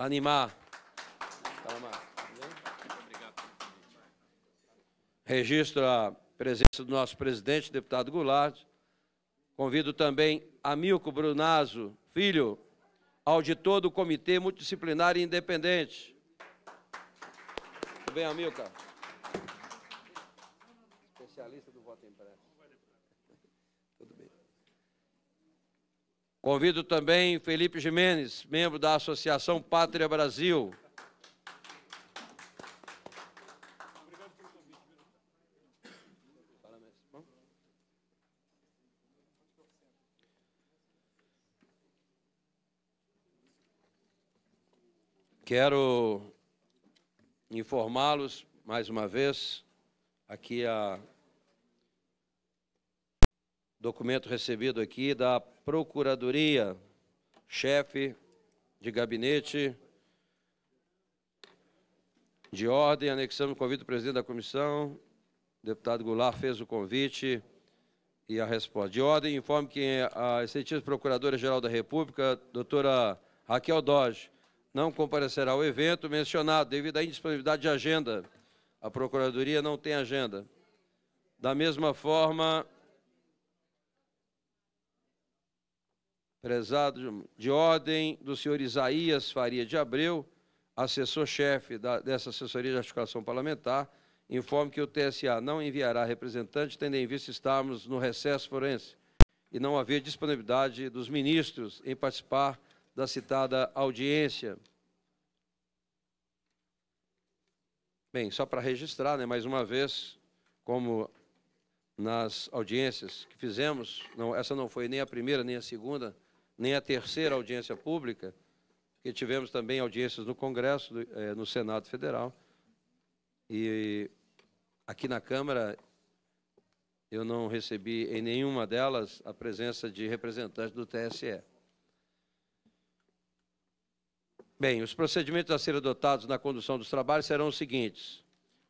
animar. Registro a presença do nosso presidente, deputado Goulart. Convido também Amilco Brunazo, filho, auditor do Comitê Multidisciplinar e Independente. Tudo bem, Amilca? Especialista do voto impresso. Convido também Felipe Jimenez, membro da Associação Pátria Brasil. Quero informá-los mais uma vez aqui a Documento recebido aqui da Procuradoria, chefe de gabinete de ordem, anexamos o convite do presidente da comissão, deputado Goulart fez o convite e a resposta. De ordem, informe que a excelentíssima Procuradora-Geral da República, doutora Raquel Dodge, não comparecerá ao evento mencionado devido à indisponibilidade de agenda. A Procuradoria não tem agenda. Da mesma forma, prezado de ordem do senhor Isaías Faria de Abreu, assessor-chefe dessa assessoria de articulação parlamentar, informo que o TSA não enviará representante, tendo em vista estarmos no recesso forense e não haver disponibilidade dos ministros em participar da citada audiência. Bem, só para registrar, né, mais uma vez, como nas audiências que fizemos, não, essa não foi nem a primeira nem a segunda, nem a terceira audiência pública, que tivemos também audiências no Congresso, eh, no Senado Federal. E aqui na Câmara, eu não recebi em nenhuma delas a presença de representantes do TSE. Bem, os procedimentos a serem adotados na condução dos trabalhos serão os seguintes.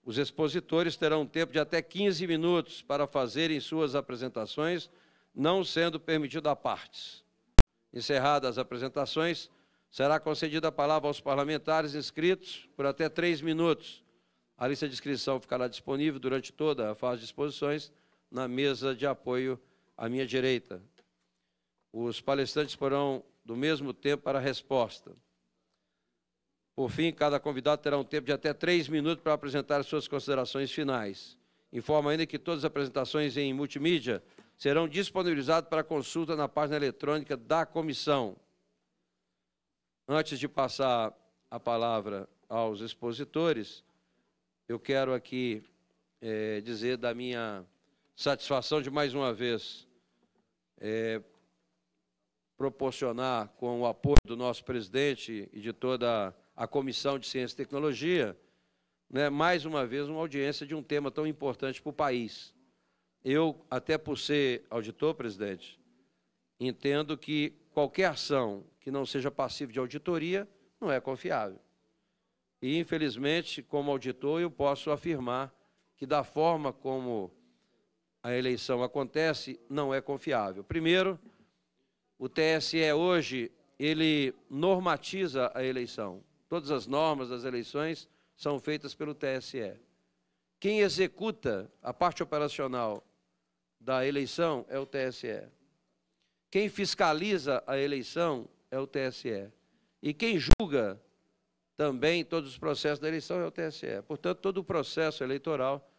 Os expositores terão um tempo de até 15 minutos para fazerem suas apresentações, não sendo permitido a partes. Encerradas as apresentações, será concedida a palavra aos parlamentares inscritos por até três minutos. A lista de inscrição ficará disponível durante toda a fase de exposições na mesa de apoio à minha direita. Os palestrantes porão do mesmo tempo para a resposta. Por fim, cada convidado terá um tempo de até três minutos para apresentar suas considerações finais. Informo ainda que todas as apresentações em multimídia serão disponibilizados para consulta na página eletrônica da comissão. Antes de passar a palavra aos expositores, eu quero aqui é, dizer da minha satisfação de mais uma vez é, proporcionar, com o apoio do nosso presidente e de toda a Comissão de Ciência e Tecnologia, né, mais uma vez uma audiência de um tema tão importante para o país. Eu, até por ser auditor, presidente, entendo que qualquer ação que não seja passiva de auditoria não é confiável. E, infelizmente, como auditor, eu posso afirmar que, da forma como a eleição acontece, não é confiável. Primeiro, o TSE hoje, ele normatiza a eleição. Todas as normas das eleições são feitas pelo TSE. Quem executa a parte operacional da eleição é o TSE. Quem fiscaliza a eleição é o TSE. E quem julga também todos os processos da eleição é o TSE. Portanto, todo o processo eleitoral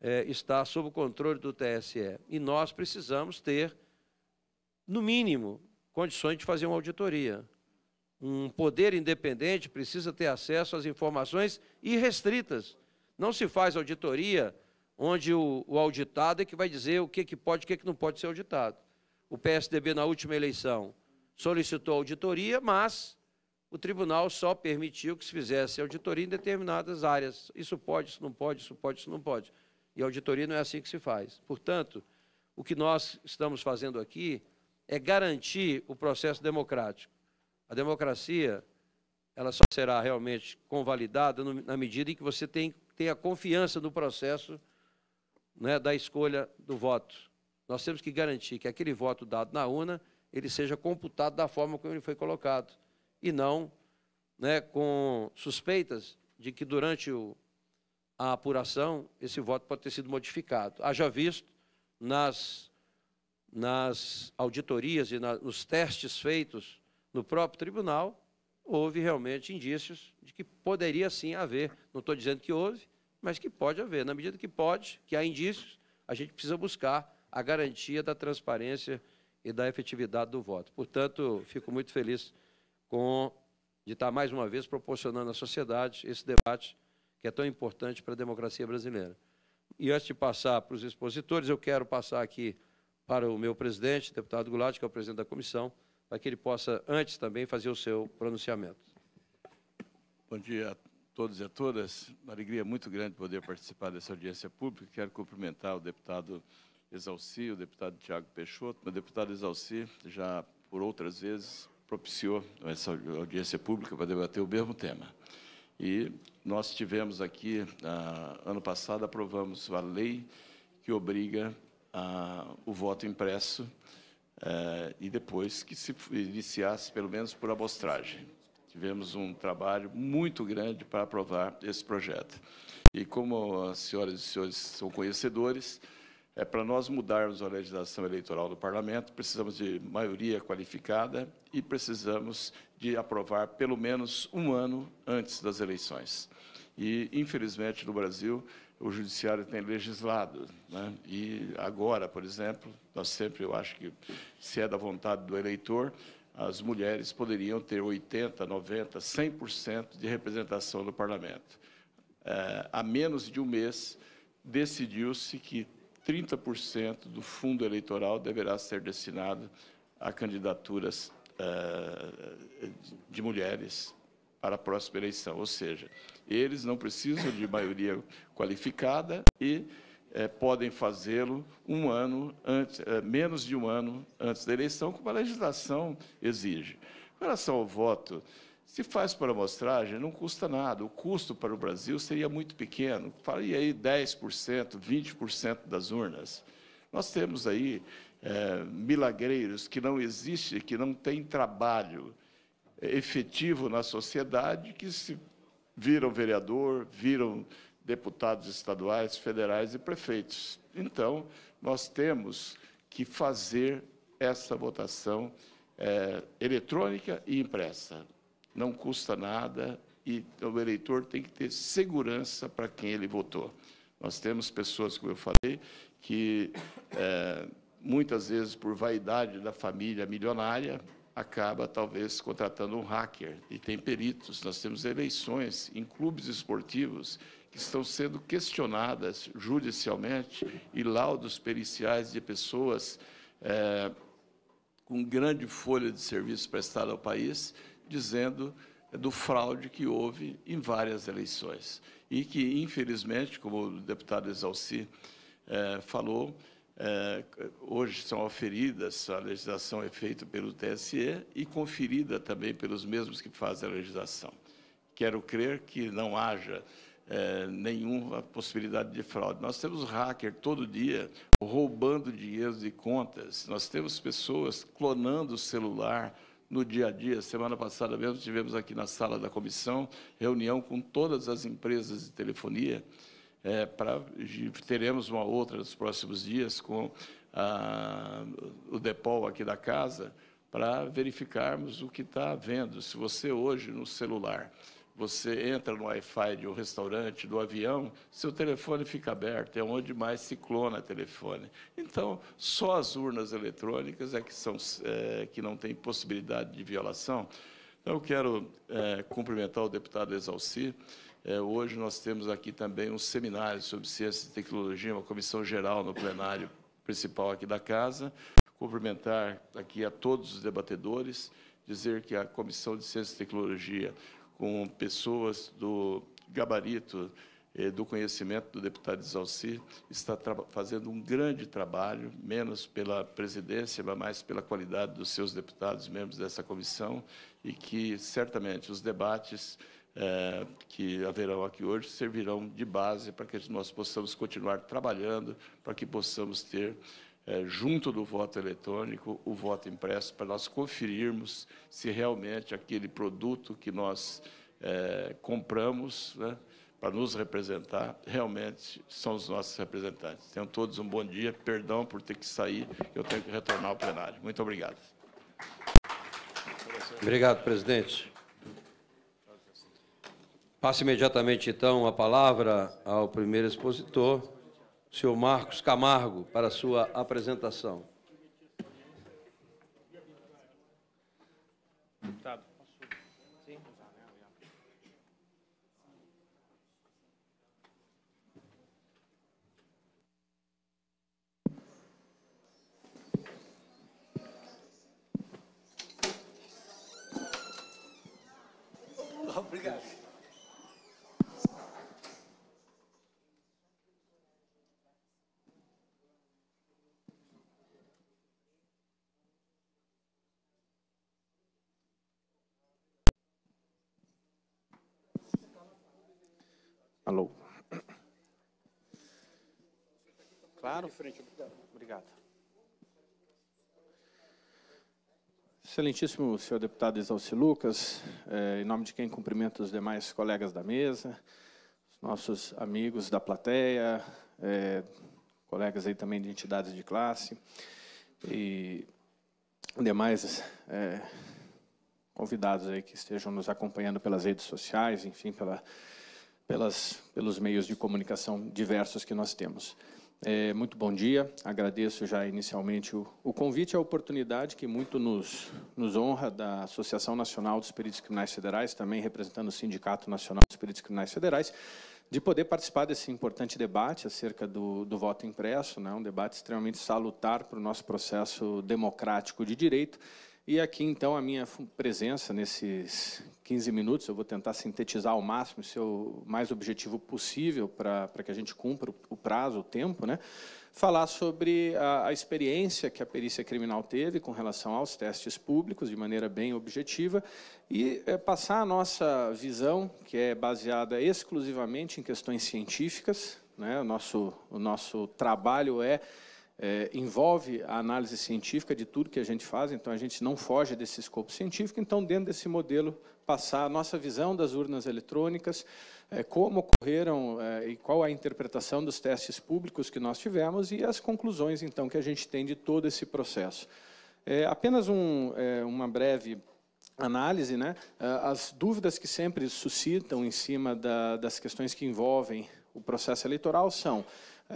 é, está sob o controle do TSE. E nós precisamos ter, no mínimo, condições de fazer uma auditoria. Um poder independente precisa ter acesso às informações irrestritas. Não se faz auditoria onde o, o auditado é que vai dizer o que, que pode e o que, que não pode ser auditado. O PSDB, na última eleição, solicitou auditoria, mas o tribunal só permitiu que se fizesse auditoria em determinadas áreas. Isso pode, isso não pode, isso pode, isso não pode. E auditoria não é assim que se faz. Portanto, o que nós estamos fazendo aqui é garantir o processo democrático. A democracia ela só será realmente convalidada na medida em que você tem, tenha confiança no processo né, da escolha do voto. Nós temos que garantir que aquele voto dado na urna, ele seja computado da forma como ele foi colocado, e não né, com suspeitas de que durante o, a apuração esse voto pode ter sido modificado. Haja visto nas, nas auditorias e na, nos testes feitos no próprio tribunal, houve realmente indícios de que poderia sim haver, não estou dizendo que houve, mas que pode haver. Na medida que pode, que há indícios, a gente precisa buscar a garantia da transparência e da efetividade do voto. Portanto, fico muito feliz com de estar mais uma vez proporcionando à sociedade esse debate que é tão importante para a democracia brasileira. E antes de passar para os expositores, eu quero passar aqui para o meu presidente, deputado Goulart, que é o presidente da comissão, para que ele possa, antes também, fazer o seu pronunciamento. Bom dia todos e a todas. Uma alegria muito grande poder participar dessa audiência pública. Quero cumprimentar o deputado Exalci, o deputado Tiago Peixoto. O deputado Exalci já, por outras vezes, propiciou essa audiência pública para debater o mesmo tema. E nós tivemos aqui, ah, ano passado, aprovamos a lei que obriga ah, o voto impresso ah, e depois que se iniciasse, pelo menos por amostragem. Tivemos um trabalho muito grande para aprovar esse projeto. E como as senhoras e senhores são conhecedores, é para nós mudarmos a legislação eleitoral do parlamento, precisamos de maioria qualificada e precisamos de aprovar pelo menos um ano antes das eleições. E, infelizmente, no Brasil, o judiciário tem legislado. Né? E agora, por exemplo, nós sempre, eu acho que, se é da vontade do eleitor, as mulheres poderiam ter 80%, 90%, 100% de representação no parlamento. É, há menos de um mês, decidiu-se que 30% do fundo eleitoral deverá ser destinado a candidaturas é, de mulheres para a próxima eleição. Ou seja, eles não precisam de maioria qualificada e é, podem fazê-lo um ano antes, é, menos de um ano antes da eleição, como a legislação exige. Com relação ao voto, se faz por amostragem, não custa nada. O custo para o Brasil seria muito pequeno. Faria aí 10%, 20% das urnas. Nós temos aí é, milagreiros que não existem, que não têm trabalho é, efetivo na sociedade, que se viram vereador, viram deputados estaduais, federais e prefeitos. Então, nós temos que fazer essa votação é, eletrônica e impressa. Não custa nada e o eleitor tem que ter segurança para quem ele votou. Nós temos pessoas, como eu falei, que é, muitas vezes, por vaidade da família milionária, acaba talvez contratando um hacker. E tem peritos. Nós temos eleições em clubes esportivos que estão sendo questionadas judicialmente e laudos periciais de pessoas é, com grande folha de serviço prestado ao país, dizendo é, do fraude que houve em várias eleições. E que, infelizmente, como o deputado Exalci é, falou, é, hoje são oferidas a legislação é feita pelo TSE e conferida também pelos mesmos que fazem a legislação. Quero crer que não haja é, nenhuma possibilidade de fraude. Nós temos hacker todo dia roubando dinheiro de contas, nós temos pessoas clonando o celular no dia a dia. Semana passada mesmo tivemos aqui na sala da comissão reunião com todas as empresas de telefonia. É, pra, teremos uma outra nos próximos dias com a, o Depol aqui da casa para verificarmos o que está havendo. Se você hoje no celular você entra no Wi-Fi de um restaurante, do avião, seu telefone fica aberto, é onde mais se clona telefone. Então, só as urnas eletrônicas é que, são, é, que não têm possibilidade de violação. Então, eu quero é, cumprimentar o deputado Exalci. É, hoje nós temos aqui também um seminário sobre ciência e tecnologia, uma comissão geral no plenário principal aqui da Casa. Cumprimentar aqui a todos os debatedores, dizer que a Comissão de Ciência e Tecnologia com pessoas do gabarito eh, do conhecimento do deputado Isalci, está fazendo um grande trabalho, menos pela presidência, mas mais pela qualidade dos seus deputados, membros dessa comissão, e que certamente os debates eh, que haverão aqui hoje servirão de base para que nós possamos continuar trabalhando, para que possamos ter é, junto do voto eletrônico, o voto impresso, para nós conferirmos se realmente aquele produto que nós é, compramos né, para nos representar, realmente são os nossos representantes. Tenham todos um bom dia. Perdão por ter que sair, eu tenho que retornar ao plenário. Muito obrigado. Obrigado, presidente. Passo imediatamente, então, a palavra ao primeiro expositor, senhor Marcos Camargo, para a sua apresentação. Claro, obrigado. Excelentíssimo senhor deputado Exalci Lucas, é, em nome de quem cumprimento os demais colegas da mesa, nossos amigos da plateia, é, colegas aí também de entidades de classe e demais é, convidados aí que estejam nos acompanhando pelas redes sociais, enfim, pela pelas, pelos meios de comunicação diversos que nós temos. É, muito bom dia, agradeço já inicialmente o, o convite e a oportunidade que muito nos, nos honra da Associação Nacional dos Peritos Criminais Federais, também representando o Sindicato Nacional dos Peritos Criminais Federais, de poder participar desse importante debate acerca do, do voto impresso, né, um debate extremamente salutar para o nosso processo democrático de direito e aqui, então, a minha presença nesses 15 minutos, eu vou tentar sintetizar ao máximo, ser o mais objetivo possível para que a gente cumpra o, prazo, o tempo, né? falar sobre a, a, experiência que a perícia criminal teve com relação aos testes públicos, de maneira bem objetiva, e é, passar a nossa visão, que é baseada exclusivamente em questões científicas. Né? O, nosso, o nosso trabalho é é, envolve a análise científica de tudo que a gente faz, então a gente não foge desse escopo científico. Então, dentro desse modelo, passar a nossa visão das urnas eletrônicas, é, como ocorreram é, e qual a interpretação dos testes públicos que nós tivemos e as conclusões, então, que a gente tem de todo esse processo. É, apenas um, é, uma breve análise, né? É, as dúvidas que sempre suscitam em cima da, das questões que envolvem o processo eleitoral são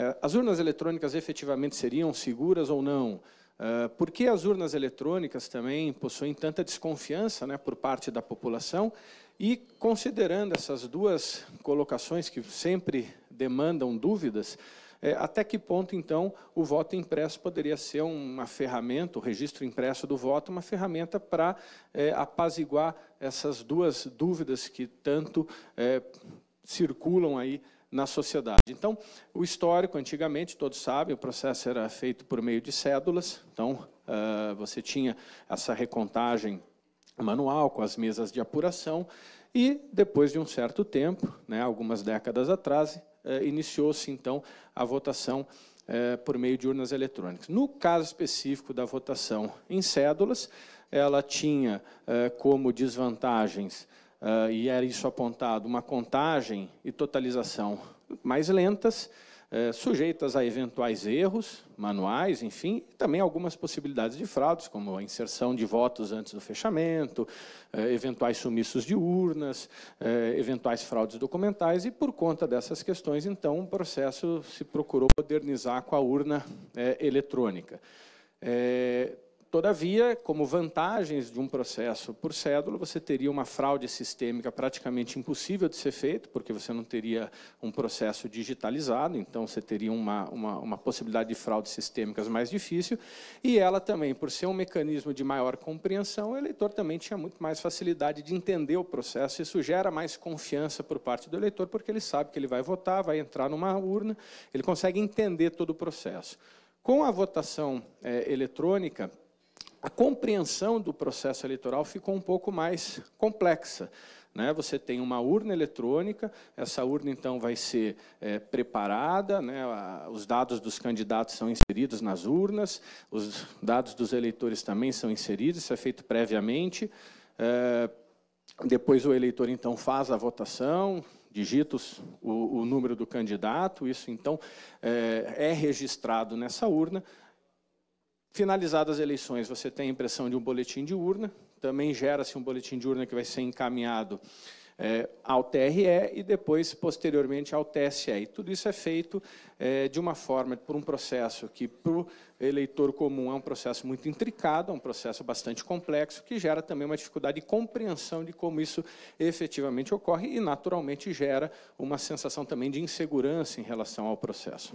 é, as urnas eletrônicas efetivamente seriam seguras ou não? É, por que as urnas eletrônicas também possuem tanta desconfiança né, por parte da população? E considerando essas duas colocações que sempre demandam dúvidas, é, até que ponto, então, o voto impresso poderia ser uma ferramenta, o registro impresso do voto, uma ferramenta para é, apaziguar essas duas dúvidas que tanto é, circulam aí na sociedade. Então, o histórico, antigamente, todos sabem, o processo era feito por meio de cédulas, então uh, você tinha essa recontagem manual com as mesas de apuração, e depois de um certo tempo, né, algumas décadas atrás, uh, iniciou-se então a votação uh, por meio de urnas eletrônicas. No caso específico da votação em cédulas, ela tinha eh, como desvantagens uh, e era isso apontado, uma contagem e totalização mais lentas, uh, sujeitas a eventuais erros manuais, enfim, e também algumas possibilidades de fraudes, como a inserção de votos antes do fechamento, uh, eventuais sumiços de urnas, eh, eventuais fraudes documentais, e por conta dessas questões, então, o processo se procurou modernizar com a urna eletrônica. É, Todavia, como vantagens de um processo por cédula, você teria uma fraude sistêmica praticamente impossível de ser feito, porque você não teria um processo digitalizado, então você teria uma, uma, uma possibilidade de fraudes sistêmicas mais difícil, e ela também, por ser um mecanismo de maior compreensão, o eleitor também tinha muito mais facilidade de entender o processo, isso gera mais confiança por parte do eleitor, porque ele sabe que ele vai votar, vai entrar numa urna, ele consegue entender todo o processo. Com a votação é, eletrônica, a compreensão do processo eleitoral ficou um pouco mais complexa. Né? Você tem uma urna eletrônica, essa urna então vai ser é, preparada, né? os dados dos candidatos são inseridos nas urnas, os dados dos eleitores também são inseridos, isso é feito previamente. É, depois o eleitor então faz a votação, digita o, o número do candidato, isso então é, é registrado nessa urna. Finalizadas as eleições, você tem a impressão de um boletim de urna, também gera-se um boletim de urna que vai ser encaminhado é, ao TRE e depois, posteriormente, ao TSE. E tudo isso é feito é, de uma forma, por um processo que, para o eleitor comum, é um processo muito intricado, é um processo bastante complexo, que gera também uma dificuldade de compreensão de como isso efetivamente ocorre e, naturalmente, gera uma sensação também de insegurança em relação ao processo.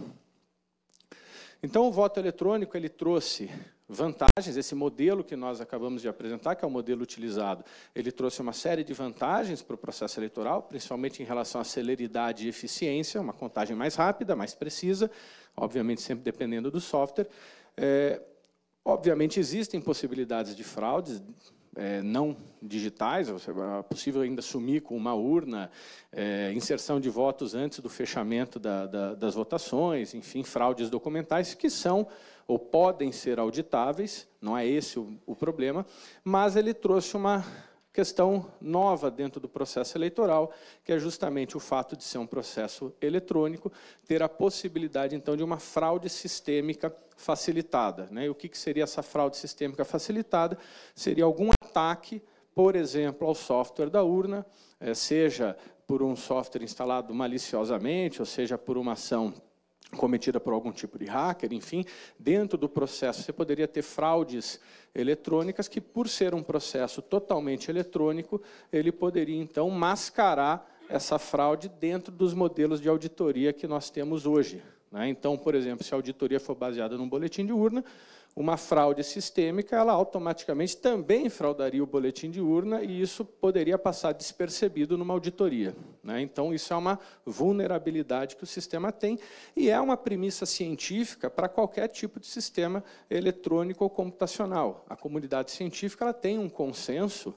Então, o voto eletrônico ele trouxe vantagens, esse modelo que nós acabamos de apresentar, que é o modelo utilizado, ele trouxe uma série de vantagens para o processo eleitoral, principalmente em relação à celeridade e eficiência, uma contagem mais rápida, mais precisa, obviamente sempre dependendo do software. É, obviamente existem possibilidades de fraudes, é, não digitais, é possível ainda sumir com uma urna, é, inserção de votos antes do fechamento da, da, das votações, enfim, fraudes documentais que são ou podem ser auditáveis, não é esse o, o problema, mas ele trouxe uma questão nova dentro do processo eleitoral, que é justamente o fato de ser um processo eletrônico, ter a possibilidade, então, de uma fraude sistêmica facilitada. Né? E o que, que seria essa fraude sistêmica facilitada? Seria algum ataque, por exemplo, ao software da urna, eh, seja por um software instalado maliciosamente, ou seja, por uma ação cometida por algum tipo de hacker, enfim, dentro do processo você poderia ter fraudes eletrônicas que, por ser um processo totalmente eletrônico, ele poderia então mascarar essa fraude dentro dos modelos de auditoria que nós temos hoje. Né? Então, por exemplo, se a auditoria for baseada num boletim de urna, uma fraude sistêmica, ela automaticamente também fraudaria o boletim de urna e isso poderia passar despercebido numa auditoria. Né? Então, isso é uma vulnerabilidade que o sistema tem e é uma premissa científica para qualquer tipo de sistema eletrônico ou computacional. A comunidade científica ela tem um consenso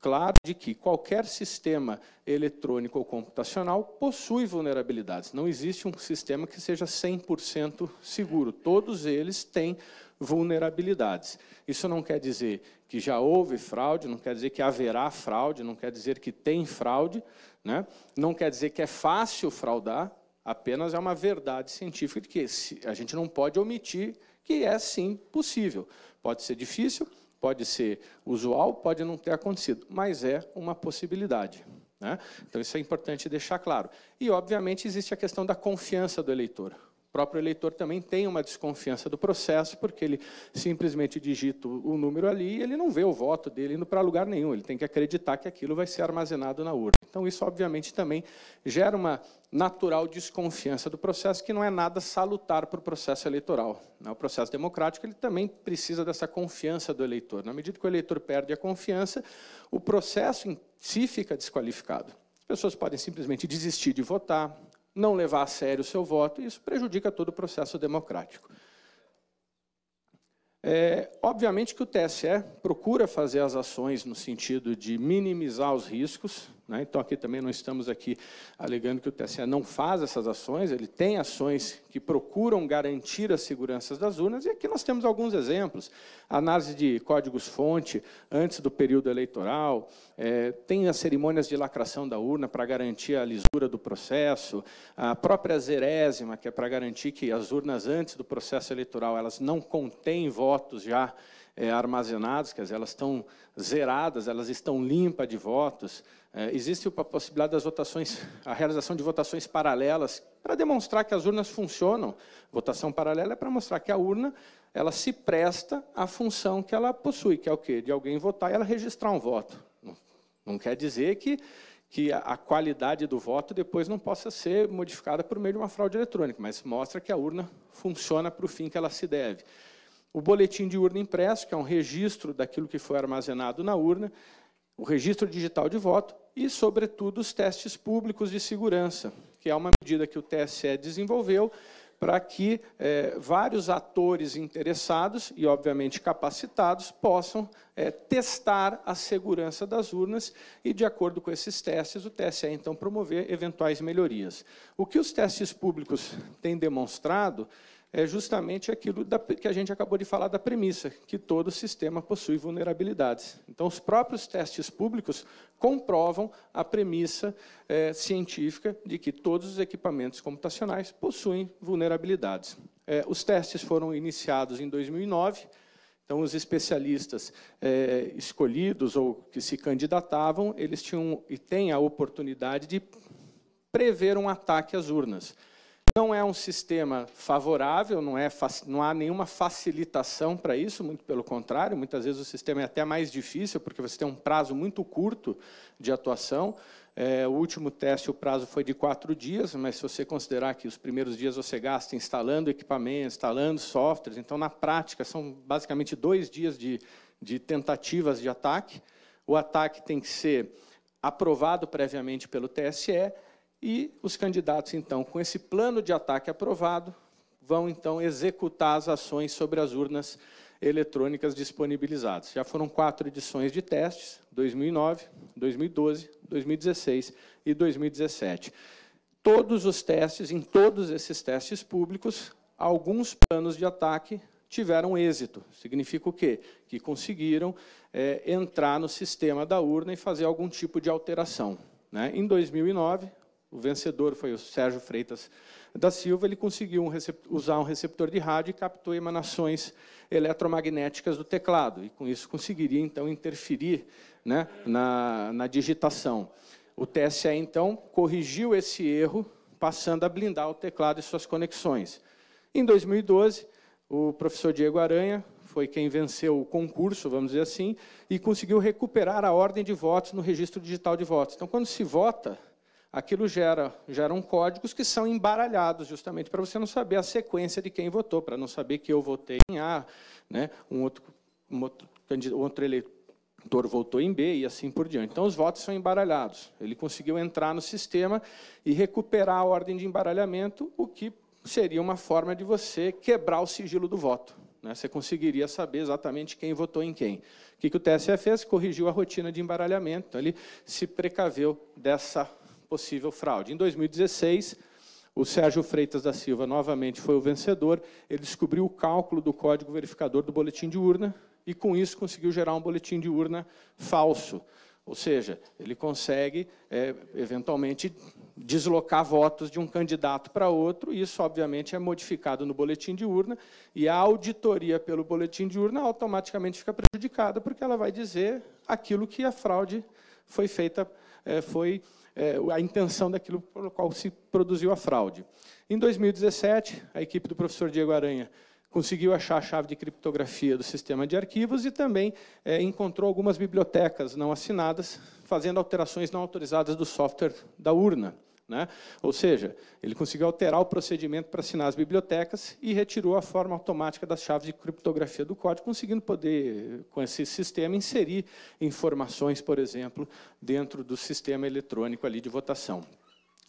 claro de que qualquer sistema eletrônico ou computacional possui vulnerabilidades. Não existe um sistema que seja 100% seguro. Todos eles têm vulnerabilidades vulnerabilidades. Isso não quer dizer que já houve fraude, não quer dizer que haverá fraude, não quer dizer que tem fraude, né? não quer dizer que é fácil fraudar, apenas é uma verdade científica de que a gente não pode omitir que é sim possível. Pode ser difícil, pode ser usual, pode não ter acontecido, mas é uma possibilidade. Né? Então, isso é importante deixar claro. E, obviamente, existe a questão da confiança do eleitor próprio eleitor também tem uma desconfiança do processo, porque ele simplesmente digita o número ali e ele não vê o voto dele indo para lugar nenhum. Ele tem que acreditar que aquilo vai ser armazenado na urna. Então, isso, obviamente, também gera uma natural desconfiança do processo, que não é nada salutar para o processo eleitoral. Né? O processo democrático ele também precisa dessa confiança do eleitor. Na medida que o eleitor perde a confiança, o processo em si fica desqualificado. As pessoas podem simplesmente desistir de votar, não levar a sério o seu voto, e isso prejudica todo o processo democrático. É, obviamente que o TSE procura fazer as ações no sentido de minimizar os riscos, né? Então, aqui também não estamos aqui alegando que o TSE não faz essas ações, ele tem ações que procuram garantir as seguranças das urnas, e aqui nós temos alguns exemplos. análise de códigos-fonte antes do período eleitoral, é, tem as cerimônias de lacração da urna para garantir a lisura do processo, a própria zerésima, que é para garantir que as urnas antes do processo eleitoral elas não contêm votos já é, armazenados, quer dizer, elas estão zeradas, elas estão limpas de votos. É, existe a possibilidade das votações, a realização de votações paralelas para demonstrar que as urnas funcionam. Votação paralela é para mostrar que a urna ela se presta à função que ela possui, que é o quê? De alguém votar e ela registrar um voto. Não, não quer dizer que que a qualidade do voto depois não possa ser modificada por meio de uma fraude eletrônica, mas mostra que a urna funciona para o fim que ela se deve o boletim de urna impresso, que é um registro daquilo que foi armazenado na urna, o registro digital de voto e, sobretudo, os testes públicos de segurança, que é uma medida que o TSE desenvolveu para que eh, vários atores interessados e, obviamente, capacitados possam eh, testar a segurança das urnas e, de acordo com esses testes, o TSE, então, promover eventuais melhorias. O que os testes públicos têm demonstrado é justamente aquilo da, que a gente acabou de falar da premissa, que todo sistema possui vulnerabilidades. Então, os próprios testes públicos comprovam a premissa é, científica de que todos os equipamentos computacionais possuem vulnerabilidades. É, os testes foram iniciados em 2009, então, os especialistas é, escolhidos ou que se candidatavam, eles tinham e têm a oportunidade de prever um ataque às urnas. Não é um sistema favorável, não, é, não há nenhuma facilitação para isso, muito pelo contrário, muitas vezes o sistema é até mais difícil, porque você tem um prazo muito curto de atuação. É, o último teste, o prazo foi de quatro dias, mas se você considerar que os primeiros dias você gasta instalando equipamentos, instalando softwares, então, na prática, são basicamente dois dias de, de tentativas de ataque. O ataque tem que ser aprovado previamente pelo TSE, e os candidatos, então, com esse plano de ataque aprovado, vão, então, executar as ações sobre as urnas eletrônicas disponibilizadas. Já foram quatro edições de testes, 2009, 2012, 2016 e 2017. Todos os testes, em todos esses testes públicos, alguns planos de ataque tiveram êxito. Significa o quê? Que conseguiram é, entrar no sistema da urna e fazer algum tipo de alteração. Né? Em 2009, o vencedor foi o Sérgio Freitas da Silva. Ele conseguiu um usar um receptor de rádio e captou emanações eletromagnéticas do teclado. E com isso conseguiria, então, interferir né, na, na digitação. O TSE, então, corrigiu esse erro, passando a blindar o teclado e suas conexões. Em 2012, o professor Diego Aranha foi quem venceu o concurso, vamos dizer assim, e conseguiu recuperar a ordem de votos no registro digital de votos. Então, quando se vota, aquilo gera geram códigos que são embaralhados justamente para você não saber a sequência de quem votou, para não saber que eu votei em A, né? um outro um outro, um outro eleitor votou em B e assim por diante. Então os votos são embaralhados. Ele conseguiu entrar no sistema e recuperar a ordem de embaralhamento, o que seria uma forma de você quebrar o sigilo do voto. Né? Você conseguiria saber exatamente quem votou em quem. O que, que o TSE fez? Corrigiu a rotina de embaralhamento. Então, ele se precaveu dessa possível fraude. Em 2016, o Sérgio Freitas da Silva novamente foi o vencedor. Ele descobriu o cálculo do código verificador do boletim de urna e, com isso, conseguiu gerar um boletim de urna falso. Ou seja, ele consegue, é, eventualmente, deslocar votos de um candidato para outro, e isso, obviamente, é modificado no boletim de urna, e a auditoria pelo boletim de urna automaticamente fica prejudicada, porque ela vai dizer aquilo que a fraude foi feita, é, foi é, a intenção daquilo pelo qual se produziu a fraude. Em 2017, a equipe do professor Diego Aranha conseguiu achar a chave de criptografia do sistema de arquivos e também é, encontrou algumas bibliotecas não assinadas, fazendo alterações não autorizadas do software da urna. Né? Ou seja, ele conseguiu alterar o procedimento para assinar as bibliotecas e retirou a forma automática das chaves de criptografia do código, conseguindo poder, com esse sistema, inserir informações, por exemplo, dentro do sistema eletrônico ali de votação.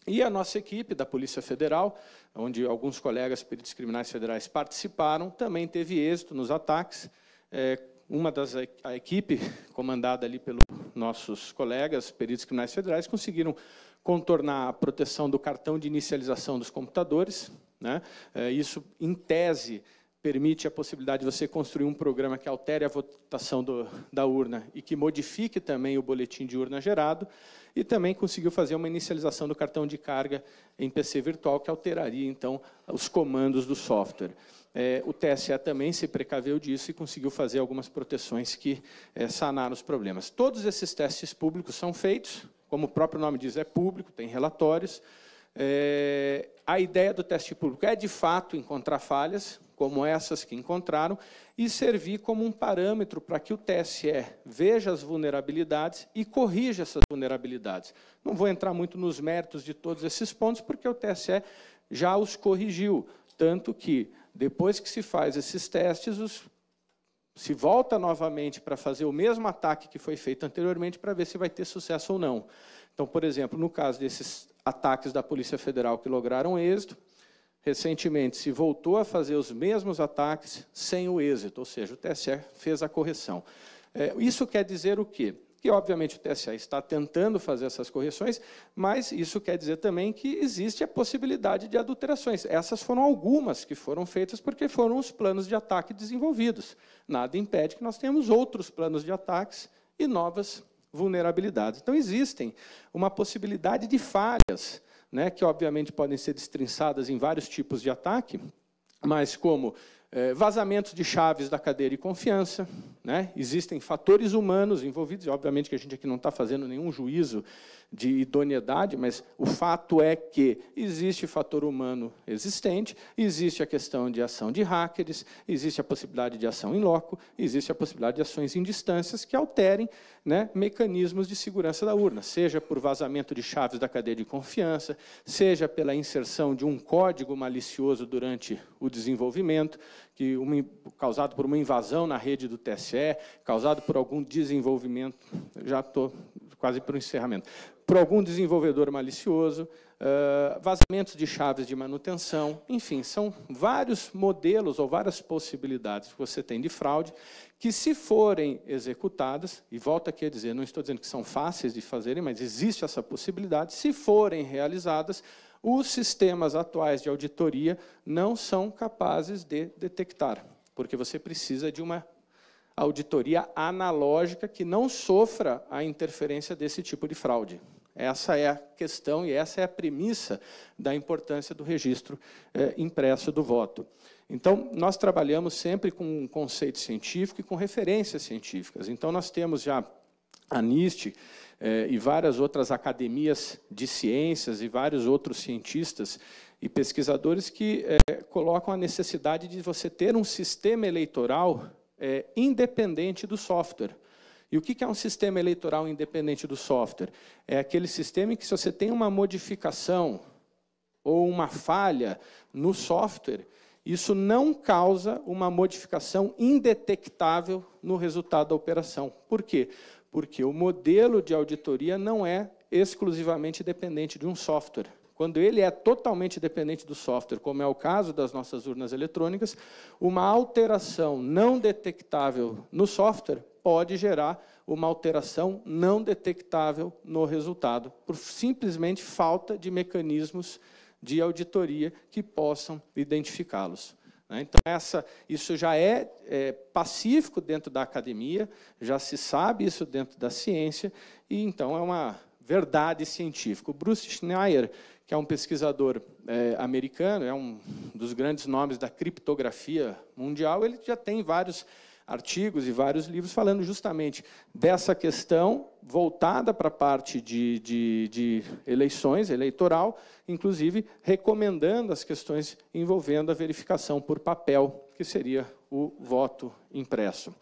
E a nossa equipe da Polícia Federal, onde alguns colegas peritos criminais federais participaram, também teve êxito nos ataques. É, uma das a equipe comandada ali pelos nossos colegas peritos criminais federais conseguiram contornar a proteção do cartão de inicialização dos computadores. Né? É, isso, em tese, permite a possibilidade de você construir um programa que altere a votação do, da urna e que modifique também o boletim de urna gerado, e também conseguiu fazer uma inicialização do cartão de carga em PC virtual, que alteraria, então, os comandos do software. É, o TSE também se precaveu disso e conseguiu fazer algumas proteções que é, sanaram os problemas. Todos esses testes públicos são feitos, como o próprio nome diz, é público, tem relatórios. É, a ideia do teste público é, de fato, encontrar falhas, como essas que encontraram, e servir como um parâmetro para que o TSE é, veja as vulnerabilidades e corrija essas vulnerabilidades. Não vou entrar muito nos méritos de todos esses pontos, porque o TSE é, já os corrigiu, tanto que, depois que se faz esses testes, os se volta novamente para fazer o mesmo ataque que foi feito anteriormente para ver se vai ter sucesso ou não. Então, por exemplo, no caso desses ataques da Polícia Federal que lograram êxito, recentemente se voltou a fazer os mesmos ataques sem o êxito, ou seja, o TSE fez a correção. É, isso quer dizer o quê? que obviamente o TSE está tentando fazer essas correções, mas isso quer dizer também que existe a possibilidade de adulterações. Essas foram algumas que foram feitas porque foram os planos de ataque desenvolvidos. Nada impede que nós tenhamos outros planos de ataques e novas vulnerabilidades. Então existem uma possibilidade de falhas, né, que obviamente podem ser destrinçadas em vários tipos de ataque, mas como eh, vazamentos de chaves da cadeira de confiança, né? Existem fatores humanos envolvidos, e obviamente que a gente aqui não está fazendo nenhum juízo de idoneidade, mas o fato é que existe fator humano existente, existe a questão de ação de hackers, existe a possibilidade de ação em loco, existe a possibilidade de ações em distâncias que alterem né, mecanismos de segurança da urna, seja por vazamento de chaves da cadeia de confiança, seja pela inserção de um código malicioso durante o desenvolvimento, que uma, causado por uma invasão na rede do TSE, causado por algum desenvolvimento, já estou quase para o encerramento, por algum desenvolvedor malicioso, uh, vazamentos de chaves de manutenção, enfim, são vários modelos ou várias possibilidades que você tem de fraude que, se forem executadas, e volto aqui a dizer, não estou dizendo que são fáceis de fazerem, mas existe essa possibilidade, se forem realizadas, os sistemas atuais de auditoria não são capazes de detectar, porque você precisa de uma auditoria analógica que não sofra a interferência desse tipo de fraude. Essa é a questão e essa é a premissa da importância do registro é, impresso do voto. Então, nós trabalhamos sempre com um conceito científico e com referências científicas. Então, nós temos já a NIST eh, e várias outras academias de ciências e vários outros cientistas e pesquisadores que eh, colocam a necessidade de você ter um sistema eleitoral eh, independente do software. E o que é um sistema eleitoral independente do software? É aquele sistema em que, se você tem uma modificação ou uma falha no software, isso não causa uma modificação indetectável no resultado da operação. Por quê? porque o modelo de auditoria não é exclusivamente dependente de um software. Quando ele é totalmente dependente do software, como é o caso das nossas urnas eletrônicas, uma alteração não detectável no software pode gerar uma alteração não detectável no resultado, por simplesmente falta de mecanismos de auditoria que possam identificá-los. Né? Então, essa, isso já é, é, pacífico dentro da academia, já se sabe isso dentro da ciência, e então é uma verdade científica. O Bruce Schneier, que é um pesquisador é, americano, é um dos grandes nomes da criptografia mundial, ele já tem vários artigos e vários livros falando justamente dessa questão voltada para a parte de, de, de eleições, eleitoral, inclusive recomendando as questões envolvendo a verificação por papel, que seria o voto impresso.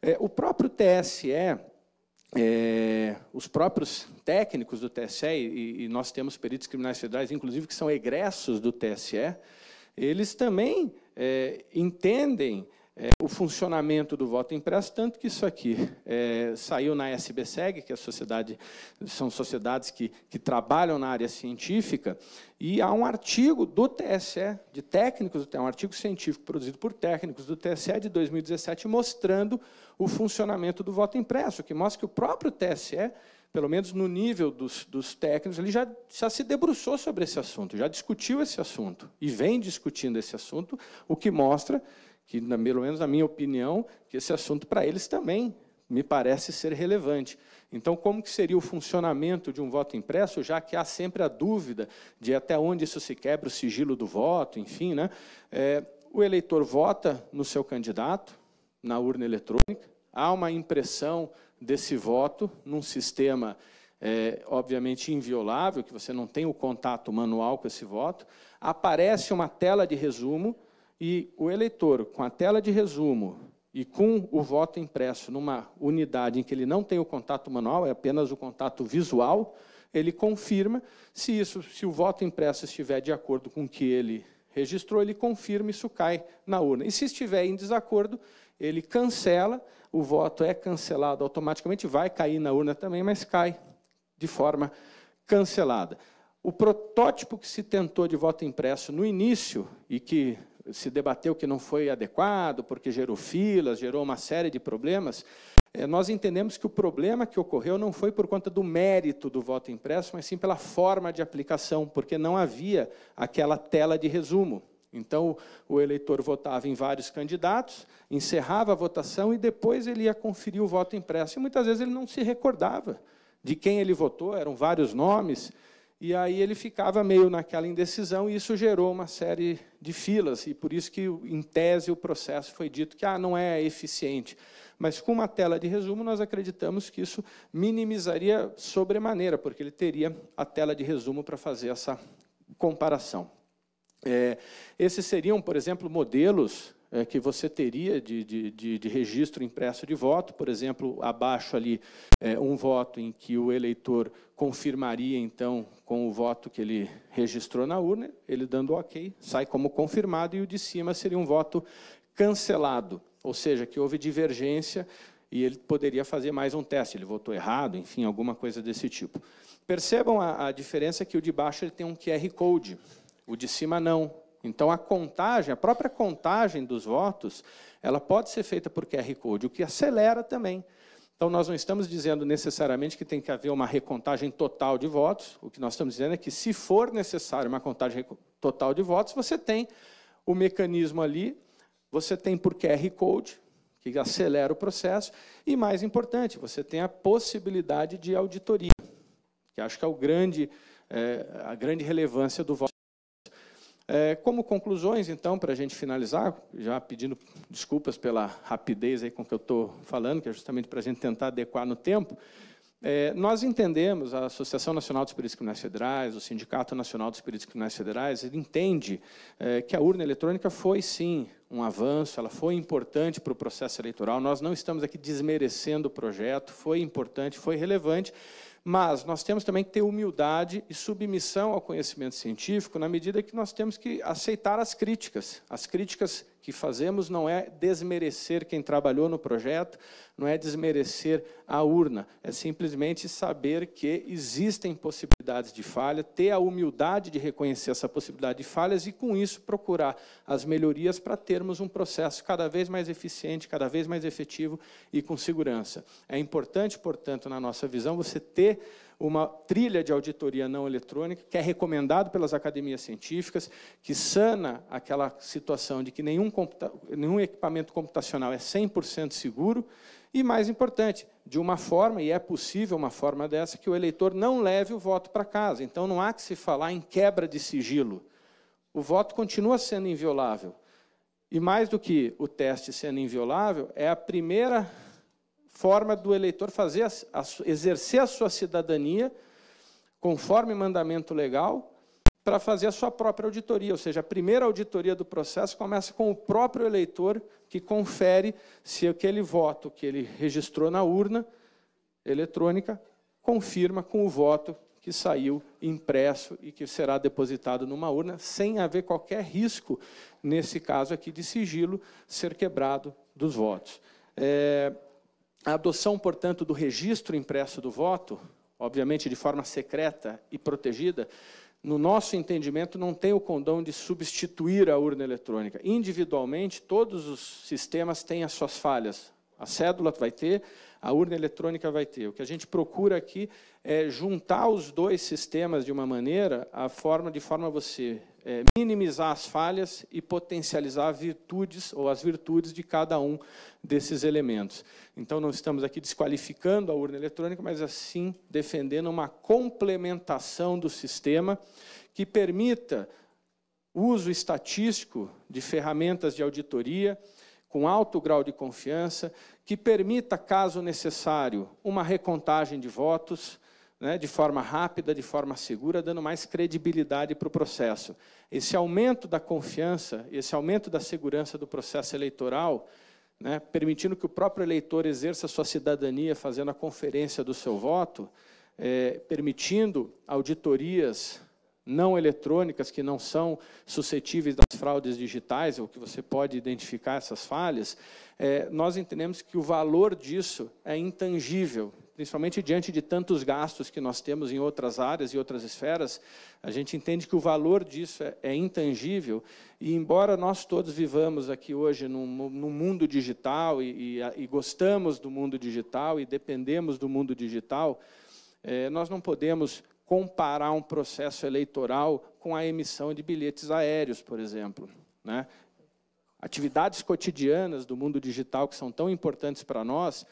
É, o próprio TSE, é, os próprios técnicos do TSE, e, e, nós temos peritos criminais federais, inclusive, que são egressos do TSE, eles também é, entendem é, o funcionamento do voto impresso, tanto que isso aqui é, saiu na SBSEG, que é sociedade, são sociedades que, que trabalham na área científica, e há um artigo do TSE, de técnicos, um artigo científico produzido por técnicos do TSE de 2017, mostrando o funcionamento do voto impresso, que mostra que o próprio TSE pelo menos no nível dos, dos, técnicos, ele já, já se debruçou sobre esse assunto, já discutiu esse assunto e vem discutindo esse assunto, o que mostra que, na, pelo menos na minha opinião, que esse assunto para eles também me parece ser relevante. Então, como que seria o funcionamento de um voto impresso, já que há sempre a dúvida de até onde isso se quebra o sigilo do voto, enfim, né? É, o eleitor vota no seu candidato na urna eletrônica, há uma impressão desse voto num sistema é, obviamente inviolável, que você não tem o contato manual com esse voto, aparece uma tela de resumo e o eleitor, com a tela de resumo e com o voto impresso numa unidade em que ele não tem o contato manual, é apenas o contato visual, ele confirma se isso, se o voto impresso estiver de acordo com o que ele registrou, ele confirma e isso cai na urna. E se estiver em desacordo, ele cancela, o voto é cancelado automaticamente, vai cair na urna também, mas cai de forma cancelada. O protótipo que se tentou de voto impresso no início e que se debateu que não foi adequado, porque gerou filas, gerou uma série de problemas, eh, nós entendemos que o problema que ocorreu não foi por conta do mérito do voto impresso, mas sim pela forma de aplicação, porque não havia aquela tela de resumo. Então, o eleitor votava em vários candidatos, encerrava a votação e depois ele ia conferir o voto impresso. E muitas vezes ele não se recordava de quem ele votou, eram vários nomes. E aí ele ficava meio naquela indecisão e isso gerou uma série de filas. E por isso que, em tese, o processo foi dito que ah, não é eficiente. Mas com uma tela de resumo, nós acreditamos que isso minimizaria sobremaneira, porque ele teria a tela de resumo para fazer essa comparação. É, esses seriam, por exemplo, modelos é, que você teria de, de, de, de, registro impresso de voto, por exemplo, abaixo ali é, um voto em que o eleitor confirmaria então com o voto que ele registrou na urna, ele dando ok, sai como confirmado, e o de cima seria um voto cancelado, ou seja, que houve divergência e ele poderia fazer mais um teste, ele votou errado, enfim, alguma coisa desse tipo. Percebam a, a diferença que o de baixo ele tem um QR Code, o de cima não, então, a contagem, a própria contagem dos votos, ela pode ser feita por QR Code, o que acelera também. Então, nós não estamos dizendo necessariamente que tem que haver uma recontagem total de votos. O que nós estamos dizendo é que, se for necessário uma contagem total de votos, você tem o mecanismo ali, você tem por QR Code, que acelera o processo, e, mais importante, você tem a possibilidade de auditoria, que acho que é o grande, é, a grande relevância do voto é, como conclusões, então, para a gente finalizar, já pedindo desculpas pela rapidez aí com que eu estou falando, que é justamente para a gente tentar adequar no tempo, é, nós entendemos, a Associação Nacional dos Peritos Criminais Federais, o Sindicato Nacional dos Peritos Criminais Federais, ele entende é, que a urna eletrônica foi, sim, um avanço, ela foi importante para o processo eleitoral, nós não estamos aqui desmerecendo o projeto, foi importante, foi relevante, mas nós temos também que ter humildade e submissão ao conhecimento científico, na medida que nós temos que aceitar as críticas, as críticas que fazemos não é desmerecer quem trabalhou no projeto, não é desmerecer a urna, é simplesmente saber que existem possibilidades de falha, ter a humildade de reconhecer essa possibilidade de falhas e, com isso, procurar as melhorias para termos um processo cada vez mais eficiente, cada vez mais efetivo e com segurança. É importante, portanto, na nossa visão, você ter uma trilha de auditoria não eletrônica, que é recomendado pelas academias científicas, que sana aquela situação de que nenhum, nenhum equipamento computacional é 100% seguro, e, mais importante, de uma forma, e é possível uma forma dessa, que o eleitor não leve o voto para casa. Então, não há que se falar em quebra de sigilo. O voto continua sendo inviolável. E mais do que o teste sendo inviolável, é a primeira forma do eleitor fazer a, a, exercer a sua cidadania conforme mandamento legal para fazer a sua própria auditoria, ou seja, a primeira auditoria do processo começa com o próprio eleitor que confere se aquele voto que ele registrou na urna eletrônica confirma com o voto que saiu impresso e que será depositado numa urna, sem haver qualquer risco, nesse caso aqui, de sigilo ser quebrado dos votos. É, a adoção, portanto, do registro impresso do voto, obviamente de forma secreta e protegida, no nosso entendimento, não tem o condão de substituir a urna eletrônica. Individualmente, todos os sistemas têm as suas falhas. A cédula vai ter, a urna eletrônica vai ter. O que a gente procura aqui é juntar os dois sistemas de uma maneira, a forma de forma você é, minimizar as falhas e potencializar virtudes ou as virtudes de cada um desses elementos. Então, não estamos aqui desqualificando a urna eletrônica, mas assim defendendo uma complementação do sistema que permita uso estatístico de ferramentas de auditoria com alto grau de confiança, que permita, caso necessário, uma recontagem de votos, né, de forma rápida, de forma segura, dando mais credibilidade para o processo. Esse aumento da confiança, esse aumento da segurança do processo eleitoral, né, permitindo que o próprio eleitor exerça sua cidadania fazendo a conferência do seu voto, é, permitindo auditorias não eletrônicas que não são suscetíveis das fraudes digitais, ou que você pode identificar essas falhas, é, nós entendemos que o valor disso é intangível, principalmente diante de tantos gastos que nós temos em outras áreas e outras esferas, a gente entende que o valor disso é, é intangível. E embora nós todos vivamos aqui hoje num, num mundo digital e, e, e gostamos do mundo digital e dependemos do mundo digital, é, nós não podemos comparar um processo eleitoral com a emissão de bilhetes aéreos, por exemplo. Né? Atividades cotidianas do mundo digital que são tão importantes para nós,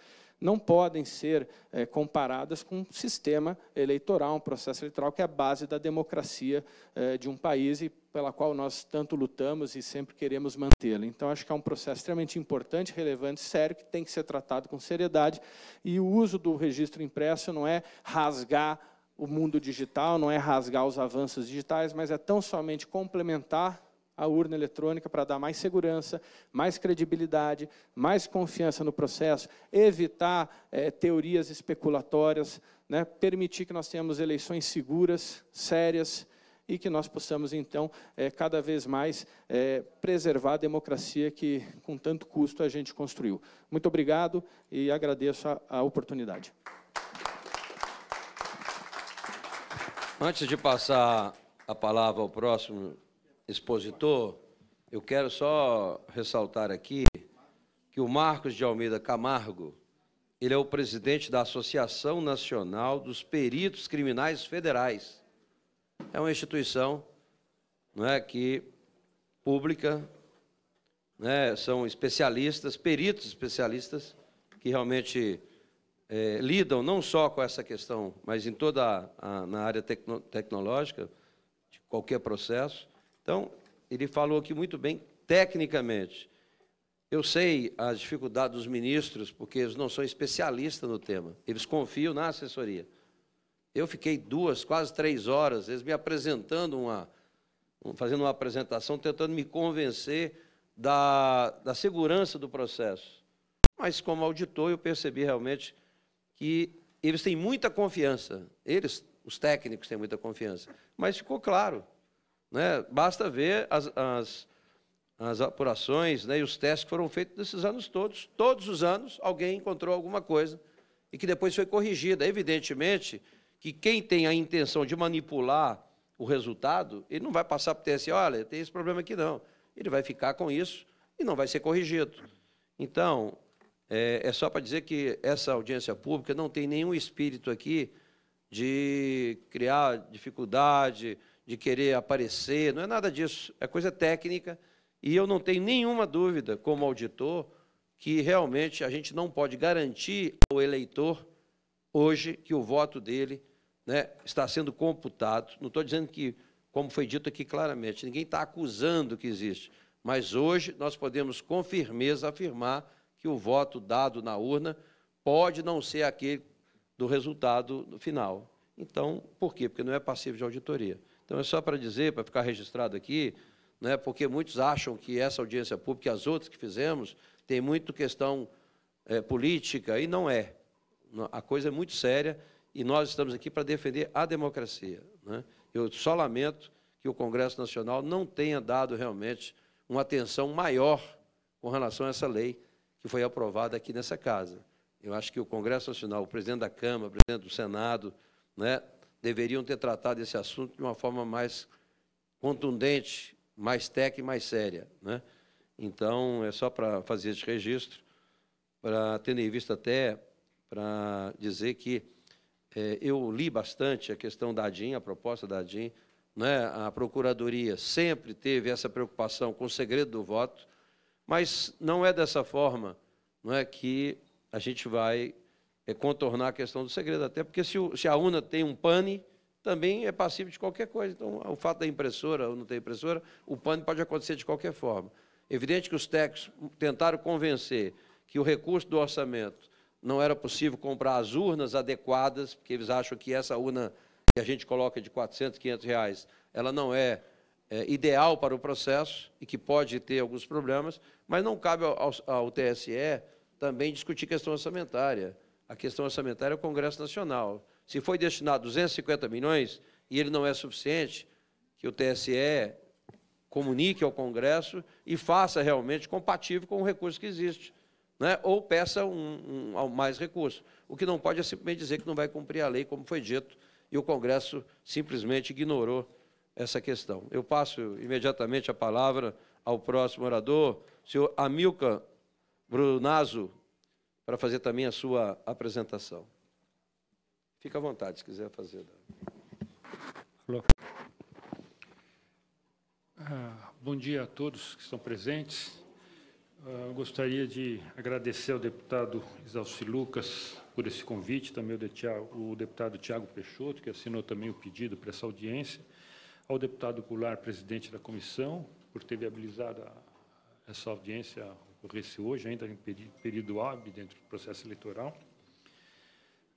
não podem ser é, comparadas com um sistema eleitoral, um processo eleitoral que é a base da democracia é, de um país e pela qual nós tanto lutamos e sempre queremos mantê-la. Então, acho que é um processo extremamente importante, relevante, sério, que tem que ser tratado com seriedade. E o uso do registro impresso não é rasgar o mundo digital, não é rasgar os avanços digitais, mas é tão somente complementar a urna eletrônica para dar mais segurança, mais credibilidade, mais confiança no processo, evitar é, teorias especulatórias, né, permitir que nós tenhamos eleições seguras, sérias e que nós possamos, então, é, cada vez mais é, preservar a democracia que, com tanto custo, a gente construiu. Muito obrigado e agradeço a, a oportunidade. Antes de passar a palavra ao próximo expositor, eu quero só ressaltar aqui que o Marcos de Almeida Camargo, ele é o presidente da Associação Nacional dos Peritos Criminais Federais. É uma instituição não é, que pública, né, são especialistas, peritos especialistas, que realmente é, lidam não só com essa questão, mas em toda a, a na área tecno, tecnológica, de qualquer processo, então, ele falou aqui muito bem, tecnicamente. Eu sei as dificuldades dos ministros, porque eles não são especialistas no tema, eles confiam na assessoria. Eu fiquei duas, quase três horas, eles me apresentando uma, fazendo uma apresentação, tentando me convencer da, da segurança do processo. Mas, como auditor, eu percebi realmente que eles têm muita confiança, eles, os técnicos, têm muita confiança. Mas ficou claro, né? Basta ver as, as, as apurações né, e os testes que foram feitos nesses anos todos. Todos os anos alguém encontrou alguma coisa e que depois foi corrigida. Evidentemente que quem tem a intenção de manipular o resultado, ele não vai passar para o TSE, olha, tem esse problema aqui não. Ele vai ficar com isso e não vai ser corrigido. Então, é, é só para dizer que essa audiência pública não tem nenhum espírito aqui de criar dificuldade, de querer aparecer, não é nada disso, é coisa técnica. E eu não tenho nenhuma dúvida, como auditor, que realmente a gente não pode garantir ao eleitor hoje que o voto dele né, está sendo computado. Não estou dizendo que, como foi dito aqui claramente, ninguém está acusando que existe, mas hoje nós podemos com firmeza afirmar que o voto dado na urna pode não ser aquele do resultado final. Então, por quê? Porque não é passível de auditoria. Então, é só para dizer, para ficar registrado aqui, né, porque muitos acham que essa audiência pública e as outras que fizemos tem muito questão é, política, e não é. A coisa é muito séria e nós estamos aqui para defender a democracia. Né? Eu só lamento que o Congresso Nacional não tenha dado realmente uma atenção maior com relação a essa lei que foi aprovada aqui nessa casa. Eu acho que o Congresso Nacional, o presidente da Câmara, o presidente do Senado, né, deveriam ter tratado esse assunto de uma forma mais contundente, mais técnica e mais séria. Né? Então, é só para fazer esse registro, para ter em vista até para dizer que é, eu li bastante a questão da ADIM, a proposta da ADIM, né? a Procuradoria sempre teve essa preocupação com o segredo do voto, mas não é dessa forma não é, que a gente vai é contornar a questão do segredo, até porque se, o, se a UNA tem um pane, também é passível de qualquer coisa. Então, o fato da impressora ou não ter impressora, o pane pode acontecer de qualquer forma. Evidente que os técnicos tentaram convencer que o recurso do orçamento não era possível comprar as urnas adequadas, porque eles acham que essa urna que a gente coloca de 400, 500 reais, ela não é, é ideal para o processo e que pode ter alguns problemas, mas não cabe ao, ao, ao TSE também discutir questão orçamentária a questão orçamentária é o Congresso Nacional. Se foi destinado 250 milhões e ele não é suficiente, que o TSE comunique ao Congresso e faça realmente compatível com o recurso que existe, né? ou peça um, um, mais recurso. O que não pode é simplesmente dizer que não vai cumprir a lei, como foi dito, e o Congresso simplesmente ignorou essa questão. Eu passo imediatamente a palavra ao próximo orador, senhor Amilcar Brunazo para fazer também a sua apresentação. Fica à vontade, se quiser fazer. Ah, bom dia a todos que estão presentes. Ah, eu gostaria de agradecer ao deputado Isalci Lucas por esse convite, também o deputado Tiago Peixoto, que assinou também o pedido para essa audiência, ao deputado Goulart, presidente da comissão, por ter viabilizado essa audiência ocorresse hoje, ainda em período hábil dentro do processo eleitoral.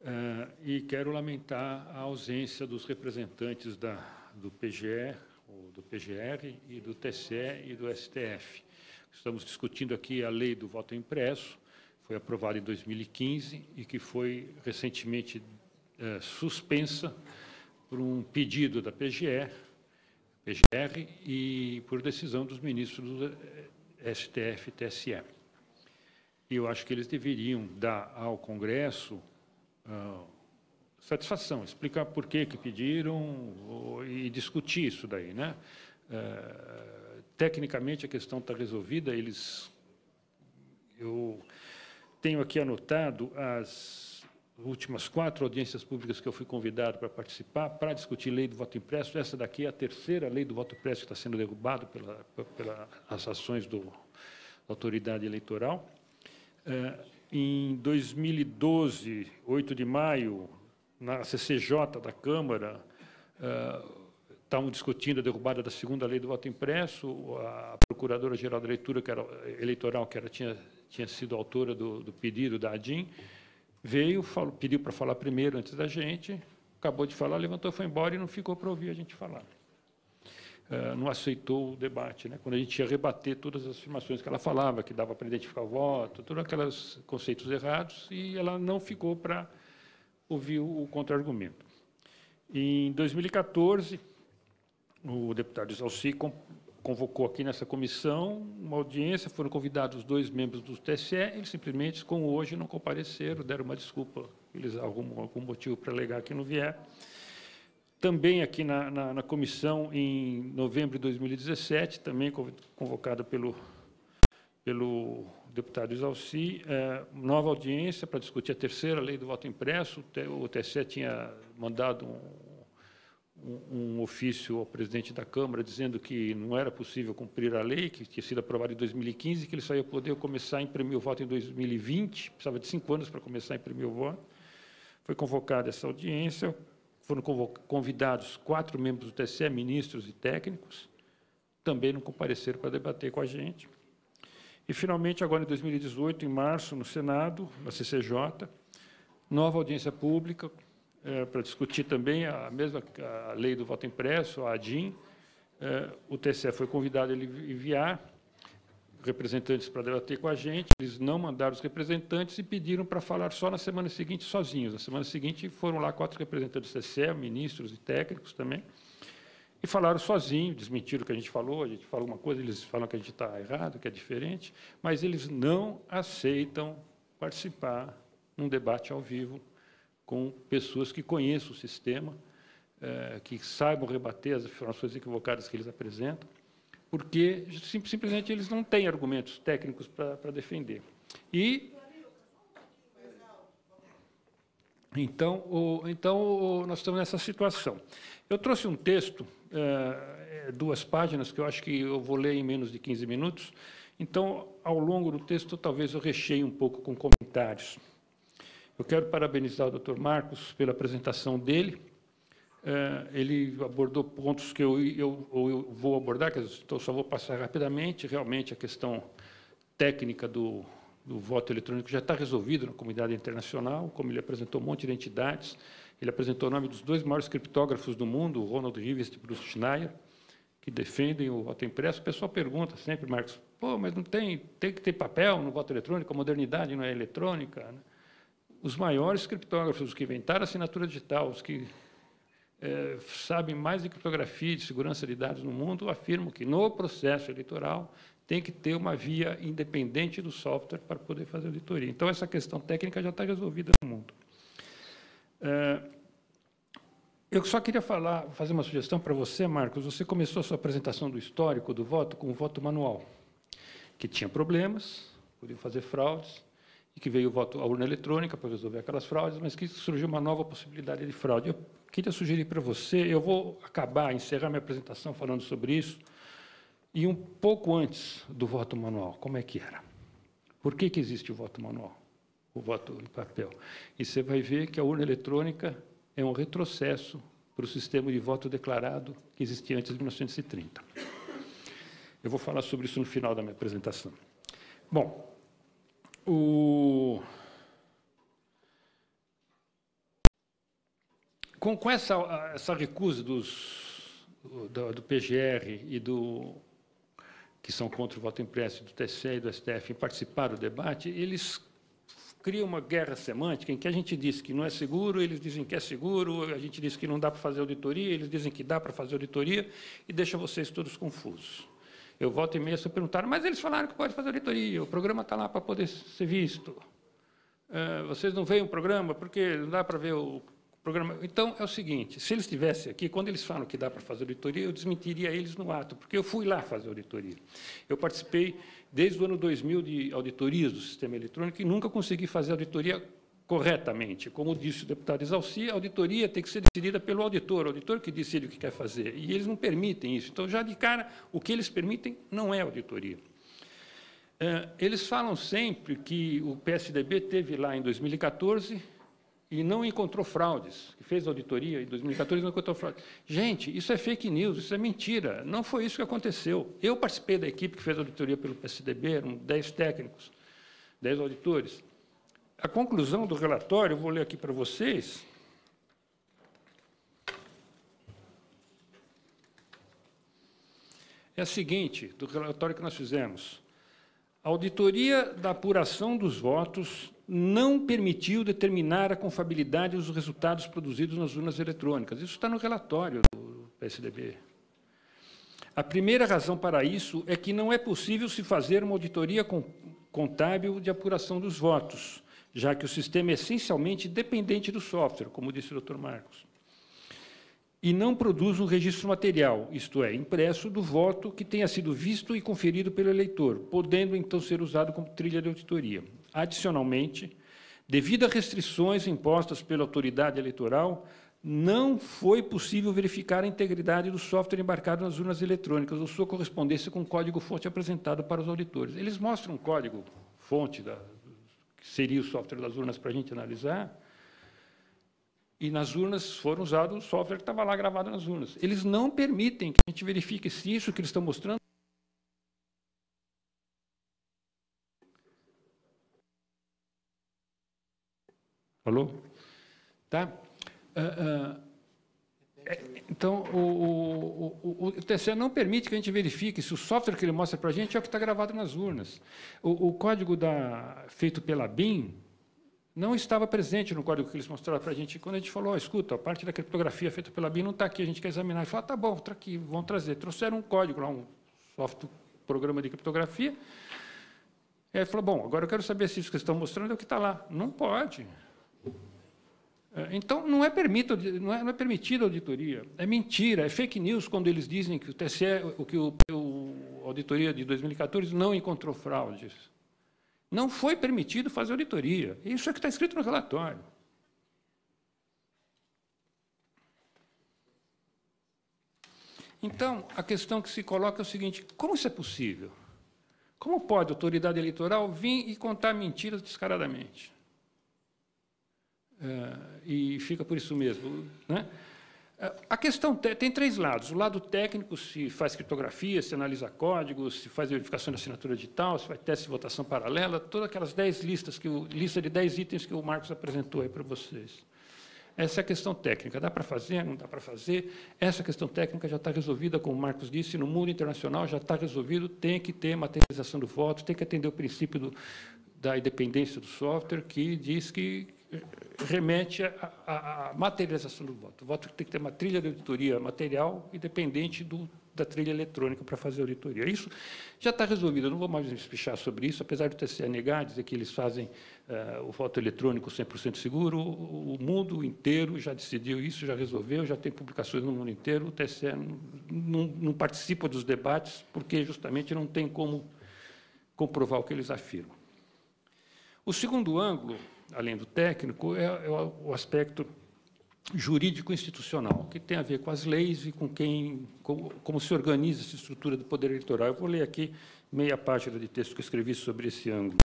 Ah, e quero lamentar a ausência dos representantes da, do PGE, do PGR e do TCE e do STF. Estamos discutindo aqui a lei do voto impresso, foi aprovada em 2015 e que foi recentemente eh, suspensa por um pedido da PGR, PGR e por decisão dos ministros eh, STF e TSE. E eu acho que eles deveriam dar ao Congresso ah, satisfação, explicar por que, que pediram e discutir isso daí. Né? Ah, tecnicamente, a questão está resolvida. Eles, eu tenho aqui anotado as últimas quatro audiências públicas que eu fui convidado para participar, para discutir lei do voto impresso. Essa daqui é a terceira lei do voto impresso que está sendo derrubada pelas pela, ações do, da autoridade eleitoral. É, em 2012, 8 de maio, na CCJ da Câmara, é, estavam discutindo a derrubada da segunda lei do voto impresso. A Procuradora-Geral da Leitura, que era, Eleitoral, que era, tinha, tinha sido autora do, do pedido da ADIM, veio, falou, pediu para falar primeiro antes da gente, acabou de falar, levantou, foi embora e não ficou para ouvir a gente falar. Uh, não aceitou o debate, né? quando a gente ia rebater todas as afirmações que ela falava, que dava para identificar o voto, todos aqueles conceitos errados, e ela não ficou para ouvir o, o contra-argumento. Em 2014, o deputado Salsi convocou aqui nessa comissão uma audiência, foram convidados dois membros do TSE, eles simplesmente, como hoje, não compareceram, deram uma desculpa, eles algum, algum motivo para alegar que não vier. Também aqui na, na, na, comissão, em novembro de 2017, também convocada pelo, pelo deputado Isalci, é, nova audiência para discutir a terceira lei do voto impresso, o TSE tinha mandado um um, ofício ao presidente da Câmara dizendo que não era possível cumprir a lei, que tinha sido aprovada em 2015, que ele só ia poder começar a imprimir o voto em 2020, precisava de cinco anos para começar a imprimir o voto. Foi convocada essa audiência, foram convidados quatro membros do TSE, ministros e técnicos, também não compareceram para debater com a gente. E, finalmente, agora em 2018, em março, no Senado, na CCJ, nova audiência pública, é, para discutir também a mesma a lei do voto impresso, a ADIM. É, o TCE foi convidado a enviar representantes para debater com a gente, eles não mandaram os representantes e pediram para falar só na semana seguinte, sozinhos. Na semana seguinte foram lá quatro representantes do TCE, ministros e técnicos também, e falaram sozinhos, desmentiram o que a gente falou, a gente fala uma coisa, eles falam que a gente está errado, que é diferente, mas eles não aceitam participar num debate ao vivo com pessoas que conheçam o sistema, é, que saibam rebater as informações equivocadas que eles apresentam, porque sim, simplesmente eles não têm argumentos técnicos para defender. E então, o, então o, nós estamos nessa situação. Eu trouxe um texto, é, é duas páginas, que eu acho que eu vou ler em menos de 15 minutos. Então, ao longo do texto, talvez eu recheie um pouco com comentários. Eu quero parabenizar o Dr. Marcos pela apresentação dele. É, ele abordou pontos que eu, eu, eu vou abordar, que eu então só vou passar rapidamente. Realmente, a questão técnica do, do voto eletrônico já está resolvida na comunidade internacional, como ele apresentou um monte de entidades. Ele apresentou o nome dos dois maiores criptógrafos do mundo, Ronald Rivest e Bruce Schneier, que defendem o voto impresso. O pessoal pergunta sempre, Marcos, pô, mas não tem, tem que ter papel no voto eletrônico, a modernidade não é eletrônica, né? os maiores criptógrafos, os que inventaram a assinatura digital, os que é, sabem mais de criptografia e de segurança de dados no mundo, afirmam que no processo eleitoral tem que ter uma via independente do software para poder fazer auditoria. Então, essa questão técnica já está resolvida no mundo. É, eu só queria falar, fazer uma sugestão para você, Marcos. Você começou a sua apresentação do histórico do voto com o voto manual, que tinha problemas, podia fazer fraudes, e que veio o voto à urna eletrônica para resolver aquelas fraudes, mas que surgiu uma nova possibilidade de fraude. Eu queria sugerir para você, eu vou acabar, encerrar minha apresentação falando sobre isso, e um pouco antes do voto manual, como é que era? Por que, que existe o voto manual, o voto em papel? E você vai ver que a urna eletrônica é um retrocesso para o sistema de voto declarado que existia antes de 1930. Eu vou falar sobre isso no final da minha apresentação. Bom, o... Com, com, essa, essa recusa dos, do, do, PGR e do que são contra o voto impresso do TSE e do STF em participar do debate, eles criam uma guerra semântica em que a gente diz que não é seguro, eles dizem que é seguro, a gente diz que não dá para fazer auditoria, eles dizem que dá para fazer auditoria e deixa vocês todos confusos. Eu volto e meia, se perguntaram, mas eles falaram que pode fazer auditoria, o programa está lá para poder ser visto. É, vocês não veem o programa porque não dá para ver o programa. Então, é o seguinte, se eles estivessem aqui, quando eles falam que dá para fazer auditoria, eu desmentiria eles no ato, porque eu fui lá fazer auditoria. Eu participei desde o ano 2000 de auditorias do sistema eletrônico e nunca consegui fazer auditoria corretamente. Como disse o deputado Exalci, a auditoria tem que ser decidida pelo auditor, o auditor que decide o que quer fazer, e eles não permitem isso. Então, já de cara, o que eles permitem não é auditoria. É, eles falam sempre que o PSDB teve lá em 2014 e não encontrou fraudes, que fez auditoria em 2014 e não encontrou fraudes. Gente, isso é fake news, isso é mentira, não foi isso que aconteceu. Eu participei da equipe que fez auditoria pelo PSDB, eram 10 técnicos, 10 auditores. A conclusão do relatório, eu vou ler aqui para vocês. É a seguinte, do relatório que nós fizemos. A auditoria da apuração dos votos não permitiu determinar a confiabilidade dos resultados produzidos nas urnas eletrônicas. Isso está no relatório do PSDB. A primeira razão para isso é que não é possível se fazer uma auditoria contábil de apuração dos votos, já que o sistema é essencialmente dependente do software, como disse o Dr. Marcos. E não produz um registro material, isto é, impresso, do voto que tenha sido visto e conferido pelo eleitor, podendo então ser usado como trilha de auditoria. Adicionalmente, devido a restrições impostas pela autoridade eleitoral, não foi possível verificar a integridade do software embarcado nas urnas eletrônicas ou sua correspondência com o código-fonte apresentado para os auditores. Eles mostram o código-fonte seria o software das urnas para a gente analisar, e nas urnas foram usados o software que estava lá gravado nas urnas. Eles não permitem que a gente verifique se isso que eles estão mostrando Falou? Tá? Uh, uh, é, então, o, o, o, o, não permite que a gente verifique se o software que ele mostra para a gente é o que está gravado nas urnas. O, código da, feito pela BIM não estava presente no código que eles mostraram para a gente. Quando a gente falou, oh, escuta, a parte da criptografia feita pela BIM não está aqui, a gente quer examinar. Ele falou, ah, tá bom, está aqui, vão trazer. Trouxeram um código lá, um software, programa de criptografia. E aí falou, bom, agora eu quero saber se isso que estão mostrando é o que está lá. Não pode. Não pode. É, então, não é, permito, não é, não é permitida auditoria. É mentira, é fake news quando eles dizem que o TSE, o que o, o auditoria de 2014 não encontrou fraudes. Não foi permitido fazer auditoria. Isso é que está escrito no relatório. Então, a questão que se coloca é o seguinte: como isso é possível? Como pode a autoridade eleitoral vir e contar mentiras descaradamente? Eh, e fica por isso mesmo. Né? Eh, a questão tem três lados. O lado técnico, se faz criptografia, se analisa códigos, se faz verificação da assinatura digital, se faz teste de votação paralela, todas aquelas dez listas, que o, lista de dez itens que o Marcos apresentou aí para vocês. Essa é a questão técnica. Dá para fazer, não dá para fazer? Essa questão técnica já está resolvida, como o Marcos disse, no mundo internacional já está resolvido, tem que ter materialização do voto, tem que atender o princípio do, da independência do software, que diz que remete à materialização do voto. O voto tem que ter uma trilha de auditoria material independente do, da trilha eletrônica para fazer a auditoria. Isso já está resolvido, eu não vou mais espichar sobre isso, apesar do TCE negar, dizer que eles fazem uh, o voto eletrônico 100% seguro, o, o, mundo inteiro já decidiu isso, já resolveu, já tem publicações no mundo inteiro, o TCE não, não, não participa dos debates porque justamente não tem como comprovar o que eles afirmam. O segundo ângulo além do técnico, é, é o aspecto jurídico institucional, que tem a ver com as leis e com quem, como se organiza essa estrutura do poder eleitoral. Eu vou ler aqui meia página de texto que escrevi sobre esse ângulo.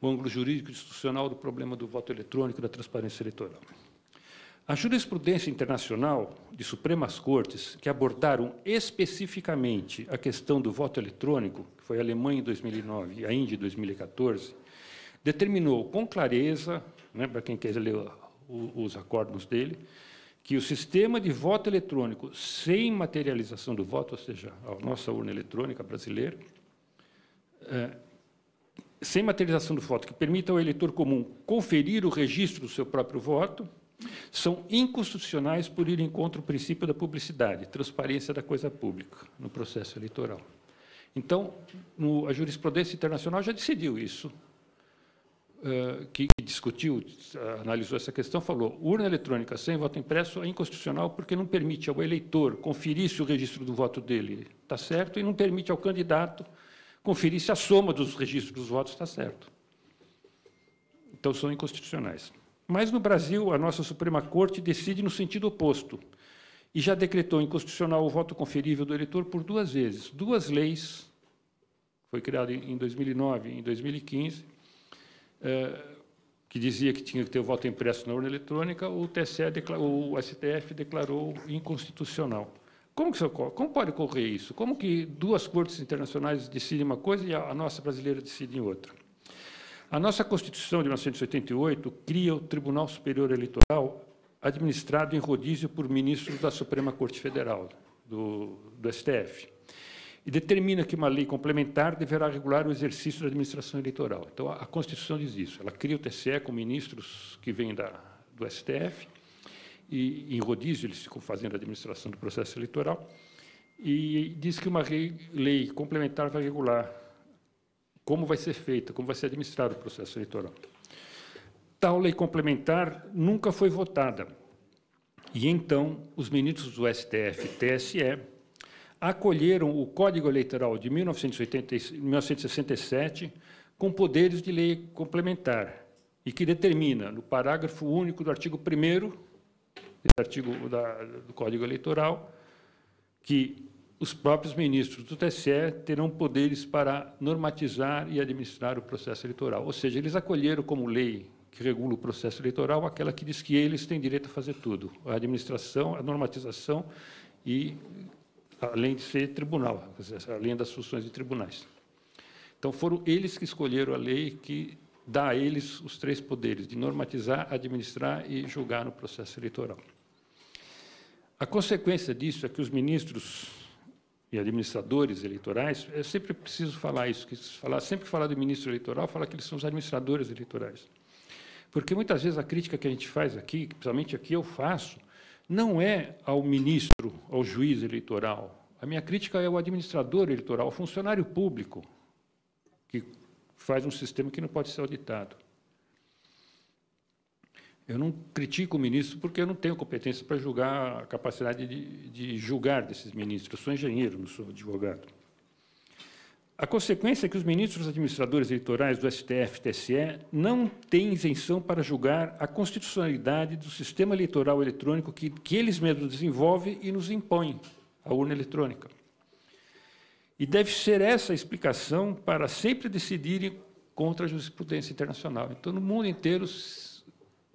O ângulo jurídico institucional do problema do voto eletrônico e da transparência eleitoral. A jurisprudência internacional de Supremas Cortes, que abordaram especificamente a questão do voto eletrônico, que foi a Alemanha em 2009 e a Índia em 2014, determinou com clareza, né, para quem quer ler os acordos dele, que o sistema de voto eletrônico sem materialização do voto, ou seja, a nossa urna eletrônica brasileira, é, sem materialização do voto, que permita ao eleitor comum conferir o registro do seu próprio voto, são inconstitucionais por irem contra o princípio da publicidade, transparência da coisa pública no processo eleitoral. Então, no, a jurisprudência internacional já decidiu isso que, discutiu, analisou essa questão, falou: urna eletrônica sem voto impresso é inconstitucional porque não permite ao eleitor conferir se o registro do voto dele está certo e não permite ao candidato conferir se a soma dos registros dos votos está certo. Então são inconstitucionais. Mas no Brasil, a nossa Suprema Corte decide no sentido oposto e já decretou inconstitucional o voto conferível do eleitor por duas vezes. Duas leis, foi criada em 2009 e em 2015 eh, que dizia que tinha que ter o voto impresso na urna eletrônica, o, TSE declarou, o STF declarou inconstitucional. Como, que isso Como pode ocorrer isso? Como que duas cortes internacionais decidem uma coisa e a nossa brasileira decide outra? A nossa Constituição de 1988 cria o Tribunal Superior Eleitoral administrado em rodízio por ministros da Suprema Corte Federal, do, do STF e determina que uma lei complementar deverá regular o exercício da administração eleitoral. Então, a, Constituição diz isso. Ela cria o TSE com ministros que vêm da, do STF, e, em rodízio eles ficam fazendo a administração do processo eleitoral, e diz que uma lei complementar vai regular como vai ser feita, como vai ser administrado o processo eleitoral. Tal lei complementar nunca foi votada. E então, os ministros do STF e TSE acolheram o Código Eleitoral de 1967 com poderes de lei complementar e que determina, no parágrafo único do artigo 1 do artigo da, do Código Eleitoral, que os próprios ministros do TSE terão poderes para normatizar e administrar o processo eleitoral. Ou seja, eles acolheram como lei que regula o processo eleitoral aquela que diz que eles têm direito a fazer tudo, a administração, a normatização e além de ser tribunal, além das funções de tribunais. Então, foram eles que escolheram a lei que dá a eles os três poderes de normatizar, administrar e julgar no processo eleitoral. A consequência disso é que os ministros e administradores eleitorais, é sempre preciso falar isso, que falar, sempre que falar do ministro eleitoral, falar que eles são os administradores eleitorais. Porque muitas vezes a crítica que a gente faz aqui, principalmente aqui eu faço, não é ao ministro, ao juiz eleitoral. A minha crítica é ao administrador eleitoral, ao funcionário público, que faz um sistema que não pode ser auditado. Eu não critico o ministro porque eu não tenho competência para julgar a capacidade de, de julgar desses ministros. Eu sou engenheiro, não sou advogado. A consequência é que os ministros administradores eleitorais do STF e TSE não têm isenção para julgar a constitucionalidade do sistema eleitoral eletrônico que, que eles mesmos desenvolvem e nos impõem, a urna eletrônica. E deve ser essa a explicação para sempre decidirem contra a jurisprudência internacional. Então, no mundo inteiro,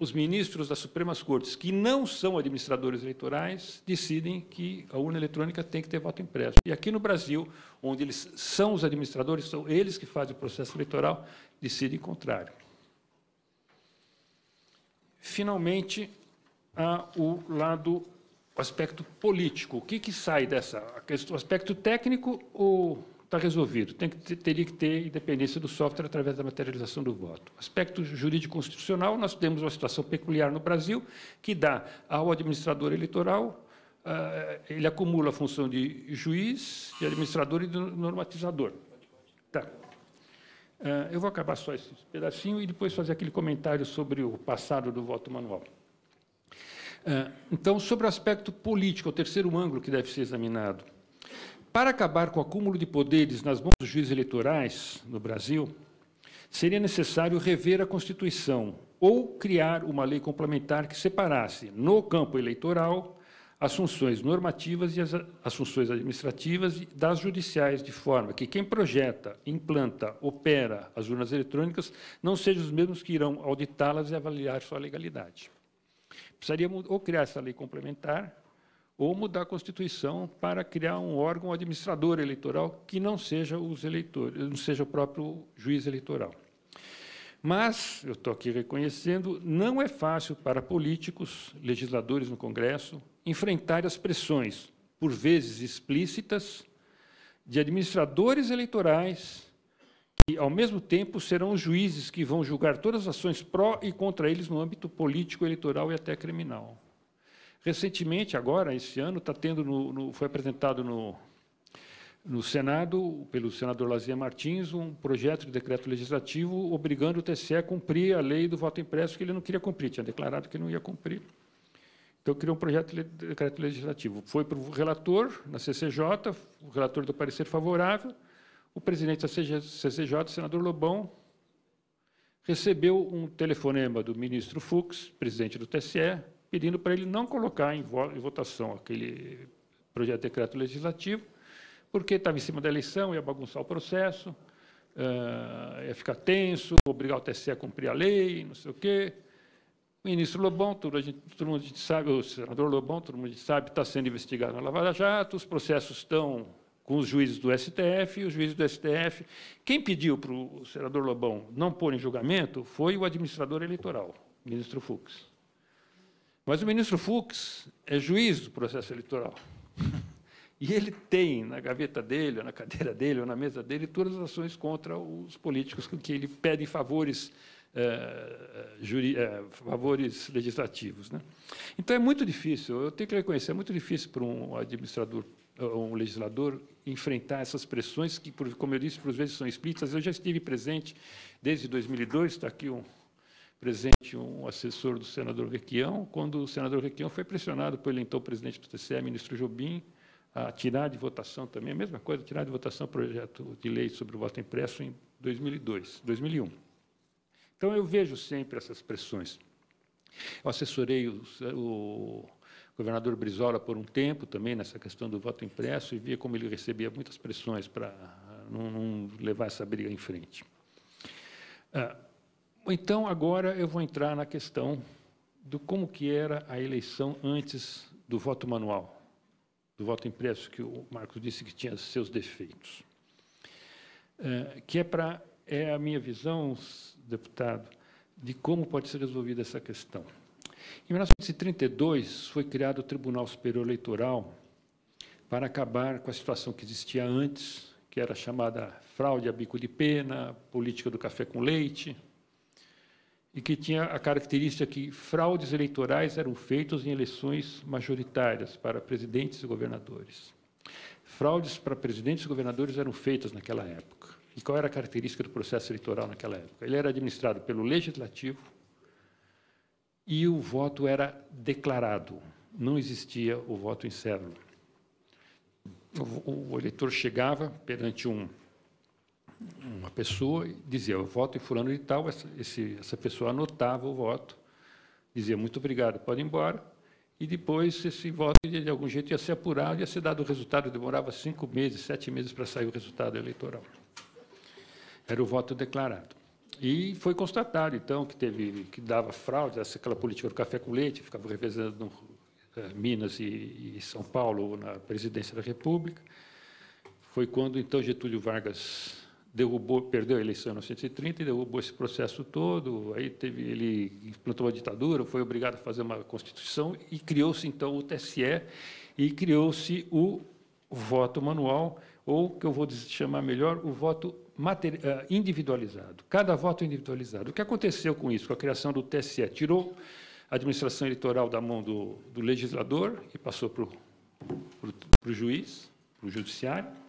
os ministros das Supremas Cortes, que não são administradores eleitorais, decidem que a urna eletrônica tem que ter voto impresso. E aqui no Brasil, onde eles são os administradores, são eles que fazem o processo eleitoral, decidem contrário. Finalmente, há o lado, o aspecto político. O que, que sai dessa? O aspecto técnico, o está resolvido. Tem que ter, teria que ter independência do software através da materialização do voto. Aspecto jurídico constitucional, nós temos uma situação peculiar no Brasil que dá ao administrador eleitoral, uh, ele acumula a função de juiz, de administrador e de normatizador. Tá. Uh, eu vou acabar só esse pedacinho e depois fazer aquele comentário sobre o passado do voto manual. Uh, então, sobre o aspecto político, é o terceiro ângulo que deve ser examinado. Para acabar com o acúmulo de poderes nas mãos dos juízes eleitorais no Brasil, seria necessário rever a Constituição ou criar uma lei complementar que separasse, no campo eleitoral, as funções normativas e as assunções administrativas das judiciais, de forma que quem projeta, implanta, opera as urnas eletrônicas não sejam os mesmos que irão auditá-las e avaliar sua legalidade. Precisaria ou criar essa lei complementar ou mudar a Constituição para criar um órgão administrador eleitoral que não seja os eleitores, não seja o próprio juiz eleitoral. Mas, eu estou aqui reconhecendo, não é fácil para políticos, legisladores no Congresso, enfrentar as pressões, por vezes explícitas, de administradores eleitorais que, ao mesmo tempo, serão os juízes que vão julgar todas as ações pró e contra eles no âmbito político, eleitoral e até criminal. Recentemente, agora, esse ano, está tendo no, no, foi apresentado no, no Senado, pelo senador Lazia Martins, um projeto de decreto legislativo obrigando o TSE a cumprir a lei do voto impresso, que ele não queria cumprir, tinha declarado que não ia cumprir. Então, criou um projeto de decreto legislativo. Foi para o relator, na CCJ, o relator do parecer favorável, o presidente da CCJ, senador Lobão, recebeu um telefonema do ministro Fux, presidente do TSE, pedindo para ele não colocar em votação aquele projeto de decreto legislativo, porque estava em cima da eleição, ia bagunçar o processo, uh, ia ficar tenso, obrigar o TSE a cumprir a lei, não sei o quê. O ministro Lobão, todo, a gente, todo mundo sabe, o senador Lobão, todo mundo sabe, está sendo investigado na Lava Jato, os processos estão com os juízes do STF, e os juízes do STF. Quem pediu para o senador Lobão não pôr em julgamento foi o administrador eleitoral, ministro Fux. Mas o ministro Fux é juiz do processo eleitoral. E ele tem na gaveta dele, ou na cadeira dele, ou na mesa dele, todas as ações contra os políticos com que ele pede favores, eh, eh, juri, eh, favores legislativos. Né? Então, é muito difícil, eu tenho que reconhecer, é muito difícil para um administrador, um legislador, enfrentar essas pressões que, como eu disse, por vezes são explícitas. Eu já estive presente desde 2002, está aqui um, presente um assessor do senador Requião, quando o senador Requião foi pressionado pelo então presidente do TCE, ministro Jobim, a tirar de votação também, a mesma coisa, tirar de votação o projeto de lei sobre o voto impresso em 2002, 2001. Então, eu vejo sempre essas pressões. Eu assessorei o, o governador Brizola por um tempo também nessa questão do voto impresso e via como ele recebia muitas pressões para não, não levar essa briga em frente. Ah, então, agora eu vou entrar na questão do como que era a eleição antes do voto manual, do voto impresso, que o Marcos disse que tinha seus defeitos. É, que é, pra, é a minha visão, deputado, de como pode ser resolvida essa questão. Em 1932, foi criado o Tribunal Superior Eleitoral para acabar com a situação que existia antes, que era chamada fraude a bico de pena, política do café com leite, e que tinha a característica que fraudes eleitorais eram feitos em eleições majoritárias para presidentes e governadores. Fraudes para presidentes e governadores eram feitas naquela época. E qual era a característica do processo eleitoral naquela época? Ele era administrado pelo legislativo e o voto era declarado. Não existia o voto em cérebro. O, o eleitor chegava perante um uma pessoa dizia, eu voto em fulano de tal, essa, esse, essa pessoa anotava o voto, dizia, muito obrigado, pode ir embora, e depois esse voto, de algum jeito, ia ser apurado, ia ser dado o resultado, demorava cinco meses, sete meses para sair o resultado eleitoral. Era o voto declarado. E foi constatado, então, que teve que dava fraude, aquela política do café com leite, ficava revezando eh, Minas e, e São Paulo na presidência da República. Foi quando, então, Getúlio Vargas derrubou, perdeu a eleição em 1930 e derrubou esse processo todo. Aí teve, ele implantou uma ditadura, foi obrigado a fazer uma constituição e criou-se então o TSE e criou-se o voto manual ou que eu vou chamar melhor o voto eh, individualizado. Cada voto individualizado. O que aconteceu com isso? Com a criação do TSE tirou a administração eleitoral da mão do, do legislador e passou para o juiz, para o judiciário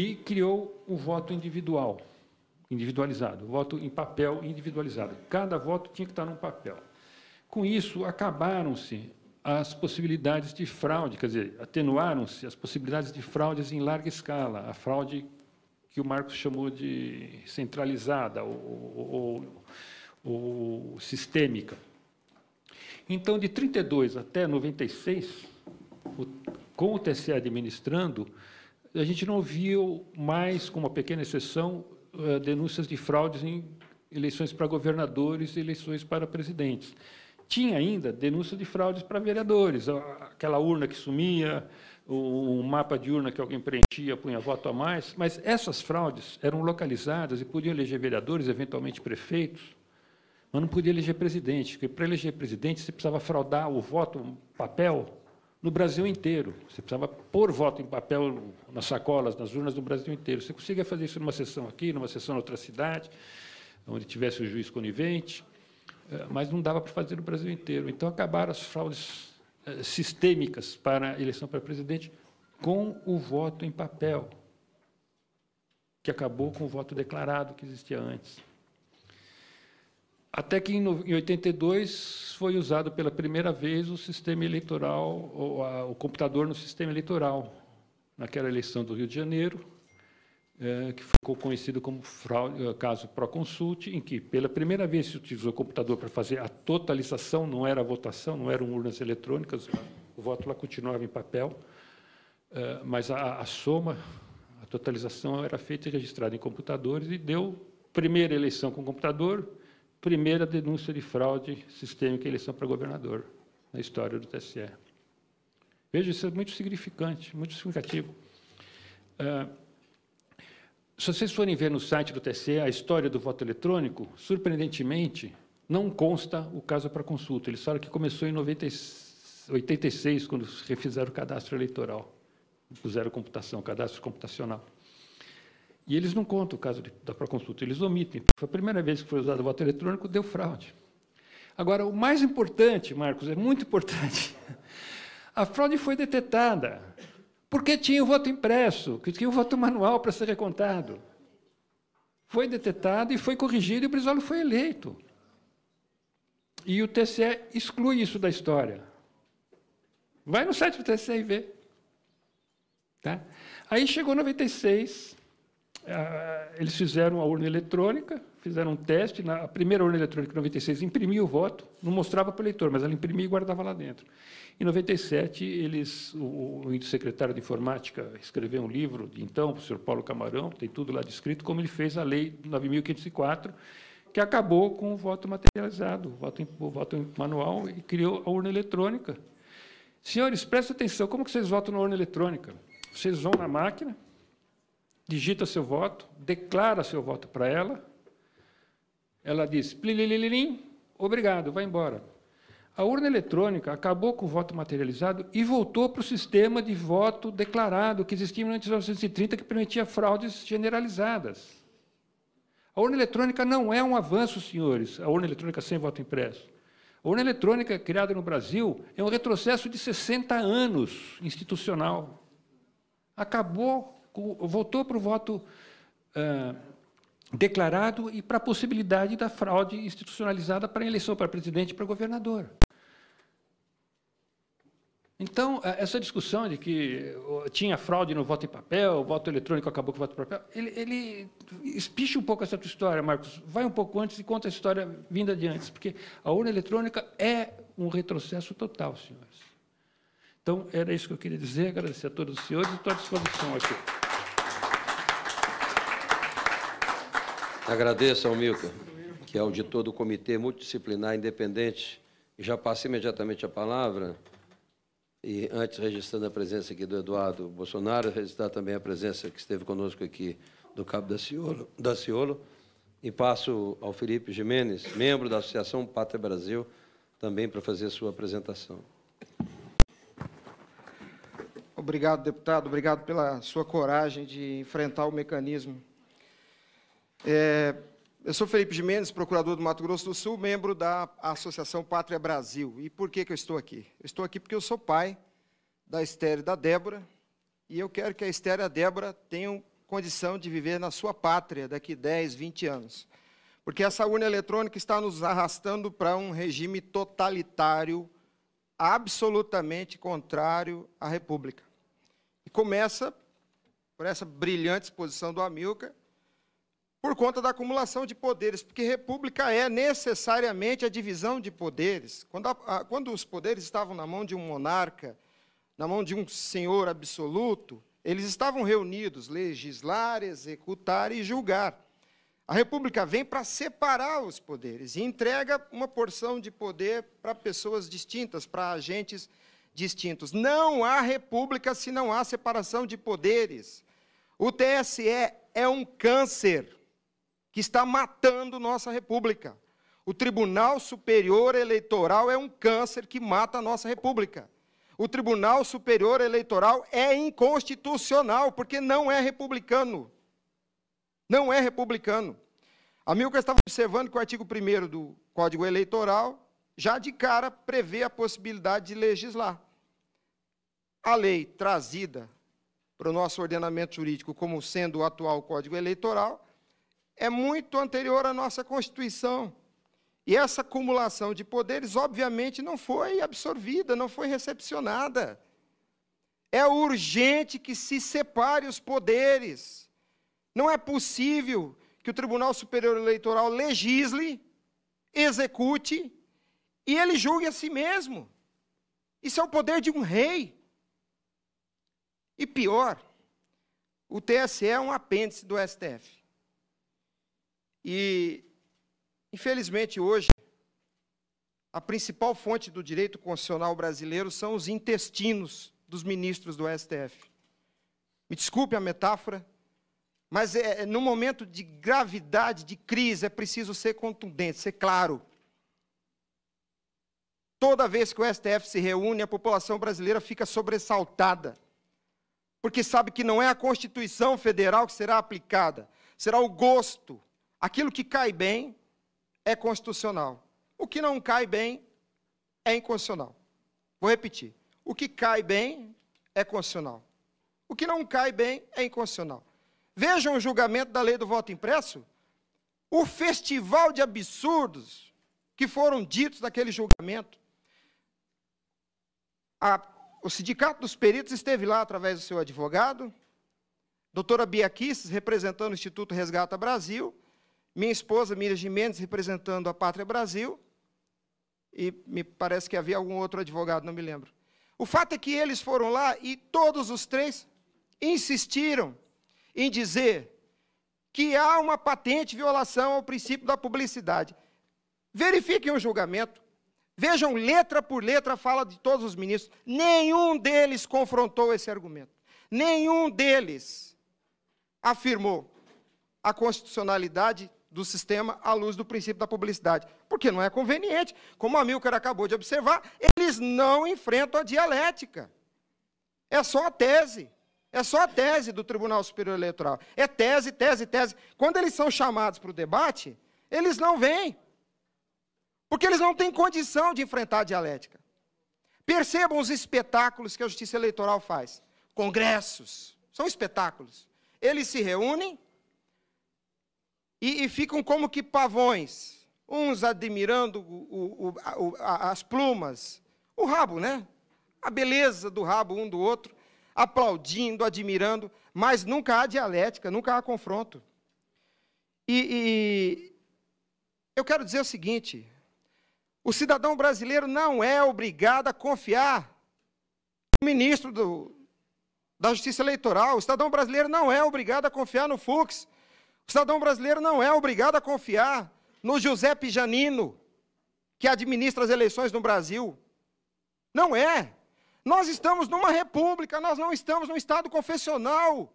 e criou o voto individual, individualizado, o voto em papel individualizado. Cada voto tinha que estar num papel. Com isso, acabaram-se as possibilidades de fraude, quer dizer, atenuaram-se as possibilidades de fraudes em larga escala, a fraude que o Marcos chamou de centralizada ou, ou, ou sistêmica. Então, de 32 até 96, com o TCE administrando, a gente não viu mais, com uma pequena exceção, eh, denúncias de fraudes em eleições para governadores e eleições para presidentes. Tinha ainda denúncia de fraudes para vereadores, aquela urna que sumia, o mapa de urna que alguém preenchia, punha voto a mais, mas essas fraudes eram localizadas e podiam eleger vereadores, eventualmente prefeitos, mas não podia eleger presidente, porque para eleger presidente você precisava fraudar o voto, papel, no Brasil inteiro. Você precisava pôr voto em papel nas sacolas, nas urnas do Brasil inteiro. Você conseguia fazer isso numa sessão aqui, numa sessão em outra cidade, onde tivesse o juiz conivente, eh, mas não dava para fazer no Brasil inteiro. Então acabaram as fraudes eh, sistêmicas para a eleição para presidente com o voto em papel, que acabou com o voto declarado que existia antes. Até que em 82 foi usado pela primeira vez o sistema eleitoral, o, a, o computador no sistema eleitoral, naquela eleição do Rio de Janeiro, é, que ficou conhecido como fraude, é, caso Proconsult, em que pela primeira vez se utilizou o computador para fazer a totalização, não era a votação, não eram urnas eletrônicas, o voto lá continuava em papel, é, mas a, a soma, a totalização era feita e registrada em computadores e deu primeira eleição com computador, primeira denúncia de fraude sistêmica em eleição para governador na história do TSE. Veja, isso é muito significante, muito significativo. Ah, se vocês forem ver no site do TSE a história do voto eletrônico, surpreendentemente, não consta o caso para consulta. Eles falaram que começou em 96, 86, quando refizeram o cadastro eleitoral, puseram computação, cadastro computacional. E eles não contam o caso de, da consulta, eles omitem. Foi a primeira vez que foi usado o voto eletrônico, deu fraude. Agora, o mais importante, Marcos, é muito importante. A fraude foi detetada porque tinha o voto impresso, que tinha o voto manual para ser recontado. Foi detetado e foi corrigido e o Brizola foi eleito. E o TCE exclui isso da história. Vai no site do TCE e vê. Tá? Aí chegou 96, ah, ah, eles fizeram a urna eletrônica, fizeram um teste, na a primeira urna eletrônica, em 96, imprimia o voto, não mostrava para o eleitor, mas ela imprimia e guardava lá dentro. Em 97, eles, o, o secretário de Informática escreveu um livro, de então, o senhor Paulo Camarão, tem tudo lá descrito, como ele fez a lei 9.504, que acabou com o voto materializado, o voto, o voto manual, e criou a urna eletrônica. Senhores, prestem atenção, como que vocês votam na urna eletrônica? Vocês vão na máquina, digita seu voto, declara seu voto para ela, ela diz, plililililim, obrigado, vai embora. A urna eletrônica acabou com o voto materializado e voltou para o sistema de voto declarado que existia em 1930, que permitia fraudes generalizadas. A urna eletrônica não é um avanço, senhores, a urna eletrônica sem voto impresso. A urna eletrônica criada no Brasil é um retrocesso de 60 anos institucional. Acabou voltou para o voto declarado e para a possibilidade da fraude institucionalizada para a eleição para presidente e para governador. Então, essa discussão de que tinha fraude no voto em papel, o voto eletrônico acabou com o voto em papel, ele, ele espicha um pouco essa tua história, Marcos. Vai um pouco antes e conta a história vinda de antes, porque a urna eletrônica é um retrocesso total, senhores. Então, era isso que eu queria dizer. Agradecer a todos os senhores e estou à disposição aqui. Agradeço ao Milka, que é auditor do Comitê Multidisciplinar Independente, e já passo imediatamente a palavra, e antes registrando a presença aqui do Eduardo Bolsonaro, registrar também a presença que esteve conosco aqui do Cabo da Ciolo, da Ciolo e passo ao Felipe Jimenez, membro da Associação Pátria Brasil, também para fazer sua apresentação. Obrigado, deputado. Obrigado pela sua coragem de enfrentar o mecanismo é, eu sou Felipe de Mendes, procurador do Mato Grosso do Sul, membro da Associação Pátria Brasil. E por que, que eu estou aqui? Eu estou aqui porque eu sou pai da Estéria e da Débora, e eu quero que a Estéria e a Débora tenham condição de viver na sua pátria daqui 10, 20 anos. Porque essa urna eletrônica está nos arrastando para um regime totalitário, absolutamente contrário à República. E começa por essa brilhante exposição do Amilcar, por conta da acumulação de poderes, porque república é necessariamente a divisão de poderes. Quando, a, a, quando, os poderes estavam na mão de um monarca, na mão de um senhor absoluto, eles estavam reunidos legislar, executar e julgar. A república vem para separar os poderes e entrega uma porção de poder para pessoas distintas, para agentes distintos. Não há república se não há separação de poderes. O TSE é um câncer que está matando nossa república. O Tribunal Superior Eleitoral é um câncer que mata a nossa república. O Tribunal Superior Eleitoral é inconstitucional, porque não é republicano. Não é republicano. A Milka estava observando que o artigo 1 do Código Eleitoral já de cara prevê a possibilidade de legislar. A lei trazida para o nosso ordenamento jurídico como sendo o atual Código Eleitoral é muito anterior à nossa Constituição. E essa acumulação de poderes, obviamente, não foi absorvida, não foi recepcionada. É urgente que se separe os poderes. Não é possível que o Tribunal Superior Eleitoral legisle, execute e ele julgue a si mesmo. Isso é o poder de um rei. E pior, o TSE é um apêndice do STF. E, infelizmente, hoje, a principal fonte do direito constitucional brasileiro são os intestinos dos ministros do STF. Me desculpe a metáfora, mas é, é, no momento de gravidade, de crise, é preciso ser contundente, ser claro. Toda vez que o STF se reúne, a população brasileira fica sobressaltada, porque sabe que não é a Constituição Federal que será aplicada, será o gosto, Aquilo que cai bem é constitucional. O que não cai bem é inconstitucional. Vou repetir. O que cai bem é constitucional. O que não cai bem é inconstitucional. Vejam o julgamento da lei do voto impresso. O festival de absurdos que foram ditos naquele julgamento. A, o Sindicato dos Peritos esteve lá através do seu advogado, doutora Bia Kicis, representando o Instituto Resgata Brasil, minha esposa, Miriam Jiménez representando a Pátria Brasil. E me parece que havia algum outro advogado, não me lembro. O fato é que eles foram lá e todos os três insistiram em dizer que há uma patente violação ao princípio da publicidade. Verifiquem o julgamento, vejam letra por letra a fala de todos os ministros. Nenhum deles confrontou esse argumento. Nenhum deles afirmou a constitucionalidade do sistema à luz do princípio da publicidade. Porque não é conveniente. Como a Milker acabou de observar, eles não enfrentam a dialética. É só a tese. É só a tese do Tribunal Superior Eleitoral. É tese, tese, tese. Quando eles são chamados para o debate, eles não vêm. Porque eles não têm condição de enfrentar a dialética. Percebam os espetáculos que a Justiça Eleitoral faz. Congressos. São espetáculos. Eles se reúnem e, e ficam como que pavões, uns admirando o, o, o, as plumas, o rabo, né? A beleza do rabo um do outro, aplaudindo, admirando, mas nunca há dialética, nunca há confronto. E, e eu quero dizer o seguinte: o cidadão brasileiro não é obrigado a confiar no ministro do, da Justiça Eleitoral, o cidadão brasileiro não é obrigado a confiar no Fux, o cidadão brasileiro não é obrigado a confiar no José Janino, que administra as eleições no Brasil. Não é. Nós estamos numa república, nós não estamos num Estado confessional.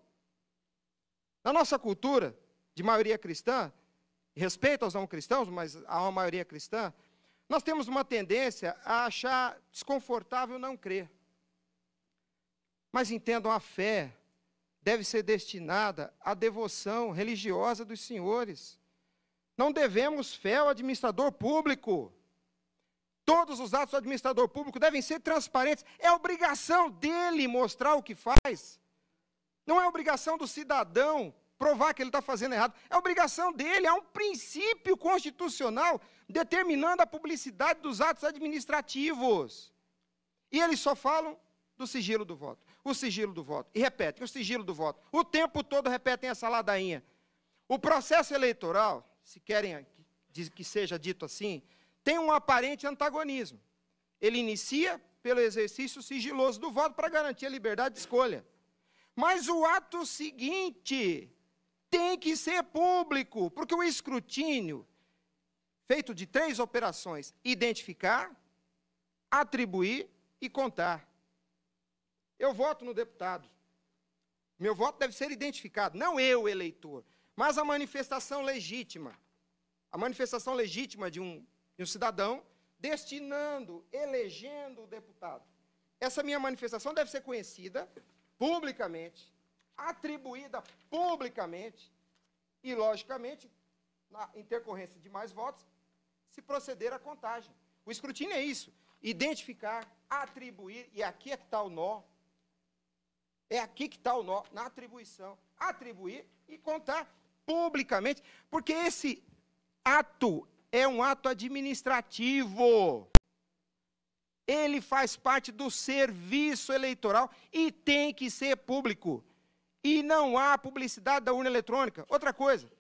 Na nossa cultura, de maioria cristã, respeito aos não cristãos, mas há uma maioria cristã, nós temos uma tendência a achar desconfortável não crer. Mas entendam, a fé deve ser destinada à devoção religiosa dos senhores. Não devemos fé ao administrador público. Todos os atos do administrador público devem ser transparentes. É obrigação dele mostrar o que faz. Não é obrigação do cidadão provar que ele está fazendo errado. É obrigação dele, há é um princípio constitucional determinando a publicidade dos atos administrativos. E eles só falam do sigilo do voto o sigilo do voto. E repetem, o sigilo do voto. O tempo todo repetem essa ladainha. O processo eleitoral, se querem que seja dito assim, tem um aparente antagonismo. Ele inicia pelo exercício sigiloso do voto para garantir a liberdade de escolha. Mas o ato seguinte tem que ser público, porque o escrutínio, feito de três operações: identificar, atribuir e contar. Eu voto no deputado. Meu voto deve ser identificado, não eu, eleitor, mas a manifestação legítima. A manifestação legítima de um, de um cidadão destinando, elegendo o deputado. Essa minha manifestação deve ser conhecida publicamente, atribuída publicamente e, logicamente, na intercorrência de mais votos, se proceder à contagem. O escrutínio é isso: identificar, atribuir, e aqui é que está o nó é aqui que está o nó, na atribuição. Atribuir e contar publicamente, porque esse ato é um ato administrativo. Ele faz parte do serviço eleitoral e tem que ser público. E não há publicidade da urna eletrônica. Outra coisa,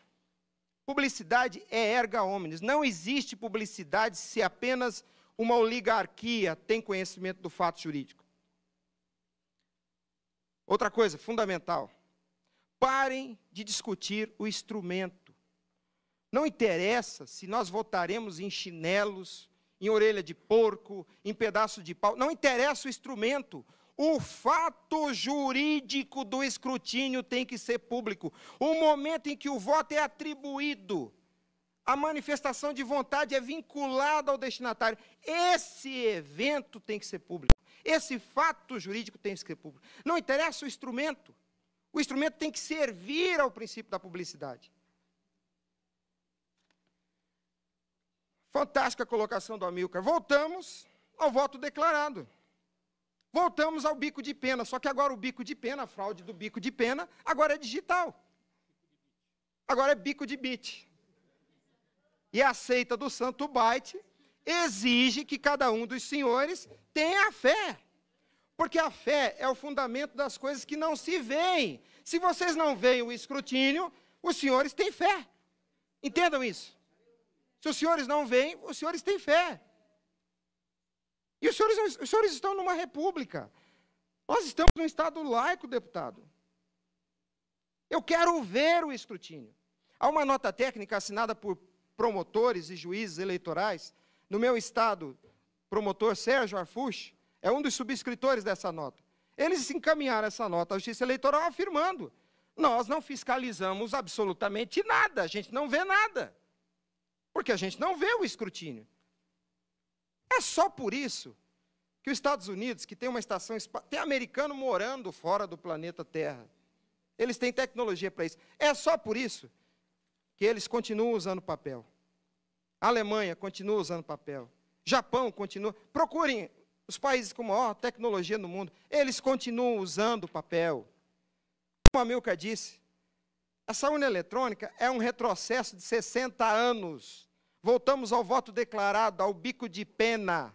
publicidade é erga omnes. Não existe publicidade se apenas uma oligarquia tem conhecimento do fato jurídico. Outra coisa fundamental: parem de discutir o instrumento. Não interessa se nós votaremos em chinelos, em orelha de porco, em pedaço de pau. Não interessa o instrumento. O fato jurídico do escrutínio tem que ser público. O momento em que o voto é atribuído, a manifestação de vontade é vinculada ao destinatário. Esse evento tem que ser público. Esse fato jurídico tem que ser público. Não interessa o instrumento. O instrumento tem que servir ao princípio da publicidade. Fantástica colocação do Amilcar. Voltamos ao voto declarado. Voltamos ao bico de pena, só que agora o bico de pena, a fraude do bico de pena, agora é digital. Agora é bico de bit. E é a seita do santo byte exige que cada um dos senhores tenha fé. Porque a fé é o fundamento das coisas que não se veem. Se vocês não veem o escrutínio, os senhores têm fé. Entendam isso. Se os senhores não veem, os senhores têm fé. E os senhores, os senhores estão numa república. Nós estamos num Estado laico, deputado. Eu quero ver o escrutínio. Há uma nota técnica assinada por promotores e juízes eleitorais no meu estado, promotor Sérgio Arfuch, é um dos subscritores dessa nota. Eles encaminharam essa nota à Justiça Eleitoral afirmando: nós não fiscalizamos absolutamente nada, a gente não vê nada. Porque a gente não vê o escrutínio. É só por isso que os Estados Unidos, que tem uma estação espacial, tem americano morando fora do planeta Terra. Eles têm tecnologia para isso. É só por isso que eles continuam usando papel. A Alemanha continua usando papel. Japão continua. Procurem os países com maior tecnologia no mundo. Eles continuam usando papel. Como a Milka disse, essa urna eletrônica é um retrocesso de 60 anos. Voltamos ao voto declarado, ao bico de pena.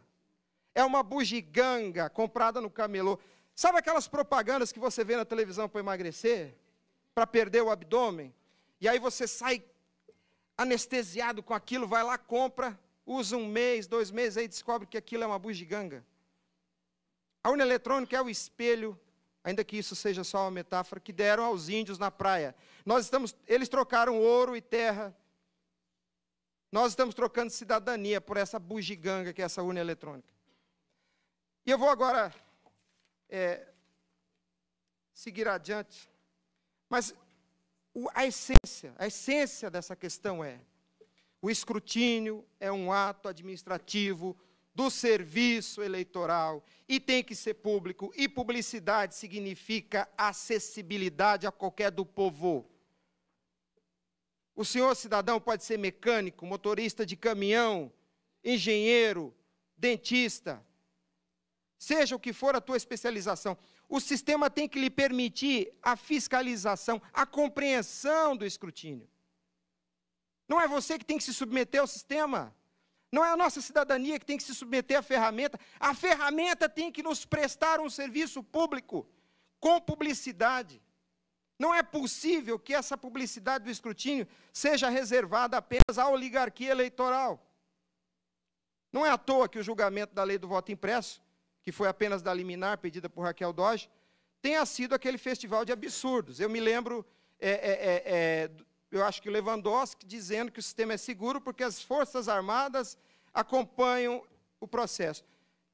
É uma bugiganga comprada no camelô. Sabe aquelas propagandas que você vê na televisão para emagrecer? Para perder o abdômen? E aí você sai anestesiado com aquilo, vai lá, compra, usa um mês, dois meses, aí descobre que aquilo é uma bugiganga. A urna eletrônica é o espelho, ainda que isso seja só uma metáfora, que deram aos índios na praia. Nós estamos, eles trocaram ouro e terra. Nós estamos trocando cidadania por essa bugiganga que é essa urna eletrônica. E eu vou agora é, seguir adiante. Mas a essência, a essência dessa questão é: o escrutínio é um ato administrativo do serviço eleitoral e tem que ser público, e publicidade significa acessibilidade a qualquer do povo. O senhor cidadão pode ser mecânico, motorista de caminhão, engenheiro, dentista, seja o que for a tua especialização, o sistema tem que lhe permitir a fiscalização, a compreensão do escrutínio. Não é você que tem que se submeter ao sistema. Não é a nossa cidadania que tem que se submeter à ferramenta. A ferramenta tem que nos prestar um serviço público com publicidade. Não é possível que essa publicidade do escrutínio seja reservada apenas à oligarquia eleitoral. Não é à toa que o julgamento da lei do voto impresso que foi apenas da liminar pedida por Raquel Dodge, tenha sido aquele festival de absurdos. Eu me lembro, é, é, é, é eu acho que Lewandowski dizendo que o sistema é seguro porque as Forças Armadas acompanham o processo.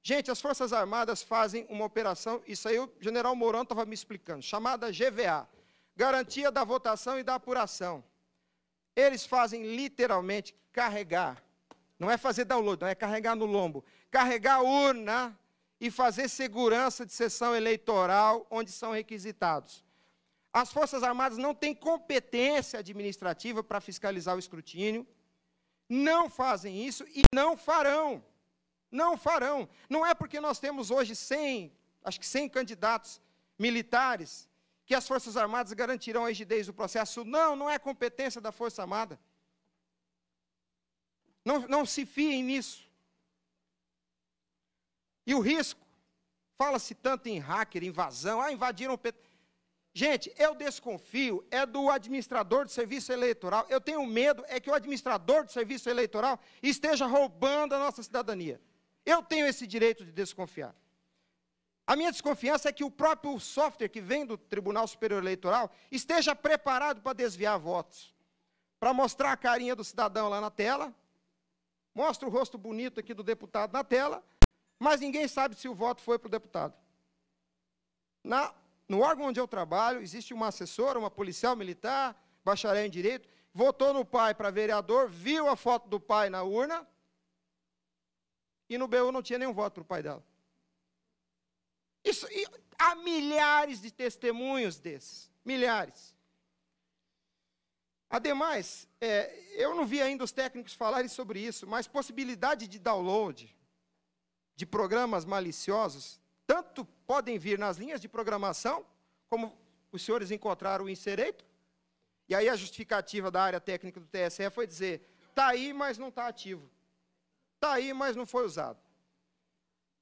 Gente, as Forças Armadas fazem uma operação, isso aí o general Mourão estava me explicando, chamada GVA Garantia da Votação e da Apuração. Eles fazem literalmente carregar, não é fazer download, não é carregar no lombo, carregar urna e fazer segurança de sessão eleitoral onde são requisitados. As Forças Armadas não têm competência administrativa para fiscalizar o escrutínio, não fazem isso e não farão. Não farão. Não é porque nós temos hoje 100, acho que 100 candidatos militares que as Forças Armadas garantirão a rigidez do processo. Não, não é competência da Força Armada. Não, não se fiem nisso. E o risco? Fala-se tanto em hacker, invasão, ah, invadiram o PT. Gente, eu desconfio, é do administrador de serviço eleitoral. Eu tenho medo é que o administrador de serviço eleitoral esteja roubando a nossa cidadania. Eu tenho esse direito de desconfiar. A minha desconfiança é que o próprio software que vem do Tribunal Superior Eleitoral esteja preparado para desviar votos. Para mostrar a carinha do cidadão lá na tela, mostra o rosto bonito aqui do deputado na tela, mas ninguém sabe se o voto foi para o deputado. Na, no órgão onde eu trabalho, existe uma assessora, uma policial militar, bacharel em direito, votou no pai para vereador, viu a foto do pai na urna, e no BU não tinha nenhum voto para o pai dela. Isso, e há milhares de testemunhos desses, milhares. Ademais, é, eu não vi ainda os técnicos falarem sobre isso, mas possibilidade de download, de programas maliciosos, tanto podem vir nas linhas de programação, como os senhores encontraram o insereito. E aí a justificativa da área técnica do TSE foi dizer: está aí, mas não está ativo. Está aí, mas não foi usado.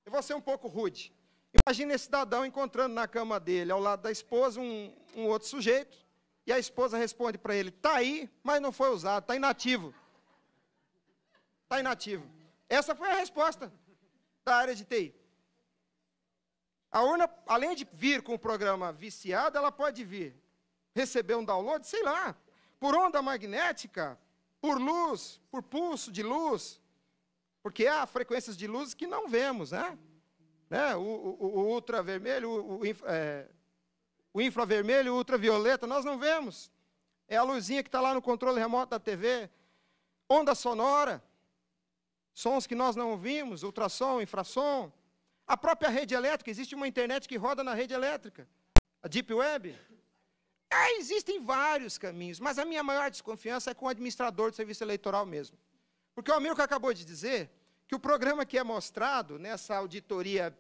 Eu vou ser um pouco rude. Imagina esse cidadão encontrando na cama dele, ao lado da esposa, um, um outro sujeito, e a esposa responde para ele: está aí, mas não foi usado, está inativo. Está inativo. Essa foi a resposta da área de TI. A urna, além de vir com o programa viciado, ela pode vir receber um download, sei lá, por onda magnética, por luz, por pulso de luz, porque há frequências de luz que não vemos, né? né? O, o, o ultravermelho, o, o, é, o infravermelho, o ultravioleta, nós não vemos. É a luzinha que está lá no controle remoto da TV, onda sonora sons que nós não ouvimos, ultrassom, infrassom. A própria rede elétrica, existe uma internet que roda na rede elétrica, a Deep Web. É, existem vários caminhos, mas a minha maior desconfiança é com o administrador do serviço eleitoral mesmo. Porque o que acabou de dizer que o programa que é mostrado nessa auditoria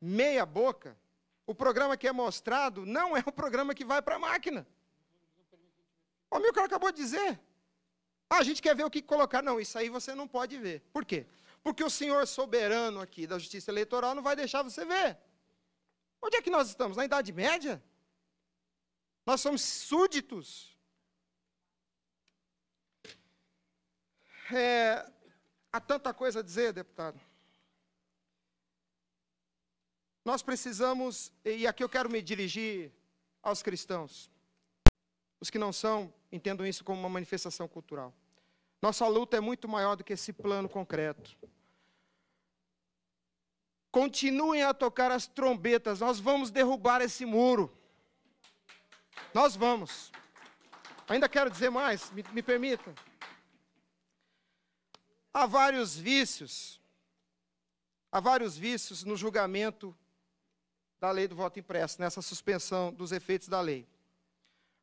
meia boca, o programa que é mostrado não é o programa que vai para a máquina. O Amilcar acabou de dizer, ah, a gente quer ver o que colocar. Não, isso aí você não pode ver. Por quê? Porque o senhor soberano aqui da justiça eleitoral não vai deixar você ver. Onde é que nós estamos? Na Idade Média? Nós somos súditos. É, há tanta coisa a dizer, deputado. Nós precisamos, e aqui eu quero me dirigir aos cristãos. Os que não são, entendam isso como uma manifestação cultural. Nossa luta é muito maior do que esse plano concreto. Continuem a tocar as trombetas, nós vamos derrubar esse muro. Nós vamos. Ainda quero dizer mais, me, me permita. Há vários vícios, há vários vícios no julgamento da lei do voto impresso, nessa suspensão dos efeitos da lei.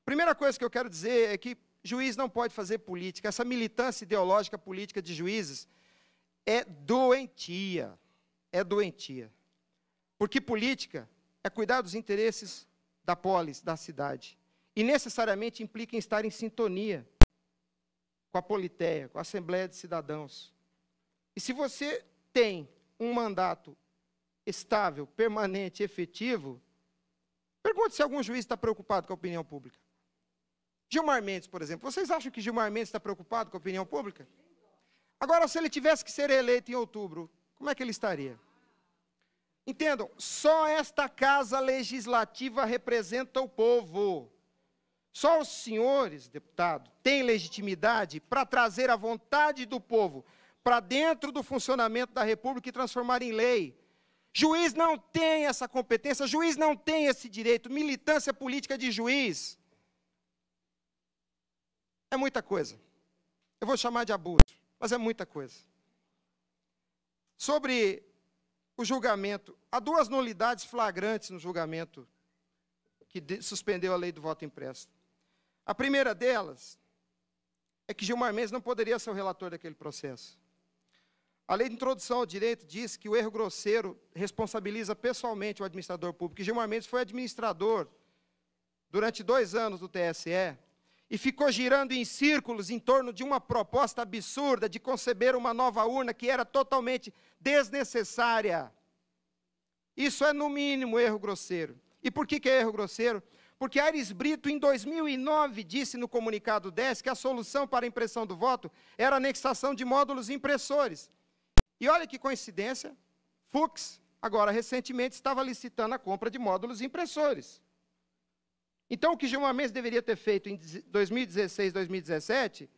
Primeira coisa que eu quero dizer é que juiz não pode fazer política. Essa militância ideológica política de juízes é doentia. É doentia. Porque política é cuidar dos interesses da polis, da cidade. E necessariamente implica em estar em sintonia com a politéia, com a Assembleia de Cidadãos. E se você tem um mandato estável, permanente, efetivo, pergunte se algum juiz está preocupado com a opinião pública. Gilmar Mendes, por exemplo. Vocês acham que Gilmar Mendes está preocupado com a opinião pública? Agora, se ele tivesse que ser eleito em outubro, como é que ele estaria? Entendam, só esta casa legislativa representa o povo. Só os senhores, deputado, têm legitimidade para trazer a vontade do povo para dentro do funcionamento da República e transformar em lei. Juiz não tem essa competência, juiz não tem esse direito, militância política de juiz. É muita coisa. Eu vou chamar de abuso, mas é muita coisa. Sobre o julgamento, há duas nulidades flagrantes no julgamento que suspendeu a lei do voto impresso. A primeira delas é que Gilmar Mendes não poderia ser o relator daquele processo. A lei de introdução ao direito diz que o erro grosseiro responsabiliza pessoalmente o administrador público. E Gilmar Mendes foi administrador durante dois anos do TSE, e ficou girando em círculos em torno de uma proposta absurda de conceber uma nova urna que era totalmente desnecessária. Isso é, no mínimo, erro grosseiro. E por que, que é erro grosseiro? Porque Aires Brito, em 2009, disse no comunicado 10 que a solução para a impressão do voto era a anexação de módulos impressores. E olha que coincidência, Fux, agora recentemente, estava licitando a compra de módulos impressores. Então, o que Gilmar Mendes deveria ter feito em 2016, 2017,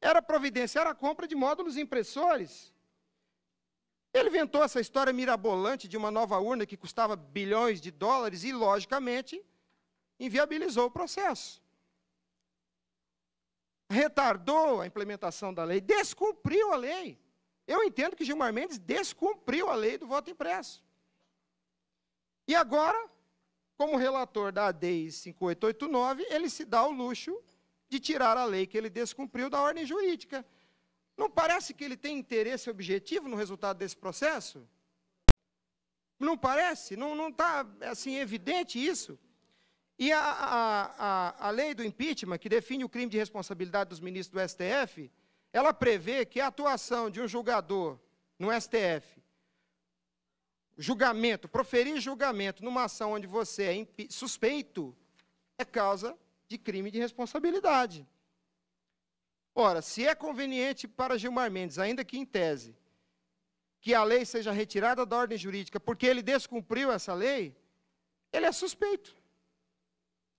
era providenciar a compra de módulos impressores. Ele inventou essa história mirabolante de uma nova urna que custava bilhões de dólares e, logicamente, inviabilizou o processo. Retardou a implementação da lei, descumpriu a lei. Eu entendo que Gilmar Mendes descumpriu a lei do voto impresso. E agora como relator da ADI 5889, ele se dá o luxo de tirar a lei que ele descumpriu da ordem jurídica. Não parece que ele tem interesse objetivo no resultado desse processo? Não parece? Não está assim, evidente isso? E a, a, a, a, lei do impeachment, que define o crime de responsabilidade dos ministros do STF, ela prevê que a atuação de um julgador no STF julgamento, proferir julgamento numa ação onde você é suspeito, é causa de crime de responsabilidade. Ora, se é conveniente para Gilmar Mendes, ainda que em tese, que a lei seja retirada da ordem jurídica porque ele descumpriu essa lei, ele é suspeito.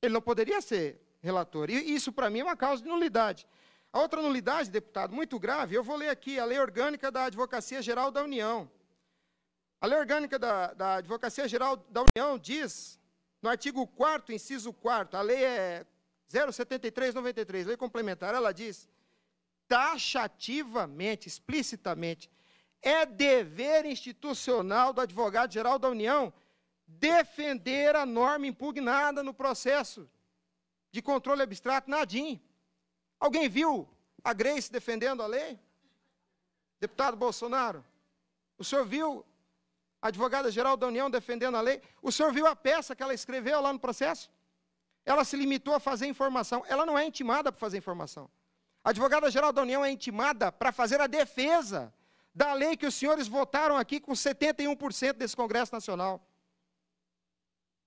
Ele não poderia ser relator. E isso, para mim, é uma causa de nulidade. A outra nulidade, deputado, muito grave, eu vou ler aqui a Lei Orgânica da Advocacia Geral da União a Lei Orgânica da, da Advocacia Geral da União diz, no artigo 4 inciso 4 a lei é 07393, lei complementar, ela diz, taxativamente, explicitamente, é dever institucional do advogado-geral da União defender a norma impugnada no processo de controle abstrato nadim. Alguém viu a Grace defendendo a lei? Deputado Bolsonaro, o senhor viu advogada-geral da União defendendo a lei. O senhor viu a peça que ela escreveu lá no processo? Ela se limitou a fazer informação. Ela não é intimada para fazer informação. A advogada-geral da União é intimada para fazer a defesa da lei que os senhores votaram aqui com 71% desse Congresso Nacional.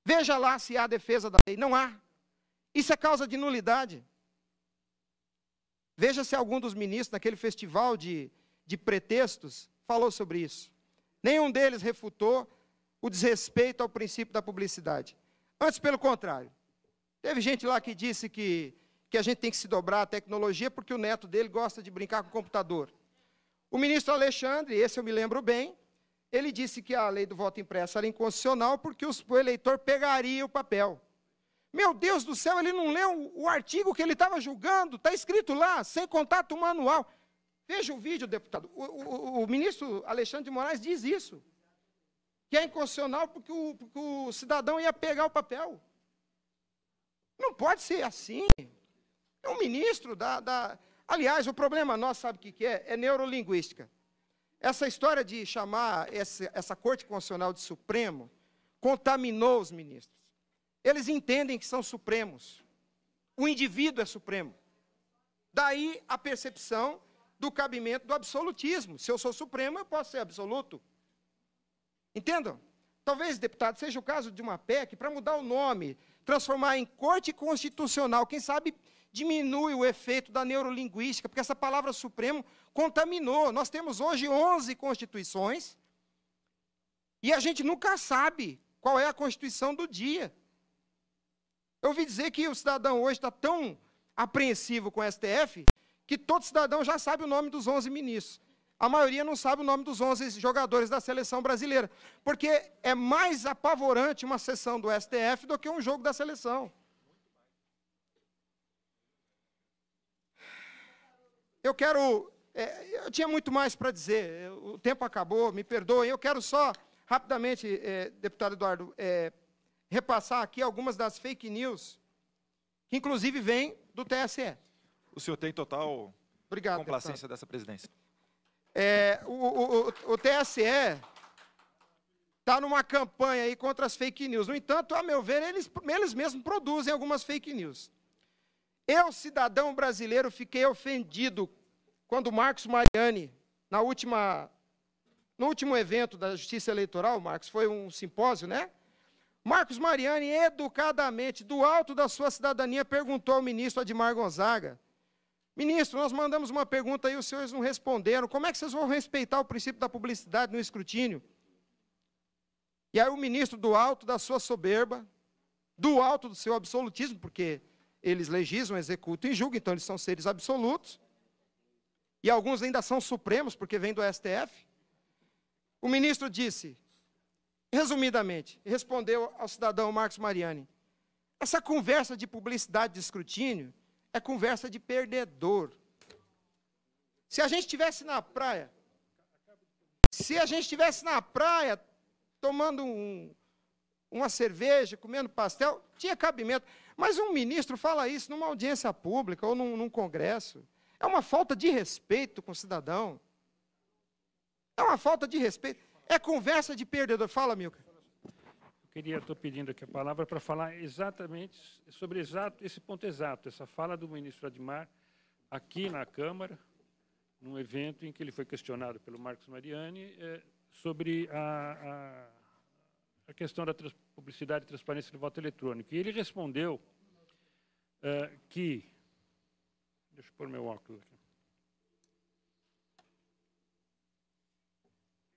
Veja lá se há defesa da lei. Não há. Isso é causa de nulidade. Veja se algum dos ministros, naquele festival de, de pretextos, falou sobre isso. Nenhum deles refutou o desrespeito ao princípio da publicidade. Antes, pelo contrário. Teve gente lá que disse que, que a gente tem que se dobrar à tecnologia porque o neto dele gosta de brincar com o computador. O ministro Alexandre, esse eu me lembro bem, ele disse que a lei do voto impresso era inconstitucional porque os, o eleitor pegaria o papel. Meu Deus do céu, ele não leu o artigo que ele estava julgando, está escrito lá, sem contato manual. Veja o vídeo, deputado. O, o, o ministro Alexandre de Moraes diz isso. Que é inconstitucional porque o, porque o cidadão ia pegar o papel. Não pode ser assim. É um ministro da, da... Aliás, o problema nosso, sabe o que, que é? É neurolinguística. Essa história de chamar essa, essa Corte Constitucional de Supremo contaminou os ministros. Eles entendem que são supremos. O indivíduo é supremo. Daí a percepção do cabimento do absolutismo. Se eu sou supremo, eu posso ser absoluto. Entendam? Talvez, deputado, seja o caso de uma PEC para mudar o nome, transformar em corte constitucional. Quem sabe diminui o efeito da neurolinguística, porque essa palavra supremo contaminou. Nós temos hoje 11 constituições e a gente nunca sabe qual é a constituição do dia. Eu ouvi dizer que o cidadão hoje está tão apreensivo com o STF que todo cidadão já sabe o nome dos 11 ministros. A maioria não sabe o nome dos 11 jogadores da seleção brasileira, porque é mais apavorante uma sessão do STF do que um jogo da seleção. Eu quero. É, eu tinha muito mais para dizer, o tempo acabou, me perdoem. Eu quero só, rapidamente, é, deputado Eduardo, é, repassar aqui algumas das fake news, que inclusive vêm do TSE o senhor tem total Obrigado, complacência deputado. dessa presidência. É, o, o, o TSE está numa campanha aí contra as fake news. No entanto, a meu ver, eles, eles mesmos produzem algumas fake news. Eu, cidadão brasileiro, fiquei ofendido quando Marcos Mariani, na última, no último evento da Justiça Eleitoral, Marcos, foi um simpósio, né? Marcos Mariani, educadamente, do alto da sua cidadania, perguntou ao ministro Admar Gonzaga Ministro, nós mandamos uma pergunta aí, os senhores não responderam. Como é que vocês vão respeitar o princípio da publicidade no escrutínio? E aí o ministro, do alto da sua soberba, do alto do seu absolutismo, porque eles legislam, executam e julgam, então eles são seres absolutos. E alguns ainda são supremos, porque vêm do STF. O ministro disse, resumidamente, respondeu ao cidadão Marcos Mariani: essa conversa de publicidade de escrutínio é conversa de perdedor. Se a gente estivesse na praia, se a gente estivesse na praia tomando um, uma cerveja, comendo pastel, tinha cabimento. Mas um ministro fala isso numa audiência pública ou num, num congresso. É uma falta de respeito com o cidadão. É uma falta de respeito. É conversa de perdedor. Fala, Milka queria, estou pedindo aqui a palavra para falar exatamente sobre exato, esse ponto exato, essa fala do ministro Admar aqui na Câmara, num evento em que ele foi questionado pelo Marcos Mariani é, sobre a, a, a, questão da trans, publicidade e transparência do voto eletrônico. E ele respondeu é, que... Deixa eu pôr meu óculos aqui.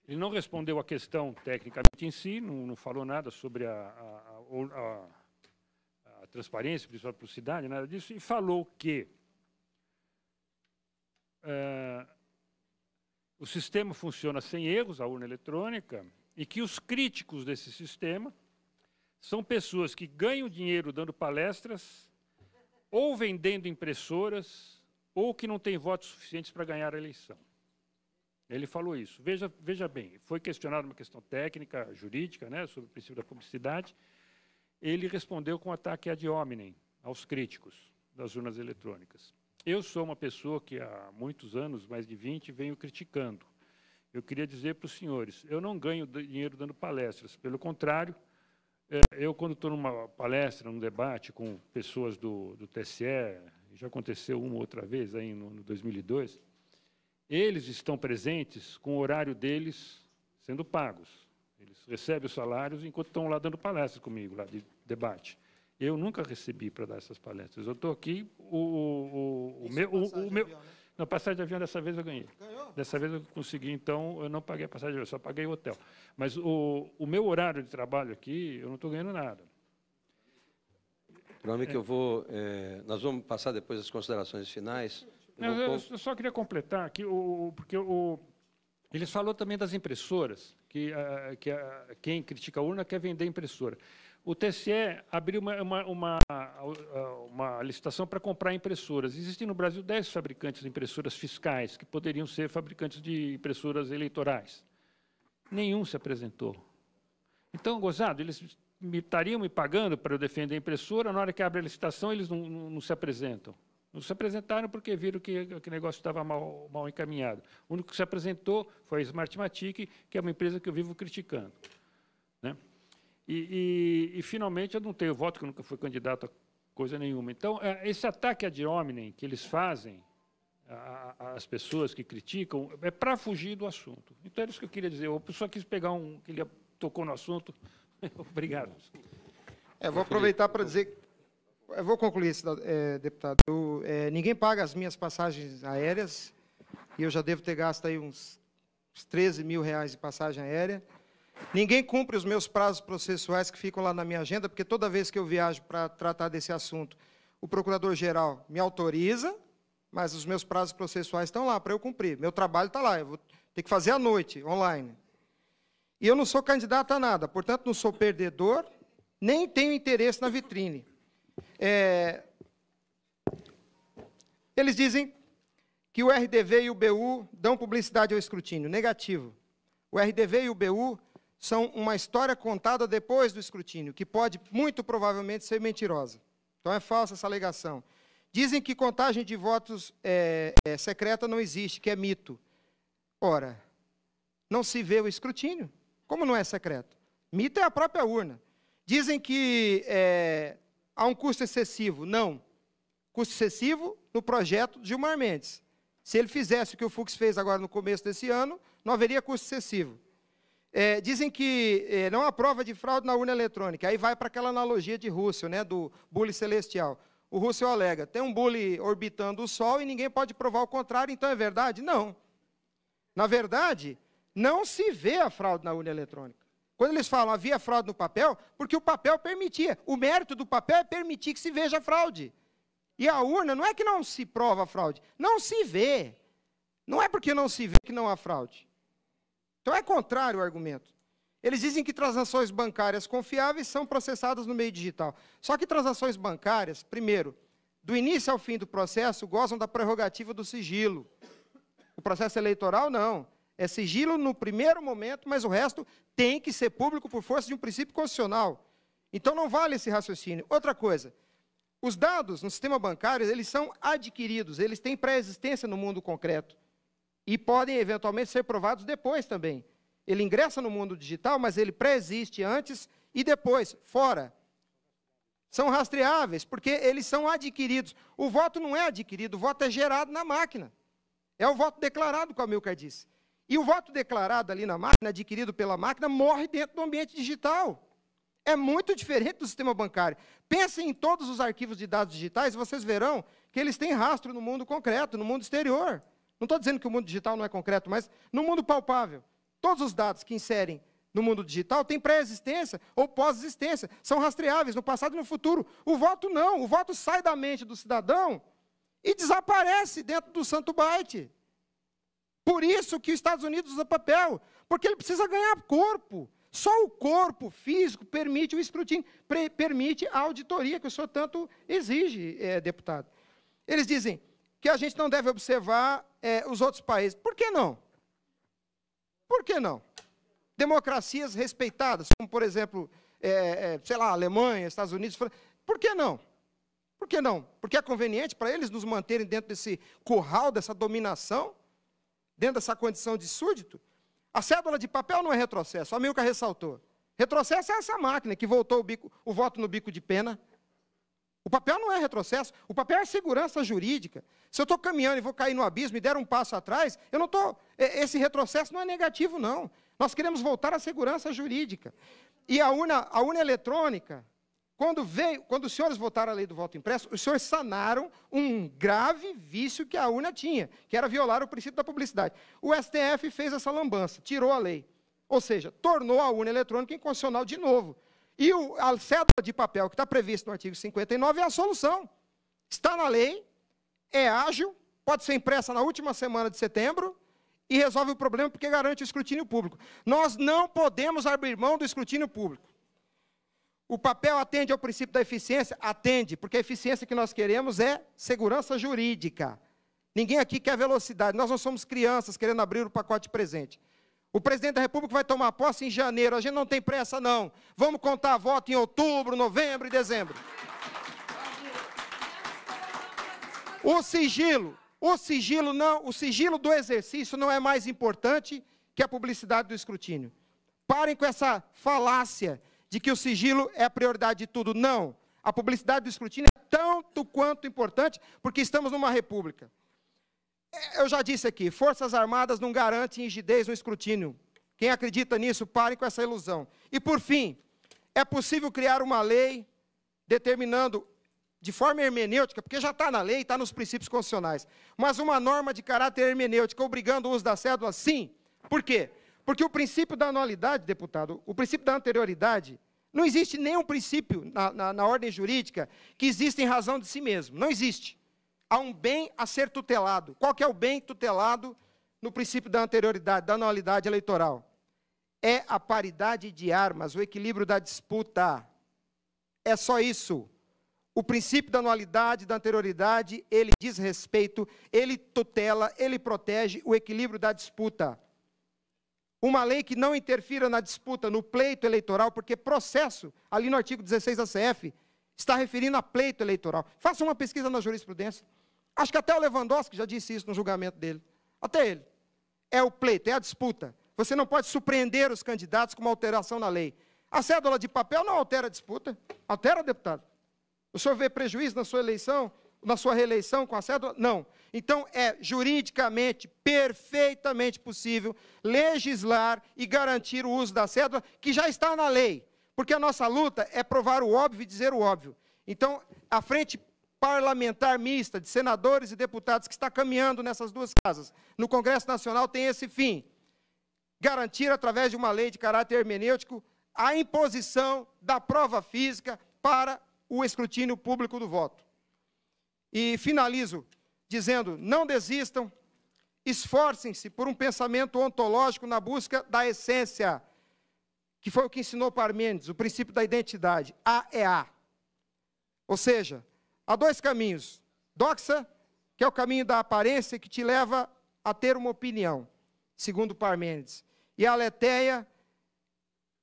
Ele não respondeu a questão tecnicamente em si, não, não falou nada sobre a, a, a, a transparência, principalmente para a cidade, nada disso, e falou que uh, o sistema funciona sem erros, a urna eletrônica, e que os críticos desse sistema são pessoas que ganham dinheiro dando palestras ou vendendo impressoras ou que não têm votos suficientes para ganhar a eleição. Ele falou isso. Veja, veja bem, foi questionado uma questão técnica, jurídica, né, sobre o princípio da publicidade. Ele respondeu com ataque ad hominem aos críticos das urnas eletrônicas. Eu sou uma pessoa que há muitos anos, mais de 20, venho criticando. Eu queria dizer para os senhores, eu não ganho dinheiro dando palestras, pelo contrário, eh, eu, quando estou numa palestra, num debate com pessoas do, do TSE, já aconteceu uma outra vez aí no, no 2002, eles estão presentes com o horário deles sendo pagos. Eles recebem os salários enquanto estão lá dando palestras comigo, lá de debate. Eu nunca recebi para dar essas palestras. Eu estou aqui, o, o, o meu... É o, o meu na né? passagem de avião dessa vez eu ganhei. Ganhou? Dessa vez eu consegui, então eu não paguei a passagem de avião, só paguei o hotel. Mas o, o meu horário de trabalho aqui, eu não estou ganhando nada. Para que é. eu vou... É, nós vamos passar depois as considerações finais... Eu, eu, eu só queria completar que o, porque o, eles falou também das impressoras, que, a, eh, eh, que a, eh, quem critica a urna quer vender impressora. O TSE é abriu uma, uma, uma, uma licitação para comprar impressoras. Existem no Brasil 10 fabricantes de impressoras fiscais, que poderiam ser fabricantes de impressoras eleitorais. Nenhum se apresentou. Então, gozado, eles me estariam me pagando para eu defender a impressora, na hora que abre a licitação, eles não, não, não se apresentam. Não se apresentaram porque viram que, o negócio estava mal, mal encaminhado. O único que se apresentou foi a Smartmatic, que é uma empresa que eu vivo criticando. Né? E, e, e, finalmente, eu não tenho voto, que eu nunca fui candidato a coisa nenhuma. Então, é, esse ataque ad hominem que eles fazem às pessoas que criticam é para fugir do assunto. Então, era isso que eu queria dizer. Eu só quis pegar um que ele tocou no assunto. Obrigado. É, vou aproveitar para dizer eu vou concluir, é, deputado. Eu, é, ninguém paga as minhas passagens aéreas, e eu já devo ter gasto aí uns 13 mil reais de passagem aérea. Ninguém cumpre os meus prazos processuais que ficam lá na minha agenda, porque toda vez que eu viajo para tratar desse assunto, o procurador-geral me autoriza, mas os meus prazos processuais estão lá para eu cumprir. Meu trabalho está lá, eu vou ter que fazer à noite, online. E eu não sou candidato a nada, portanto, não sou perdedor, nem tenho interesse na vitrine. É, eles dizem que o RDV e o BU dão publicidade ao escrutínio. Negativo. O RDV e o BU são uma história contada depois do escrutínio, que pode muito provavelmente ser mentirosa. Então é falsa essa alegação. Dizem que contagem de votos é, é, secreta não existe, que é mito. Ora, não se vê o escrutínio. Como não é secreto? Mito é a própria urna. Dizem que é, a um custo excessivo. Não. Custo excessivo no projeto Gilmar Mendes. Se ele fizesse o que o Fux fez agora no começo desse ano, não haveria custo excessivo. É, dizem que é, não há prova de fraude na urna eletrônica. Aí vai para aquela analogia de Russell, né, do bule celestial. O Russell alega, tem um bule orbitando o Sol e ninguém pode provar o contrário, então é verdade? Não. Na verdade, não se vê a fraude na urna eletrônica. Quando eles falam havia fraude no papel, porque o papel permitia. O mérito do papel é permitir que se veja fraude. E a urna não é que não se prova fraude, não se vê. Não é porque não se vê que não há fraude. Então é contrário o argumento. Eles dizem que transações bancárias confiáveis são processadas no meio digital. Só que transações bancárias, primeiro, do início ao fim do processo, gozam da prerrogativa do sigilo. O processo eleitoral, não é sigilo no primeiro momento, mas o resto tem que ser público por força de um princípio constitucional. Então não vale esse raciocínio. Outra coisa, os dados no sistema bancário, eles são adquiridos, eles têm pré-existência no mundo concreto e podem eventualmente ser provados depois também. Ele ingressa no mundo digital, mas ele pré-existe antes e depois, fora. São rastreáveis, porque eles são adquiridos. O voto não é adquirido, o voto é gerado na máquina. É o voto declarado, como a Milker disse. E o voto declarado ali na máquina, adquirido pela máquina, morre dentro do ambiente digital. É muito diferente do sistema bancário. Pensem em todos os arquivos de dados digitais, vocês verão que eles têm rastro no mundo concreto, no mundo exterior. Não estou dizendo que o mundo digital não é concreto, mas no mundo palpável. Todos os dados que inserem no mundo digital têm pré-existência ou pós-existência. São rastreáveis no passado e no futuro. O voto não. O voto sai da mente do cidadão e desaparece dentro do santo byte. Por isso que os Estados Unidos usa papel, porque ele precisa ganhar corpo. Só o corpo físico permite o escrutínio, permite a auditoria que o senhor tanto exige, é, deputado. Eles dizem que a gente não deve observar é, os outros países. Por que não? Por que não? Democracias respeitadas, como, por exemplo, é, sei lá, Alemanha, Estados Unidos, França. Por que não? Por que não? Porque é conveniente para eles nos manterem dentro desse curral, dessa dominação? dentro dessa condição de súdito, a cédula de papel não é retrocesso, a Milka ressaltou. Retrocesso é essa máquina que voltou o, bico, o voto no bico de pena. O papel não é retrocesso, o papel é segurança jurídica. Se eu estou caminhando e vou cair no abismo e der um passo atrás, eu não tô, é, esse retrocesso não é negativo, não. Nós queremos voltar à segurança jurídica. E a urna, a urna eletrônica, quando, veio, quando os senhores votaram a lei do voto impresso, os senhores sanaram um grave vício que a urna tinha, que era violar o princípio da publicidade. O STF fez essa lambança, tirou a lei. Ou seja, tornou a urna eletrônica inconstitucional de novo. E o, a cédula de papel que está prevista no artigo 59 é a solução. Está na lei, é ágil, pode ser impressa na última semana de setembro e resolve o problema porque garante o escrutínio público. Nós não podemos abrir mão do escrutínio público. O papel atende ao princípio da eficiência? Atende, porque a eficiência que nós queremos é segurança jurídica. Ninguém aqui quer velocidade. Nós não somos crianças querendo abrir o pacote presente. O presidente da República vai tomar posse em janeiro. A gente não tem pressa, não. Vamos contar voto em outubro, novembro e dezembro. O sigilo, o sigilo não, o sigilo do exercício não é mais importante que a publicidade do escrutínio. Parem com essa falácia de que o sigilo é a prioridade de tudo. Não. A publicidade do escrutínio é tanto quanto importante, porque estamos numa república. É, eu já disse aqui, Forças Armadas não garantem rigidez no escrutínio. Quem acredita nisso, pare com essa ilusão. E por fim, é possível criar uma lei determinando de forma hermenêutica, porque já está na lei, está nos princípios constitucionais, mas uma norma de caráter hermenêutica obrigando o uso da cédula, sim. Por quê? Porque o princípio da anualidade, deputado, o princípio da anterioridade, não existe nenhum princípio na, na, na ordem jurídica que exista em razão de si mesmo. Não existe. Há um bem a ser tutelado. Qual é o bem tutelado no princípio da anterioridade, da anualidade eleitoral? É a paridade de armas, o equilíbrio da disputa. É só isso. O princípio da anualidade, da anterioridade, ele diz respeito, ele tutela, ele protege o equilíbrio da disputa. Uma lei que não interfira na disputa, no pleito eleitoral, porque processo, ali no artigo 16 da CF, está referindo a pleito eleitoral. Faça uma pesquisa na jurisprudência. Acho que até o Lewandowski já disse isso no julgamento dele. Até ele. É o pleito, é a disputa. Você não pode surpreender os candidatos com uma alteração na lei. A cédula de papel não altera a disputa, altera, deputado. O senhor vê prejuízo na sua eleição? na sua reeleição com a cédula? Não. Então, é juridicamente, perfeitamente possível legislar e garantir o uso da cédula, que já está na lei. Porque a nossa luta é provar o óbvio e dizer o óbvio. Então, a frente parlamentar mista de senadores e deputados que está caminhando nessas duas casas, no Congresso Nacional, tem esse fim: garantir, através de uma lei de caráter hermenêutico, a imposição da prova física para o escrutínio público do voto. E finalizo dizendo: não desistam, esforcem-se por um pensamento ontológico na busca da essência, que foi o que ensinou Parmênides, o princípio da identidade. A é A. Ou seja, há dois caminhos: doxa, que é o caminho da aparência que te leva a ter uma opinião, segundo Parmênides, e a aletheia,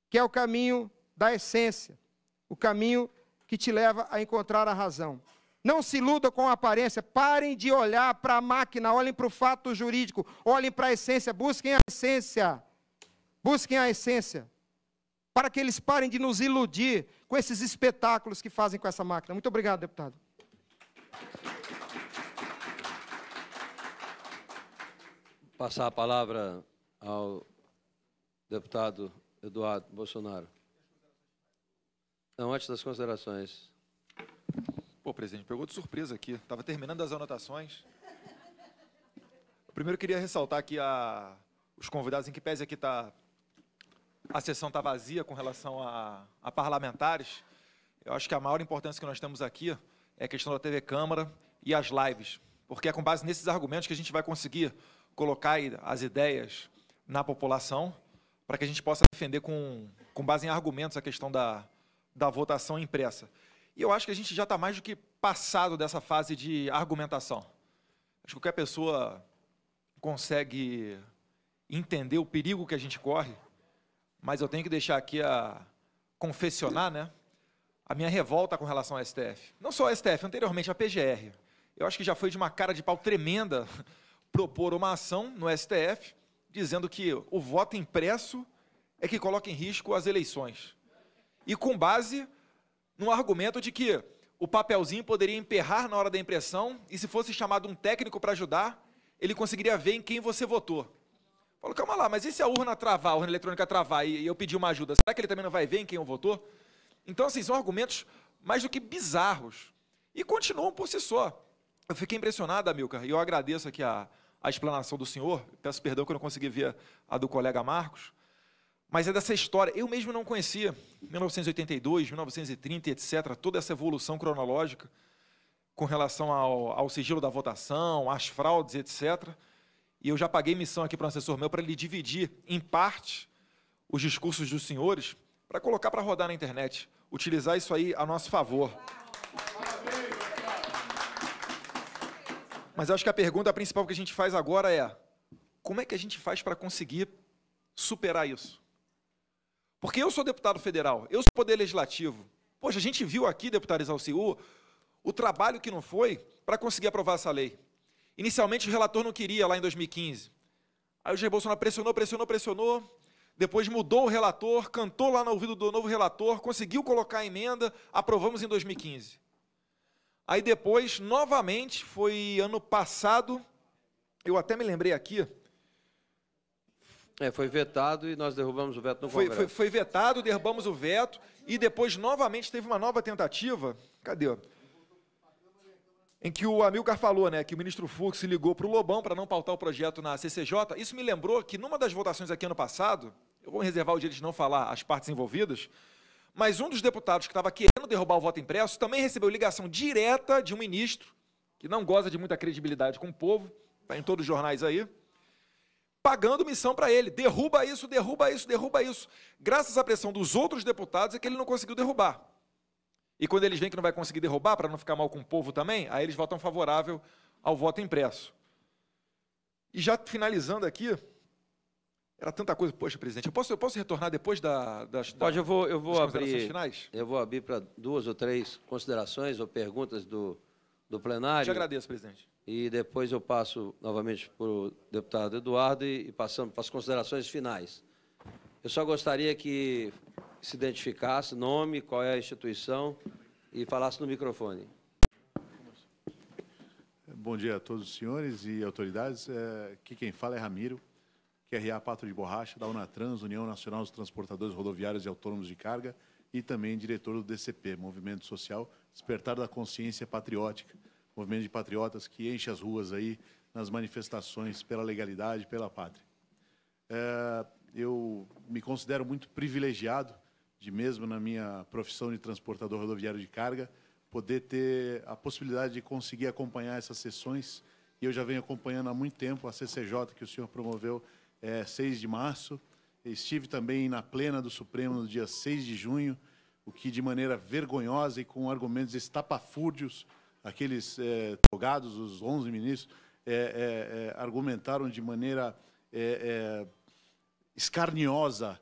que é o caminho da essência, o caminho que te leva a encontrar a razão. Não se iludam com a aparência. Parem de olhar para a máquina, olhem para o fato jurídico, olhem para a essência, busquem a essência. Busquem a essência. Para que eles parem de nos iludir com esses espetáculos que fazem com essa máquina. Muito obrigado, deputado. Passar a palavra ao deputado Eduardo Bolsonaro. Não, antes das considerações. Pô, presidente, pegou de surpresa aqui. Estava terminando as anotações. Eu primeiro queria ressaltar aqui a, os convidados, em que pese aqui tá, a sessão está vazia com relação a, a parlamentares. Eu acho que a maior importância que nós temos aqui é a questão da TV Câmara e as lives, porque é com base nesses argumentos que a gente vai conseguir colocar as ideias na população para que a gente possa defender com, com base em argumentos a questão da, da votação impressa. E eu acho que a gente já está mais do que passado dessa fase de argumentação. Acho que qualquer pessoa consegue entender o perigo que a gente corre, mas eu tenho que deixar aqui a confessionar, né? A minha revolta com relação ao STF. Não só ao STF, anteriormente a PGR. Eu acho que já foi de uma cara de pau tremenda propor uma ação no STF dizendo que o voto impresso é que coloca em risco as eleições. E com base num argumento de que o papelzinho poderia emperrar na hora da impressão e se fosse chamado um técnico para ajudar, ele conseguiria ver em quem você votou. Falou, calma lá, mas e se a urna travar, a urna eletrônica travar e eu pedir uma ajuda, será que ele também não vai ver em quem eu votou? Então, assim, são argumentos mais do que bizarros. E continuam por si só. Eu fiquei impressionado, Amilcar, e eu agradeço aqui a, a explanação do senhor. Peço perdão que eu não consegui ver a do colega Marcos. Mas é dessa história. Eu mesmo não conhecia 1982, 1930, etc., toda essa evolução cronológica com relação ao, ao sigilo da votação, às fraudes, etc. E eu já paguei missão aqui para um assessor meu para ele dividir, em parte, os discursos dos senhores para colocar para rodar na internet. Utilizar isso aí a nosso favor. Mas acho que a pergunta principal que a gente faz agora é: como é que a gente faz para conseguir superar isso? Porque eu sou deputado federal, eu sou poder legislativo. Poxa, a gente viu aqui, deputado o o, o trabalho que não foi para conseguir aprovar essa lei. Inicialmente o relator não queria lá em 2015. Aí o Jair Bolsonaro pressionou, pressionou, pressionou. Depois mudou o relator, cantou lá no ouvido do novo relator, conseguiu colocar a emenda, aprovamos em 2015. Aí depois, novamente, foi ano passado, eu até me lembrei aqui, é, foi vetado e nós derrubamos o veto no Congresso. Foi, foi, foi vetado, derrubamos o veto e depois novamente teve uma nova tentativa. Cadê? Em que o Amilcar falou, né, que o ministro Fux ligou para o Lobão para não pautar o projeto na CCJ. Isso me lembrou que numa das votações aqui ano passado, eu vou reservar o direito de não falar as partes envolvidas, mas um dos deputados que estava querendo derrubar o voto impresso também recebeu ligação direta de um ministro que não goza de muita credibilidade com o povo, está em todos os jornais aí, pagando missão para ele. Derruba isso, derruba isso, derruba isso. Graças à pressão dos outros deputados é que ele não conseguiu derrubar. E quando eles veem que não vai conseguir derrubar, para não ficar mal com o povo também, aí eles votam favorável ao voto impresso. E já finalizando aqui, era tanta coisa. Poxa, presidente, eu posso, eu posso retornar depois da, das. Pode, da, eu vou, eu vou abrir. Finais? Eu vou abrir para duas ou três considerações ou perguntas do, do plenário. Eu te agradeço, presidente e depois eu passo novamente para o deputado Eduardo e, passamos para as considerações finais. Eu só gostaria que se identificasse, nome, qual é a instituição e falasse no microfone. Bom dia a todos os senhores e autoridades. É, aqui quem fala é Ramiro, QRA Patro de Borracha, da Unatrans, União Nacional dos Transportadores Rodoviários e Autônomos de Carga, e também diretor do DCP, Movimento Social Despertar da Consciência Patriótica, movimento de patriotas que enche as ruas aí nas manifestações pela legalidade, pela pátria. É, eu me considero muito privilegiado de mesmo na minha profissão de transportador rodoviário de carga, poder ter a possibilidade de conseguir acompanhar essas sessões. E eu já venho acompanhando há muito tempo a CCJ que o senhor promoveu é, 6 de março. Estive também na plena do Supremo no dia 6 de junho, o que de maneira vergonhosa e com argumentos estapafúrdios aqueles é, eh, togados, os 11 ministros, é, é, argumentaram de maneira escarniosa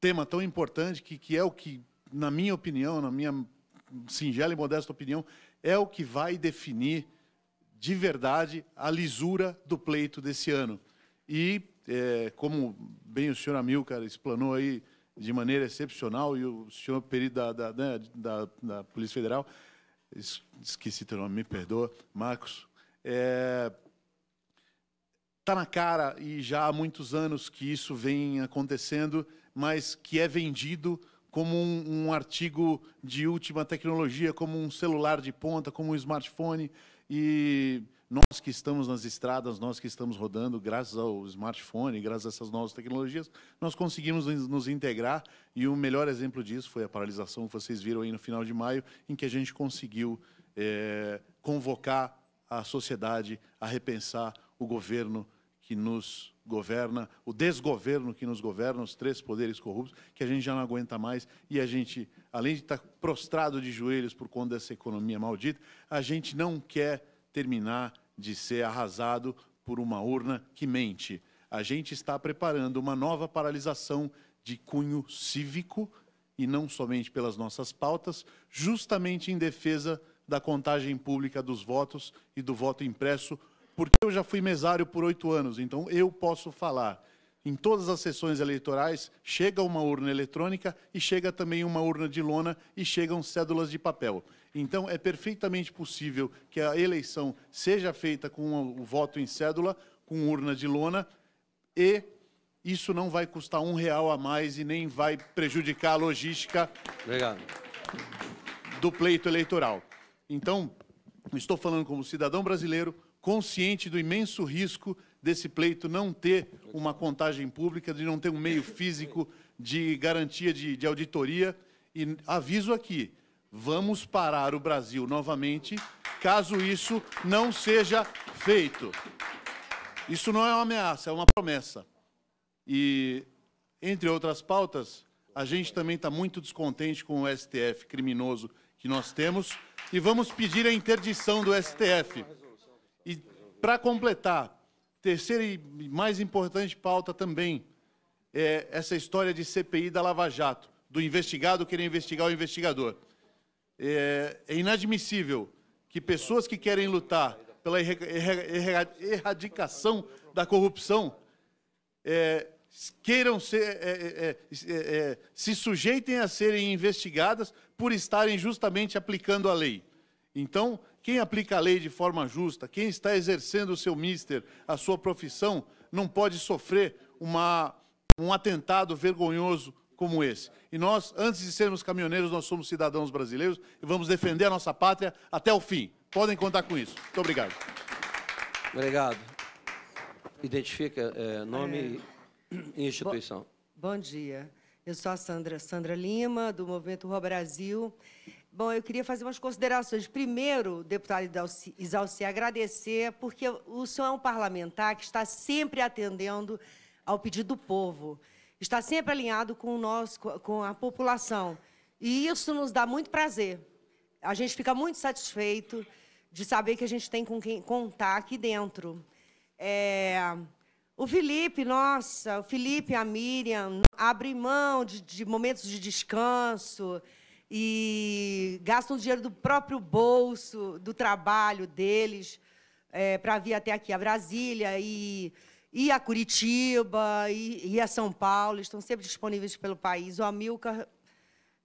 tema tão importante que, que é o que, na minha opinião, na minha singela e modesta opinião, é o que vai definir de verdade a lisura do pleito desse ano. E, como bem o senhor Amilcar explanou aí, de maneira excepcional, e o senhor perito da, da, né, da, da Polícia Federal esqueci teu nome, me perdoa, Marcos. É, tá na cara e já há muitos anos que isso vem acontecendo, mas que é vendido como um, um artigo de última tecnologia, como um celular de ponta, como um smartphone e nós que estamos nas estradas, nós que estamos rodando, graças ao smartphone, graças a essas novas tecnologias, nós conseguimos nos integrar e o melhor exemplo disso foi a paralisação que vocês viram aí no final de maio, em que a gente conseguiu é, convocar a sociedade a repensar o governo que nos governa, o desgoverno que nos governa, os três poderes corruptos, que a gente já não aguenta mais e a gente, além de estar tá prostrado de joelhos por conta dessa economia maldita, a gente não quer terminar de ser arrasado por uma urna que mente. A gente está preparando uma nova paralisação de cunho cívico, e não somente pelas nossas pautas, justamente em defesa da contagem pública dos votos e do voto impresso, porque eu já fui mesário por oito anos, então eu posso falar. Em todas as sessões eleitorais, chega uma urna eletrônica e chega também uma urna de lona e chegam cédulas de papel. Então, é perfeitamente possível que a eleição seja feita com o voto em cédula, com urna de lona, e isso não vai custar um real a mais e nem vai prejudicar a logística Obrigado. do pleito eleitoral. Então, estou falando como cidadão brasileiro, consciente do imenso risco desse pleito não ter uma contagem pública, de não ter um meio físico de garantia de, de auditoria. E aviso aqui, Vamos parar o Brasil novamente, caso isso não seja feito. Isso não é uma ameaça, é uma promessa. E, entre outras pautas, a gente também está muito descontente com o STF criminoso que nós temos e vamos pedir a interdição do STF. E, para completar, terceira e mais importante pauta também é essa história de CPI da Lava Jato, do investigado querer investigar o investigador. É, é inadmissível que pessoas que querem lutar pela erradicação da corrupção é, queiram ser, é é, é, é, se sujeitem a serem investigadas por estarem justamente aplicando a lei. Então, quem aplica a lei de forma justa, quem está exercendo o seu mister, a sua profissão, não pode sofrer uma, um atentado vergonhoso como esse. E nós, antes de sermos caminhoneiros, nós somos cidadãos brasileiros e vamos defender a nossa pátria até o fim. Podem contar com isso. Muito obrigado. Obrigado. Identifica é, nome é... e instituição. Bom, bom dia. Eu sou a Sandra, Sandra Lima, do Movimento Rua Brasil. Bom, eu queria fazer umas considerações. Primeiro, deputado Isalci, agradecer, porque o senhor é um parlamentar que está sempre atendendo ao pedido do povo está sempre alinhado com, nós, com a população. E isso nos dá muito prazer. A gente fica muito satisfeito de saber que a gente tem com quem contar aqui dentro. É... O Felipe, nossa, o Felipe, a Miriam, abrem mão de, de, momentos de descanso e gastam dinheiro do próprio bolso, do trabalho deles, é, para vir até aqui a Brasília e e a Curitiba e, e, a São Paulo, estão sempre disponíveis pelo país. O Amilcar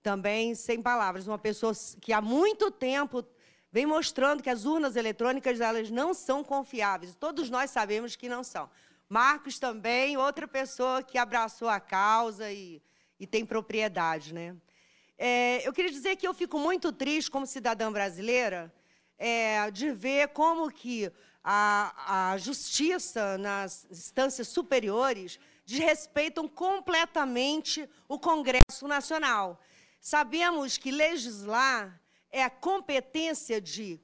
também, sem palavras, uma pessoa que há muito tempo vem mostrando que as urnas eletrônicas elas não são confiáveis. Todos nós sabemos que não são. Marcos também, outra pessoa que abraçou a causa e, e tem propriedade, né? É, eu queria dizer que eu fico muito triste como cidadã brasileira é, de ver como que a, a justiça nas instâncias superiores desrespeitam completamente o Congresso Nacional. Sabemos que legislar é a competência de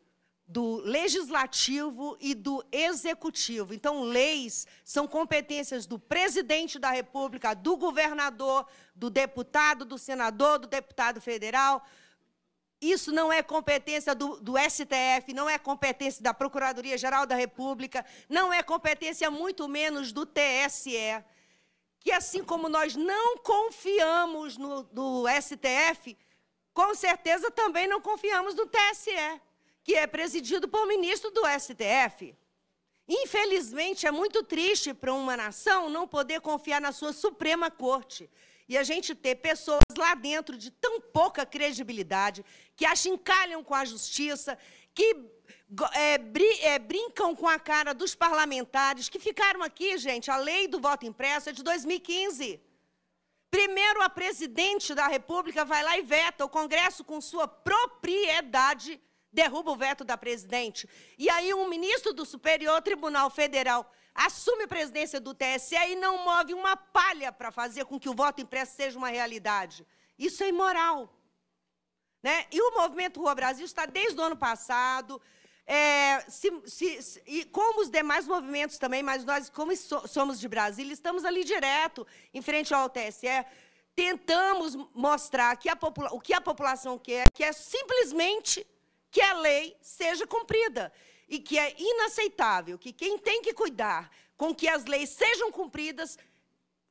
do legislativo e do executivo. Então, leis são competências do presidente da República, do governador, do deputado, do senador, do deputado federal, isso não é competência do, do, STF, não é competência da Procuradoria-Geral da República, não é competência muito menos do TSE. Que assim como nós não confiamos no do STF, com certeza também não confiamos no TSE, que é presidido por ministro do STF. Infelizmente, é muito triste para uma nação não poder confiar na sua Suprema Corte e a gente ter pessoas lá dentro de tão pouca credibilidade, que achincalham com a justiça, que é, é, brincam com a cara dos parlamentares que ficaram aqui, gente. A lei do voto impresso é de 2015. Primeiro, a presidente da República vai lá e veta. O Congresso, com sua propriedade, derruba o veto da presidente. E aí, um ministro do Superior Tribunal Federal assume a presidência do TSE e não move uma palha para fazer com que o voto impresso seja uma realidade. Isso é imoral. Né? E o Movimento Rua Brasil está desde o ano passado, é, se, se, se, e como os demais movimentos também, mas nós, como so, somos de Brasília, estamos ali direto, em frente ao TSE, tentamos mostrar que popula, o que a população quer, que é simplesmente que a lei seja cumprida e que é inaceitável que quem tem que cuidar com que as leis sejam cumpridas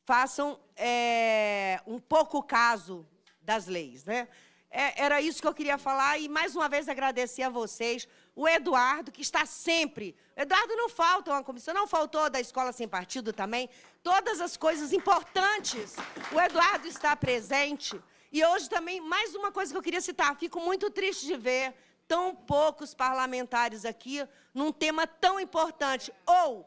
façam é, um pouco caso das leis, né? É, era isso que eu queria falar e mais uma vez agradecer a vocês, o Eduardo que está sempre. O Eduardo não falta uma comissão, não faltou da escola sem partido também. Todas as coisas importantes, o Eduardo está presente. E hoje também mais uma coisa que eu queria citar. Fico muito triste de ver tão poucos parlamentares aqui num tema tão importante. Ou,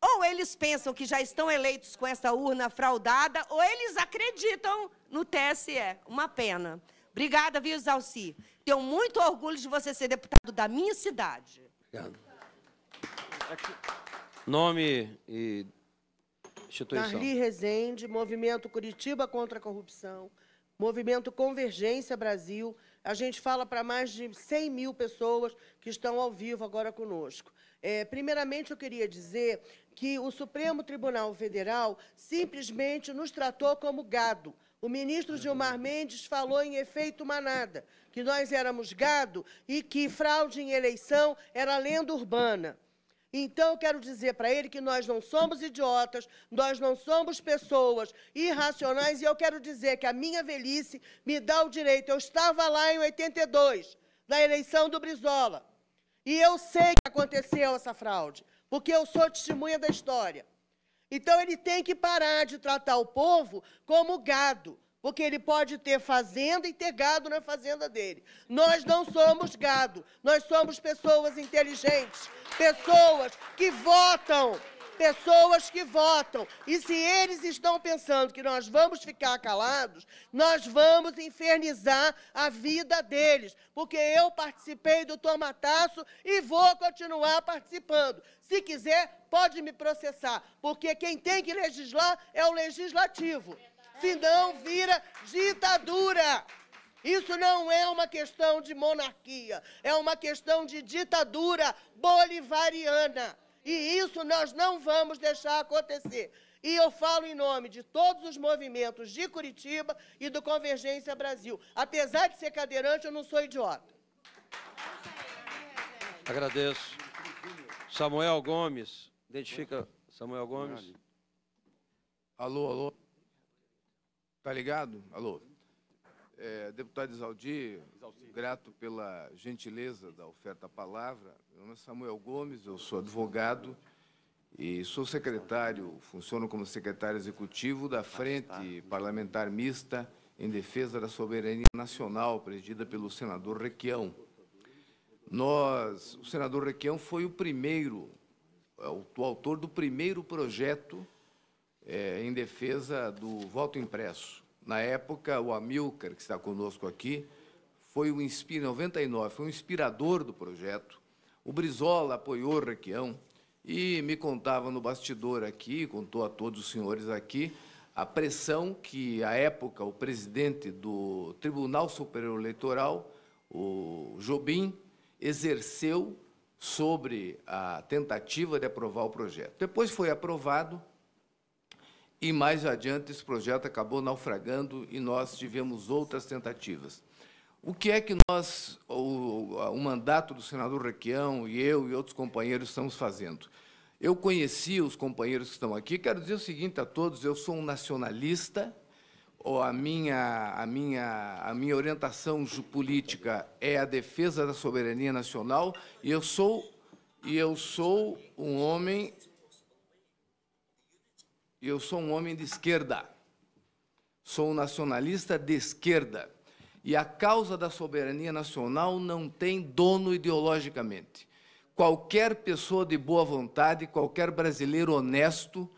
ou eles pensam que já estão eleitos com essa urna fraudada, ou eles acreditam no TSE. Uma pena. Obrigada, viu, Zalci? Tenho muito orgulho de você ser deputado da minha cidade. Obrigado. Nome e instituição. Carli Rezende, Movimento Curitiba contra a Corrupção, Movimento Convergência Brasil, a gente fala para mais de 100 mil pessoas que estão ao vivo agora conosco. É, primeiramente, eu queria dizer que o Supremo Tribunal Federal simplesmente nos tratou como gado. O ministro Gilmar Mendes falou em efeito manada, que nós éramos gado e que fraude em eleição era lenda urbana. Então, eu quero dizer para ele que nós não somos idiotas, nós não somos pessoas irracionais, e eu quero dizer que a minha velhice me dá o direito. Eu estava lá em 82, na eleição do Brizola, e eu sei que aconteceu essa fraude, porque eu sou testemunha da história. Então, ele tem que parar de tratar o povo como gado. Porque ele pode ter fazenda e ter gado na fazenda dele. Nós não somos gado, nós somos pessoas inteligentes, pessoas que votam, pessoas que votam. E se eles estão pensando que nós vamos ficar calados, nós vamos infernizar a vida deles. Porque eu participei do tomataço e vou continuar participando. Se quiser, pode me processar, porque quem tem que legislar é o legislativo senão vira ditadura. Isso não é uma questão de monarquia, é uma questão de ditadura bolivariana. E isso nós não vamos deixar acontecer. E eu falo em nome de todos os movimentos de Curitiba e do Convergência Brasil. Apesar de ser cadeirante, eu não sou idiota. Agradeço. Samuel Gomes, identifica Samuel Gomes. Alô, alô. Tá ligado? Alô? É, deputado Isaldir, grato pela gentileza da oferta à palavra. Meu nome é Samuel Gomes, eu sou advogado e sou secretário, funciono como secretário executivo da Frente Parlamentar Mista em Defesa da Soberania Nacional, presidida pelo senador Requião. Nós, o senador Requião foi o primeiro, é, o autor do primeiro projeto é, em defesa do voto impresso. Na época, o Amilcar, que está conosco aqui, foi um inspira 99, foi um inspirador do projeto. O Brizola apoiou o Requião e me contava no bastidor aqui, contou a todos os senhores aqui, a pressão que, à época, o presidente do Tribunal Superior Eleitoral, o Jobim, exerceu sobre a tentativa de aprovar o projeto. Depois foi aprovado e mais adiante, esse projeto acabou naufragando e nós tivemos outras tentativas. O que é que nós, o, o mandato do senador Requião e eu e outros companheiros estamos fazendo? Eu conheci os companheiros que estão aqui. Quero dizer o seguinte a todos: eu sou um nacionalista. Ou a minha a minha a minha orientação política é a defesa da soberania nacional. E eu sou e eu sou um homem eu sou um homem de esquerda, sou um nacionalista de esquerda. E a causa da soberania nacional não tem dono ideologicamente. Qualquer pessoa de boa vontade, qualquer brasileiro honesto,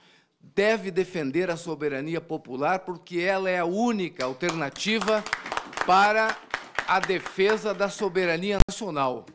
deve defender a soberania popular, porque ela é a única alternativa para a defesa da soberania nacional.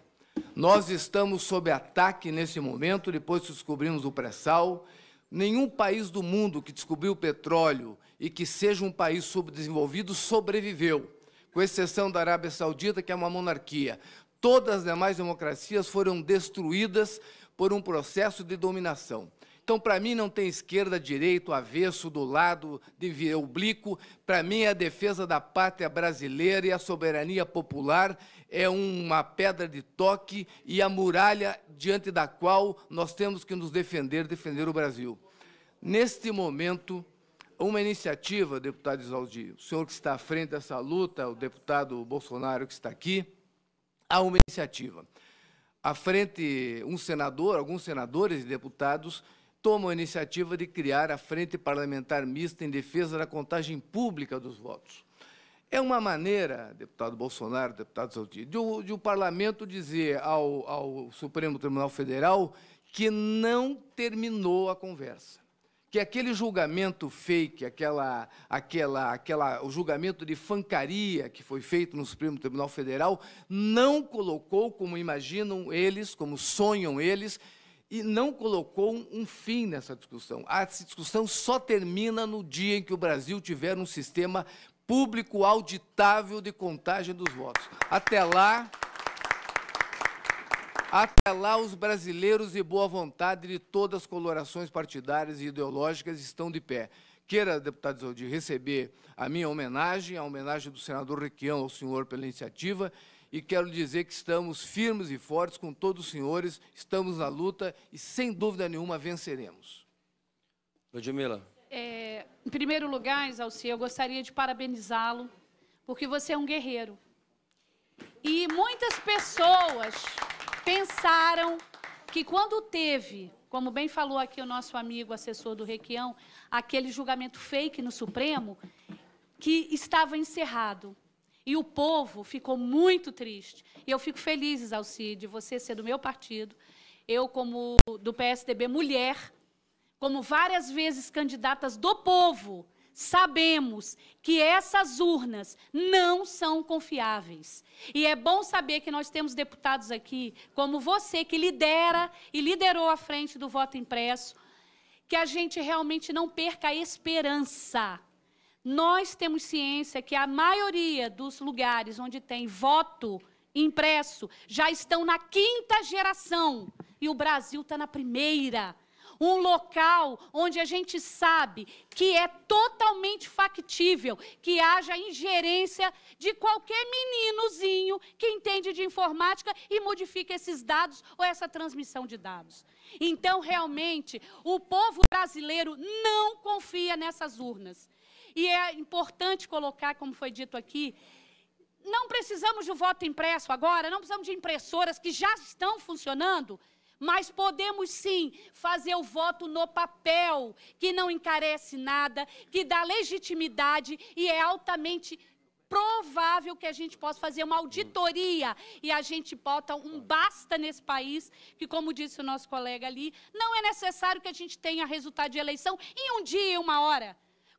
Nós estamos sob ataque nesse momento, depois descobrimos o pré-sal, Nenhum país do mundo que descobriu petróleo e que seja um país subdesenvolvido sobreviveu, com exceção da Arábia Saudita, que é uma monarquia. Todas as demais democracias foram destruídas por um processo de dominação. Então, para mim, não tem esquerda, direito, avesso, do lado, de oblíquo. Para mim, a defesa da pátria brasileira e a soberania popular é uma pedra de toque e a muralha diante da qual nós temos que nos defender, defender o Brasil. Neste momento, uma iniciativa, deputado Isaldi, o senhor que está à frente dessa luta, o deputado Bolsonaro que está aqui, há uma iniciativa. À frente, um senador, alguns senadores e deputados tomam a iniciativa de criar a Frente Parlamentar Mista em defesa da contagem pública dos votos. É uma maneira, deputado Bolsonaro, deputado Zaldir, de, o, de o parlamento dizer ao, ao Supremo Tribunal Federal que não terminou a conversa que aquele julgamento fake, aquela, aquela, aquela, o julgamento de fancaria que foi feito no Supremo Tribunal Federal, não colocou, como imaginam eles, como sonham eles, e não colocou um fim nessa discussão. A discussão só termina no dia em que o Brasil tiver um sistema público auditável de contagem dos votos. Até lá, até lá os brasileiros de boa vontade de todas as colorações partidárias e ideológicas estão de pé. Queira, deputado Zaldir, receber a minha homenagem, a homenagem do senador Requião ao senhor pela iniciativa e quero dizer que estamos firmes e fortes com todos os senhores, estamos na luta e, sem dúvida nenhuma, venceremos. Ludmila. É, em primeiro lugar, Exalci, eu gostaria de parabenizá-lo, porque você é um guerreiro. E muitas pessoas pensaram que quando teve, como bem falou aqui o nosso amigo assessor do Requião, aquele julgamento fake no Supremo, que estava encerrado. E o povo ficou muito triste. E eu fico feliz, Alcide, você ser do meu partido, eu como do PSDB mulher, como várias vezes candidatas do povo, sabemos que essas urnas não são confiáveis. E é bom saber que nós temos deputados aqui, como você, que lidera e liderou a frente do voto impresso, que a gente realmente não perca a esperança. Nós temos ciência que a maioria dos lugares onde tem voto impresso já estão na quinta geração e o Brasil está na primeira. Um local onde a gente sabe que é totalmente factível que haja ingerência de qualquer meninozinho que entende de informática e modifica esses dados ou essa transmissão de dados. Então, realmente, o povo brasileiro não confia nessas urnas. E é importante colocar, como foi dito aqui, não precisamos de um voto impresso agora, não precisamos de impressoras que já estão funcionando, mas podemos sim fazer o voto no papel, que não encarece nada, que dá legitimidade e é altamente provável que a gente possa fazer uma auditoria e a gente bota um basta nesse país, que, como disse o nosso colega ali, não é necessário que a gente tenha resultado de eleição em um dia e uma hora.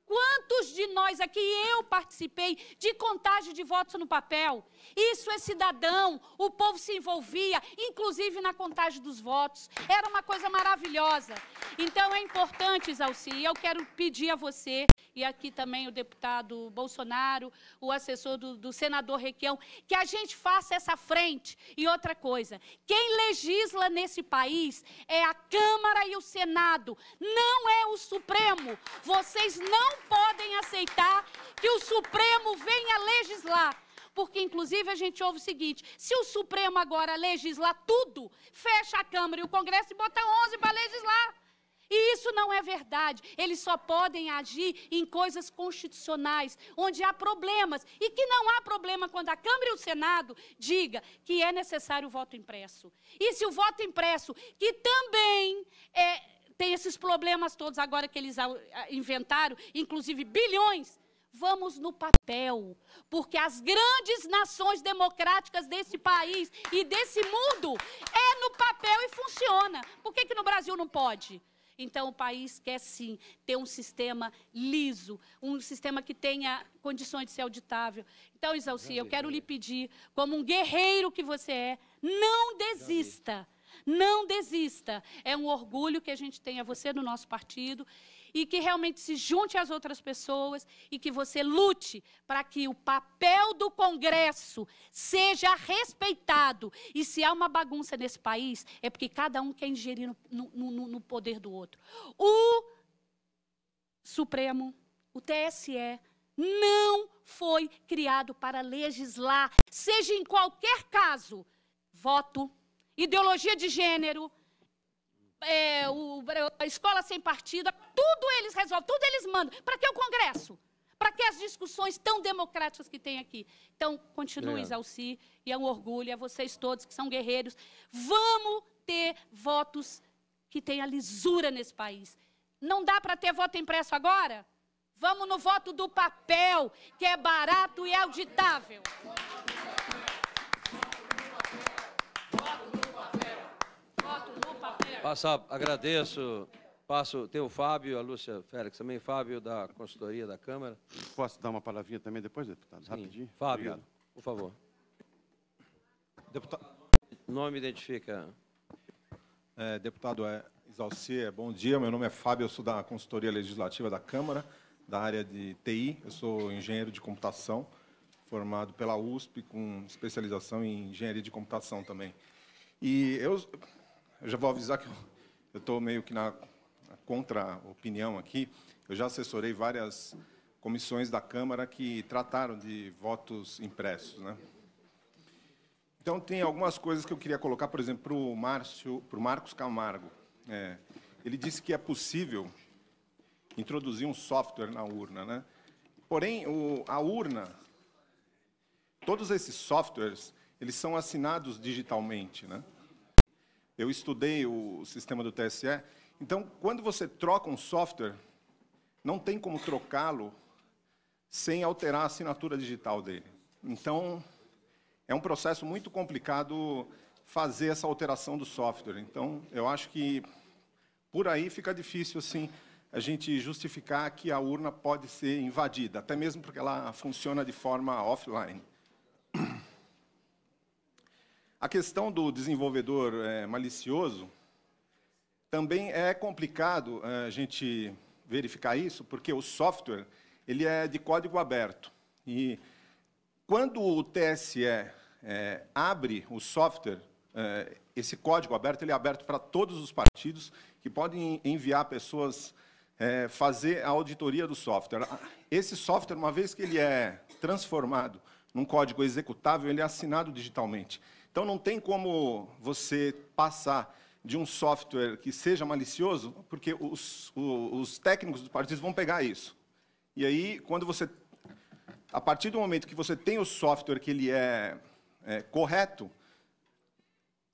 Quantos de nós aqui eu participei de contagem de votos no papel? Isso é cidadão. O povo se envolvia, inclusive na contagem dos votos. Era uma coisa maravilhosa. Então é importante, Zalci, e eu quero pedir a você, e aqui também o deputado Bolsonaro, o assessor do, do senador Requião, que a gente faça essa frente. E outra coisa, quem legisla nesse país é a Câmara e o Senado, não é o Supremo. Vocês não podem aceitar que o Supremo venha legislar porque inclusive a gente ouve o seguinte: se o Supremo agora legislar tudo, fecha a Câmara e o Congresso e bota 11 para legislar. E isso não é verdade. Eles só podem agir em coisas constitucionais, onde há problemas. E que não há problema quando a Câmara e o Senado diga que é necessário o voto impresso. E se o voto impresso, que também é, tem esses problemas todos agora que eles inventaram, inclusive bilhões, Vamos no papel, porque as grandes nações democráticas desse país e desse mundo é no papel e funciona. Por que, que no Brasil não pode? Então, o país quer sim ter um sistema liso, um sistema que tenha condições de ser auditável. Então, Isalci, eu quero lhe pedir, como um guerreiro que você é, não desista. Não desista. É um orgulho que a gente tenha você no nosso partido e que realmente se junte às outras pessoas e que você lute para que o papel do Congresso seja respeitado. E se há uma bagunça nesse país, é porque cada um quer ingerir no, no, no poder do outro. O Supremo, o TSE, não foi criado para legislar, seja em qualquer caso, voto, ideologia de gênero, é, o, é, a escola sem partido, tudo eles resolvem, tudo eles mandam. Para que o Congresso? Para que as discussões tão democráticas que tem aqui? Então, continue, é. Zalci, e é um orgulho, a vocês todos que são guerreiros. Vamos ter votos que tenha lisura nesse país. Não dá para ter voto impresso agora? Vamos no voto do papel, que é barato e auditável. Passar, agradeço. Passo, tem o Fábio, a Lúcia Félix também, Fábio, da consultoria da Câmara. Posso dar uma palavrinha também depois, deputado? Sim. Rapidinho. Fábio, Obrigado. por favor. Deputado. Nome identifica. É, deputado é, Isalcier, é, bom dia. Meu nome é Fábio, eu sou da consultoria legislativa da Câmara, da área de TI. Eu sou engenheiro de computação, formado pela USP, com especialização em engenharia de computação também. E eu eu já vou avisar que eu estou meio que na contra-opinião aqui. Eu já assessorei várias comissões da Câmara que trataram de votos impressos. Né? Então, tem algumas coisas que eu queria colocar, por exemplo, para o Marcos Camargo. É, ele disse que é possível introduzir um software na urna. Né? Porém, o, a urna, todos esses softwares, eles são assinados digitalmente. Né? Eu estudei o sistema do TSE. Então, quando você troca um software, não tem como trocá-lo sem alterar a assinatura digital dele. Então, é um processo muito complicado fazer essa alteração do software. Então, eu acho que por aí fica difícil assim a gente justificar que a urna pode ser invadida, até mesmo porque ela funciona de forma offline. A questão do desenvolvedor é, malicioso também é complicado eh, a gente verificar isso, porque o software ele é de código aberto. E quando o TSE é, eh, abre o software, esse código aberto ele é aberto para todos os partidos que podem enviar pessoas é, fazer a auditoria do software. Ah, esse software, uma vez que ele é transformado num código executável, ele é assinado digitalmente. Então, não tem como você passar de um software que seja malicioso, porque os, os, técnicos do partido vão pegar isso. E aí, quando você, a partir do momento que você tem o software que ele é, é correto,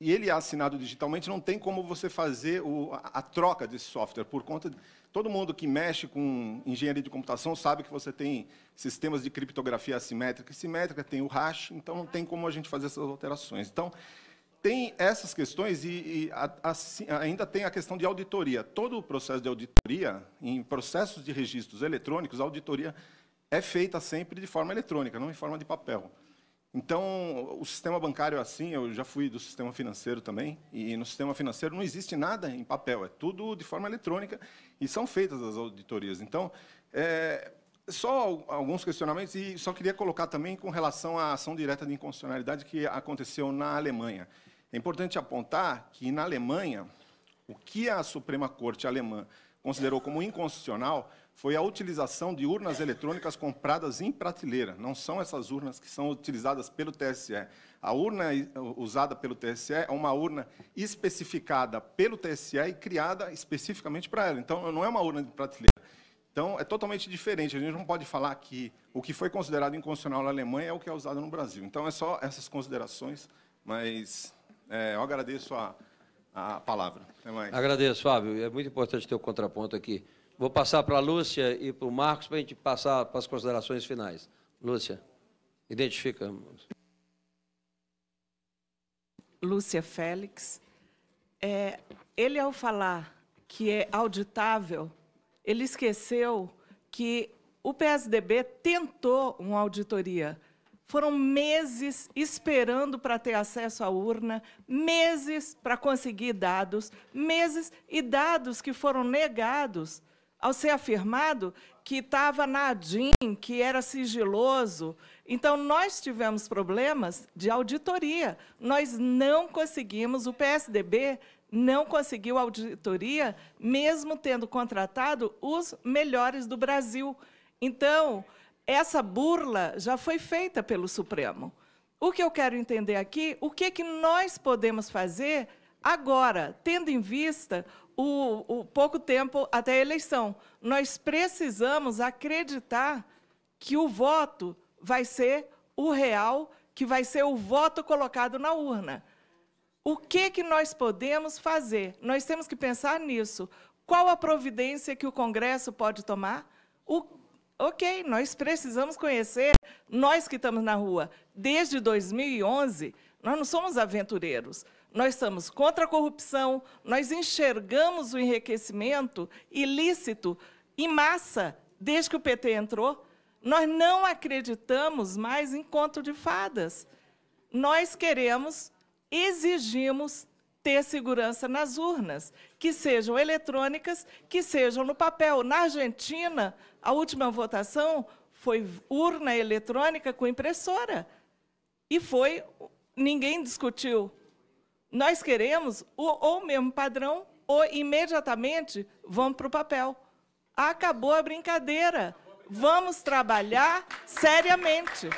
e ele é assinado digitalmente, não tem como você fazer o, a, a, troca desse software, por conta Todo mundo que mexe com engenharia de computação sabe que você tem sistemas de criptografia assimétrica e simétrica, tem o hash, então não tem como a gente fazer essas alterações. Então, tem essas questões e, e a, a, ainda tem a questão de auditoria. Todo o processo de auditoria, em processos de registros eletrônicos, a auditoria é feita sempre de forma eletrônica, não em forma de papel. Então, o sistema bancário é assim, eu já fui do sistema financeiro também, e no sistema financeiro não existe nada em papel, é tudo de forma eletrônica e são feitas as auditorias. Então, é, só alguns questionamentos e só queria colocar também com relação à ação direta de inconstitucionalidade que aconteceu na Alemanha. É importante apontar que na Alemanha, o que a Suprema Corte alemã considerou como inconstitucional foi a utilização de urnas eletrônicas compradas em prateleira. Não são essas urnas que são utilizadas pelo TSE. A urna usada pelo TSE é uma urna especificada pelo TSE e criada especificamente para ela. Então, não é uma urna de prateleira. Então, é totalmente diferente. A gente não pode falar que o que foi considerado inconstitucional na Alemanha é o que é usado no Brasil. Então, é só essas considerações, mas é, eu agradeço a, a palavra. Até mais. Agradeço, Fábio. É muito importante ter o contraponto aqui. Vou passar para a Lúcia e para o Marcos para a gente passar para as considerações finais. Lúcia, identificamos. Lúcia Félix. É, ele, ao falar que é auditável, ele esqueceu que o PSDB tentou uma auditoria. Foram meses esperando para ter acesso à urna, meses para conseguir dados, meses e dados que foram negados ao ser afirmado que estava na ADIM, que era sigiloso. Então, nós tivemos problemas de auditoria. Nós não conseguimos, o PSDB não conseguiu auditoria, mesmo tendo contratado os melhores do Brasil. Então, essa burla já foi feita pelo Supremo. O que eu quero entender aqui, o que, que nós podemos fazer agora, tendo em vista o, o pouco tempo até a eleição. Nós precisamos acreditar que o voto vai ser o real, que vai ser o voto colocado na urna. O que, que nós podemos fazer? Nós temos que pensar nisso. Qual a providência que o Congresso pode tomar? O, ok, nós precisamos conhecer, nós que estamos na rua. Desde 2011, nós não somos aventureiros nós somos contra a corrupção, nós enxergamos o enriquecimento ilícito em massa desde que o PT entrou. Nós não acreditamos mais em conto de fadas. Nós queremos, exigimos ter segurança nas urnas, que sejam eletrônicas, que sejam no papel. Na Argentina, a última votação foi urna eletrônica com impressora. E foi, ninguém discutiu nós queremos o, ou mesmo padrão, ou imediatamente vamos para o papel. Acabou a brincadeira. Vamos trabalhar seriamente.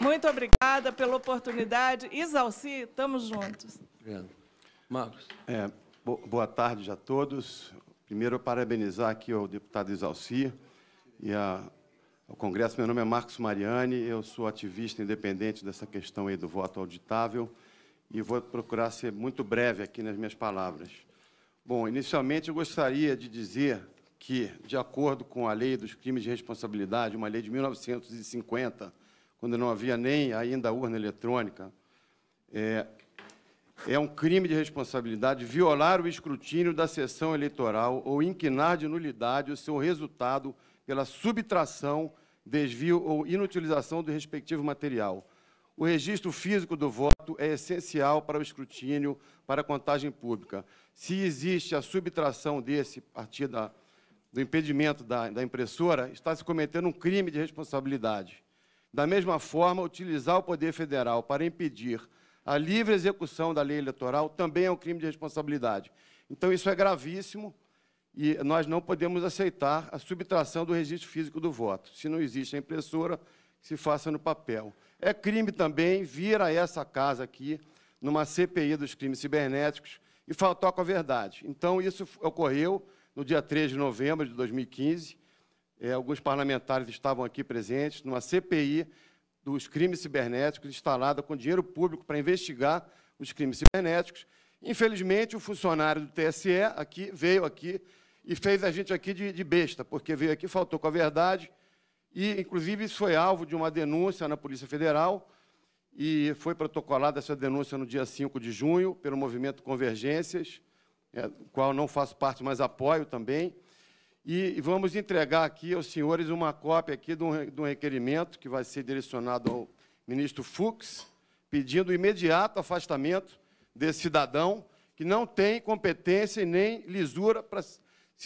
Muito obrigada pela oportunidade. Isalci, estamos juntos. Obrigado. Marcos. É, boa tarde a todos. Primeiro, parabenizar aqui o deputado Isalci e a, o Congresso. Meu nome é Marcos Mariani, eu sou ativista independente dessa questão aí do voto auditável e vou procurar ser muito breve aqui nas minhas palavras. Bom, inicialmente eu gostaria de dizer que, de acordo com a lei dos crimes de responsabilidade, uma lei de 1950, quando não havia nem ainda urna eletrônica, é, é um crime de responsabilidade violar o escrutínio da sessão eleitoral ou inquinar de nulidade o seu resultado pela subtração, desvio ou inutilização do respectivo material o registro físico do voto é essencial para o escrutínio para a contagem pública. Se existe a subtração desse a partir da, do impedimento da, da impressora, está se cometendo um crime de responsabilidade. Da mesma forma, utilizar o poder federal para impedir a livre execução da lei eleitoral também é um crime de responsabilidade. Então, isso é gravíssimo e nós não podemos aceitar a subtração do registro físico do voto. Se não existe a impressora, se faça no papel. É crime também vir a essa casa aqui, numa CPI dos crimes cibernéticos, e faltar com a verdade. Então, isso ocorreu no dia 3 de novembro de 2015. É, alguns parlamentares estavam aqui presentes numa CPI dos crimes cibernéticos, instalada com dinheiro público para investigar os crimes cibernéticos. Infelizmente, o funcionário do TSE aqui veio aqui e fez a gente aqui de, de besta, porque veio aqui, faltou com a verdade, e, inclusive, isso foi alvo de uma denúncia na Polícia Federal, e foi protocolada essa denúncia no dia 5 de junho, pelo movimento Convergências, é, qual não faço parte, mas apoio também. E vamos entregar aqui aos senhores uma cópia aqui de um, de um requerimento que vai ser direcionado ao ministro Fux, pedindo imediato afastamento desse cidadão que não tem competência e nem lisura para se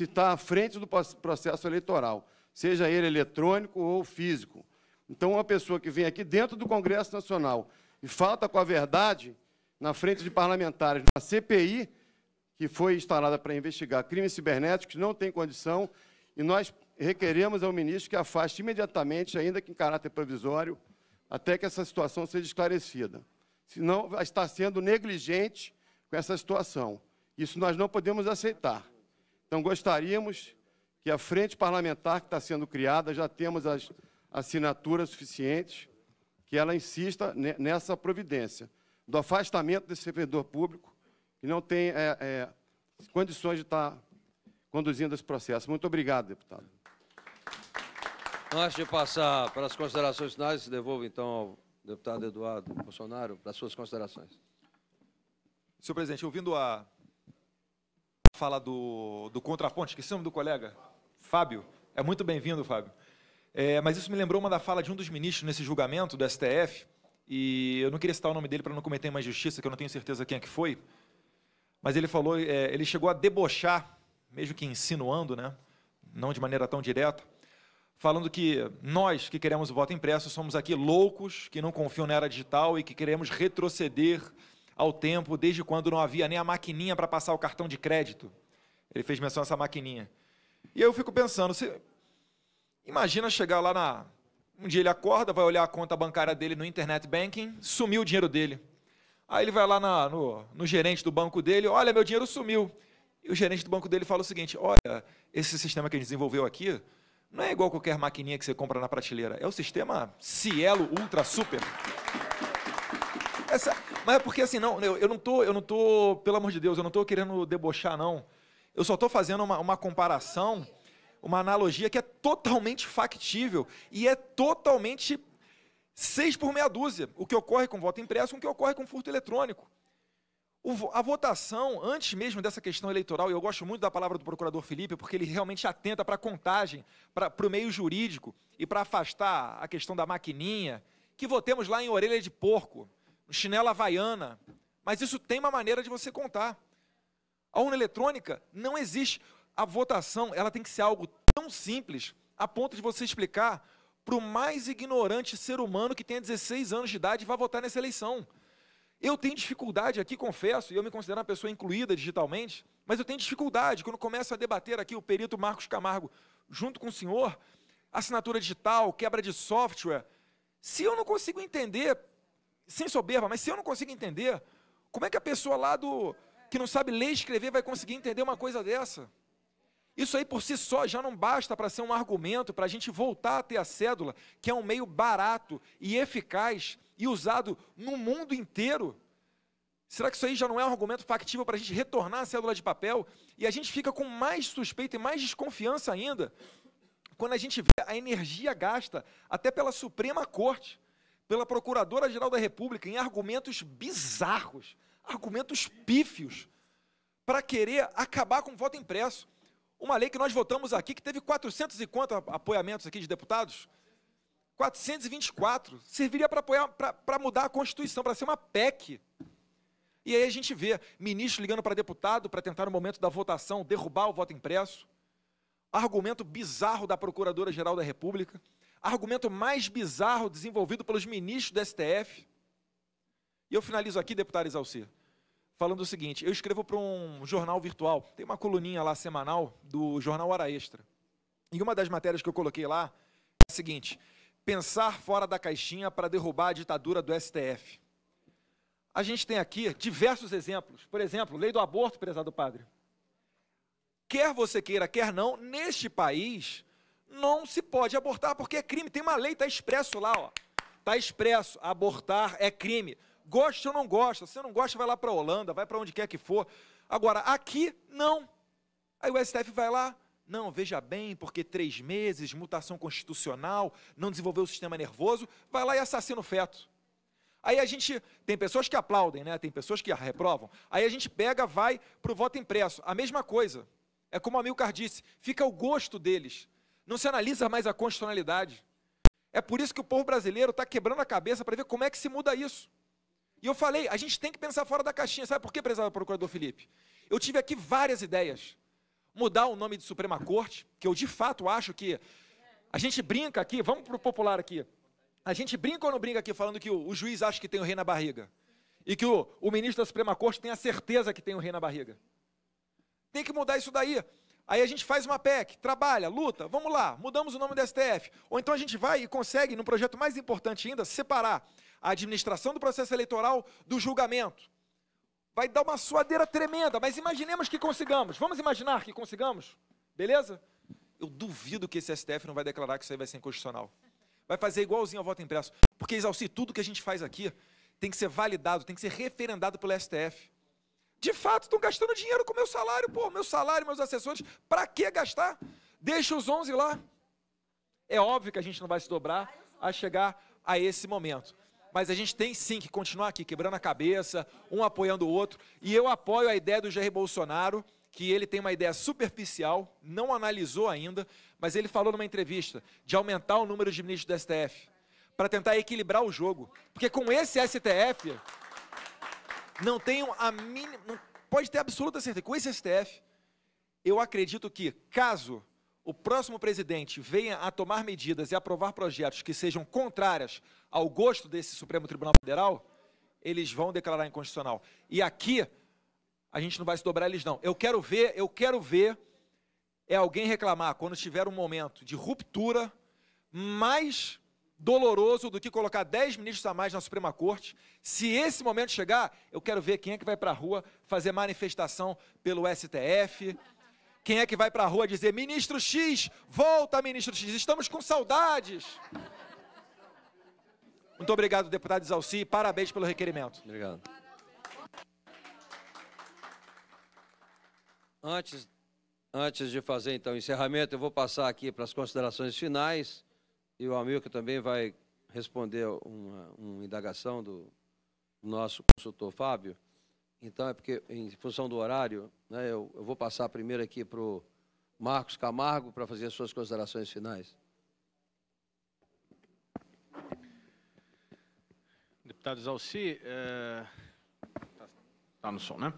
estar à frente do processo eleitoral seja ele eletrônico ou físico. Então, uma pessoa que vem aqui dentro do Congresso Nacional e falta com a verdade na frente de parlamentares, na CPI, que foi instalada para investigar crimes cibernéticos, não tem condição, e nós requeremos ao ministro que afaste imediatamente, ainda que em caráter provisório, até que essa situação seja esclarecida. Senão, está sendo negligente com essa situação. Isso nós não podemos aceitar. Então, gostaríamos que a frente parlamentar que está sendo criada, já temos as assinaturas suficientes, que ela insista nessa providência, do afastamento desse servidor público, que não tem é, é, condições de estar conduzindo esse processo. Muito obrigado, deputado. Antes de passar para as considerações finais, devolvo então ao deputado Eduardo Bolsonaro para as suas considerações. Senhor presidente, ouvindo a fala do, do contraponto, esqueci o nome do colega? Fábio. É muito bem-vindo, Fábio. É, mas isso me lembrou uma da fala de um dos ministros nesse julgamento do STF, e eu não queria citar o nome dele para não cometer mais justiça, que eu não tenho certeza quem é que foi, mas ele falou, é, ele chegou a debochar, mesmo que insinuando, né, não de maneira tão direta, falando que nós que queremos o voto impresso somos aqui loucos, que não confiam na era digital e que queremos retroceder ao tempo desde quando não havia nem a maquininha para passar o cartão de crédito. Ele fez menção a essa maquininha. E aí eu fico pensando, você imagina chegar lá na. Um dia ele acorda, vai olhar a conta bancária dele no internet banking, sumiu o dinheiro dele. Aí ele vai lá na, no, no gerente do banco dele, olha, meu dinheiro sumiu. E o gerente do banco dele fala o seguinte: olha, esse sistema que a gente desenvolveu aqui não é igual qualquer maquininha que você compra na prateleira. É o sistema Cielo Ultra Super. Essa, mas é porque assim, não, eu, eu não tô, eu não tô, pelo amor de Deus, eu não tô querendo debochar, não. Eu só estou fazendo uma, uma comparação, uma analogia que é totalmente factível e é totalmente seis por meia dúzia o que ocorre com voto impresso com o que ocorre com furto eletrônico. O, a votação, antes mesmo dessa questão eleitoral, e eu gosto muito da palavra do procurador Felipe, porque ele realmente atenta para a contagem, para o meio jurídico e para afastar a questão da maquininha, que votemos lá em orelha de porco, no chinelo havaiana. Mas isso tem uma maneira de você contar. A urna eletrônica não existe. A votação ela tem que ser algo tão simples a ponto de você explicar para o mais ignorante ser humano que tenha 16 anos de idade e vá votar nessa eleição. Eu tenho dificuldade aqui, confesso, e eu me considero uma pessoa incluída digitalmente, mas eu tenho dificuldade quando começo a debater aqui o perito Marcos Camargo junto com o senhor, assinatura digital, quebra de software. Se eu não consigo entender, sem soberba, mas se eu não consigo entender, como é que a pessoa lá do, que não sabe ler e escrever vai conseguir entender uma coisa dessa. Isso aí por si só já não basta para ser um argumento para a gente voltar a ter a cédula, que é um meio barato e eficaz e usado no mundo inteiro. Será que isso aí já não é um argumento factível para a gente retornar à cédula de papel? E a gente fica com mais suspeita e mais desconfiança ainda quando a gente vê a energia gasta, até pela Suprema Corte, pela Procuradora-Geral da República, em argumentos bizarros argumentos pífios para querer acabar com o voto impresso. Uma lei que nós votamos aqui, que teve 400 e quantos apoiamentos aqui de deputados? 424. Serviria para apoiar, para mudar a Constituição, para ser uma PEC. E aí a gente vê ministro ligando para deputado para tentar, no momento da votação, derrubar o voto impresso. Argumento bizarro da Procuradora-Geral da República. Argumento mais bizarro desenvolvido pelos ministros do STF. E eu finalizo aqui, deputado Exalcir, falando o seguinte: eu escrevo para um jornal virtual, tem uma coluninha lá semanal do jornal Hora Extra. E uma das matérias que eu coloquei lá é a seguinte: pensar fora da caixinha para derrubar a ditadura do STF. A gente tem aqui diversos exemplos. Por exemplo, lei do aborto, prezado padre. Quer você queira, quer não, neste país não se pode abortar porque é crime. Tem uma lei, está expresso lá, ó. Está expresso, abortar é crime goste ou não gosta. Se não gosta, vai lá para a Holanda, vai para onde quer que for. Agora, aqui, não. Aí o STF vai lá, não, veja bem, porque três meses, mutação constitucional, não desenvolveu o sistema nervoso, vai lá e assassina o feto. Aí a gente, tem pessoas que aplaudem, né? tem pessoas que reprovam. Aí a gente pega, vai para o voto impresso. A mesma coisa. É como o Amilcar disse, fica o gosto deles. Não se analisa mais a constitucionalidade. É por isso que o povo brasileiro está quebrando a cabeça para ver como é que se muda isso. E eu falei, a gente tem que pensar fora da caixinha. Sabe por que, do procurador Felipe? Eu tive aqui várias ideias. Mudar o nome de Suprema Corte, que eu de fato acho que. A gente brinca aqui, vamos para o popular aqui. A gente brinca ou não brinca aqui falando que o, o juiz acha que tem o rei na barriga? E que o, o ministro da Suprema Corte tem a certeza que tem o rei na barriga? Tem que mudar isso daí. Aí a gente faz uma PEC, trabalha, luta, vamos lá, mudamos o nome do STF. Ou então a gente vai e consegue, num projeto mais importante ainda, separar a administração do processo eleitoral do julgamento. Vai dar uma suadeira tremenda, mas imaginemos que consigamos. Vamos imaginar que consigamos? Beleza? Eu duvido que esse STF não vai declarar que isso aí vai ser inconstitucional. Vai fazer igualzinho ao voto impresso. Porque, Exalci, tudo que a gente faz aqui tem que ser validado, tem que ser referendado pelo STF. De fato, estão gastando dinheiro com o meu salário, pô, meu salário, meus assessores, para que gastar? Deixa os 11 lá. É óbvio que a gente não vai se dobrar a chegar a esse momento mas a gente tem sim que continuar aqui, quebrando a cabeça, um apoiando o outro. E eu apoio a ideia do Jair Bolsonaro, que ele tem uma ideia superficial, não analisou ainda, mas ele falou numa entrevista de aumentar o número de ministros do STF, para tentar equilibrar o jogo. Porque com esse STF, não tenho a mínima. Pode ter absoluta certeza, com esse STF, eu acredito que, caso o próximo presidente venha a tomar medidas e aprovar projetos que sejam contrárias ao gosto desse Supremo Tribunal Federal, eles vão declarar inconstitucional. E aqui a gente não vai se dobrar eles não. Eu quero ver, eu quero ver é alguém reclamar quando tiver um momento de ruptura mais doloroso do que colocar 10 ministros a mais na Suprema Corte. Se esse momento chegar, eu quero ver quem é que vai para a rua fazer manifestação pelo STF. Quem é que vai para a rua dizer, ministro X, volta, ministro X, estamos com saudades. Muito obrigado, deputado Zalci, parabéns pelo requerimento. Obrigado. Antes, antes de fazer, então, o encerramento, eu vou passar aqui para as considerações finais e o Amilcar também vai responder uma, uma indagação do nosso consultor Fábio. Então, é porque, em função do horário, né, eu, eu vou passar primeiro aqui para o Marcos Camargo para fazer as suas considerações finais. Deputado Zalci, está é... Tá, tá no som, né?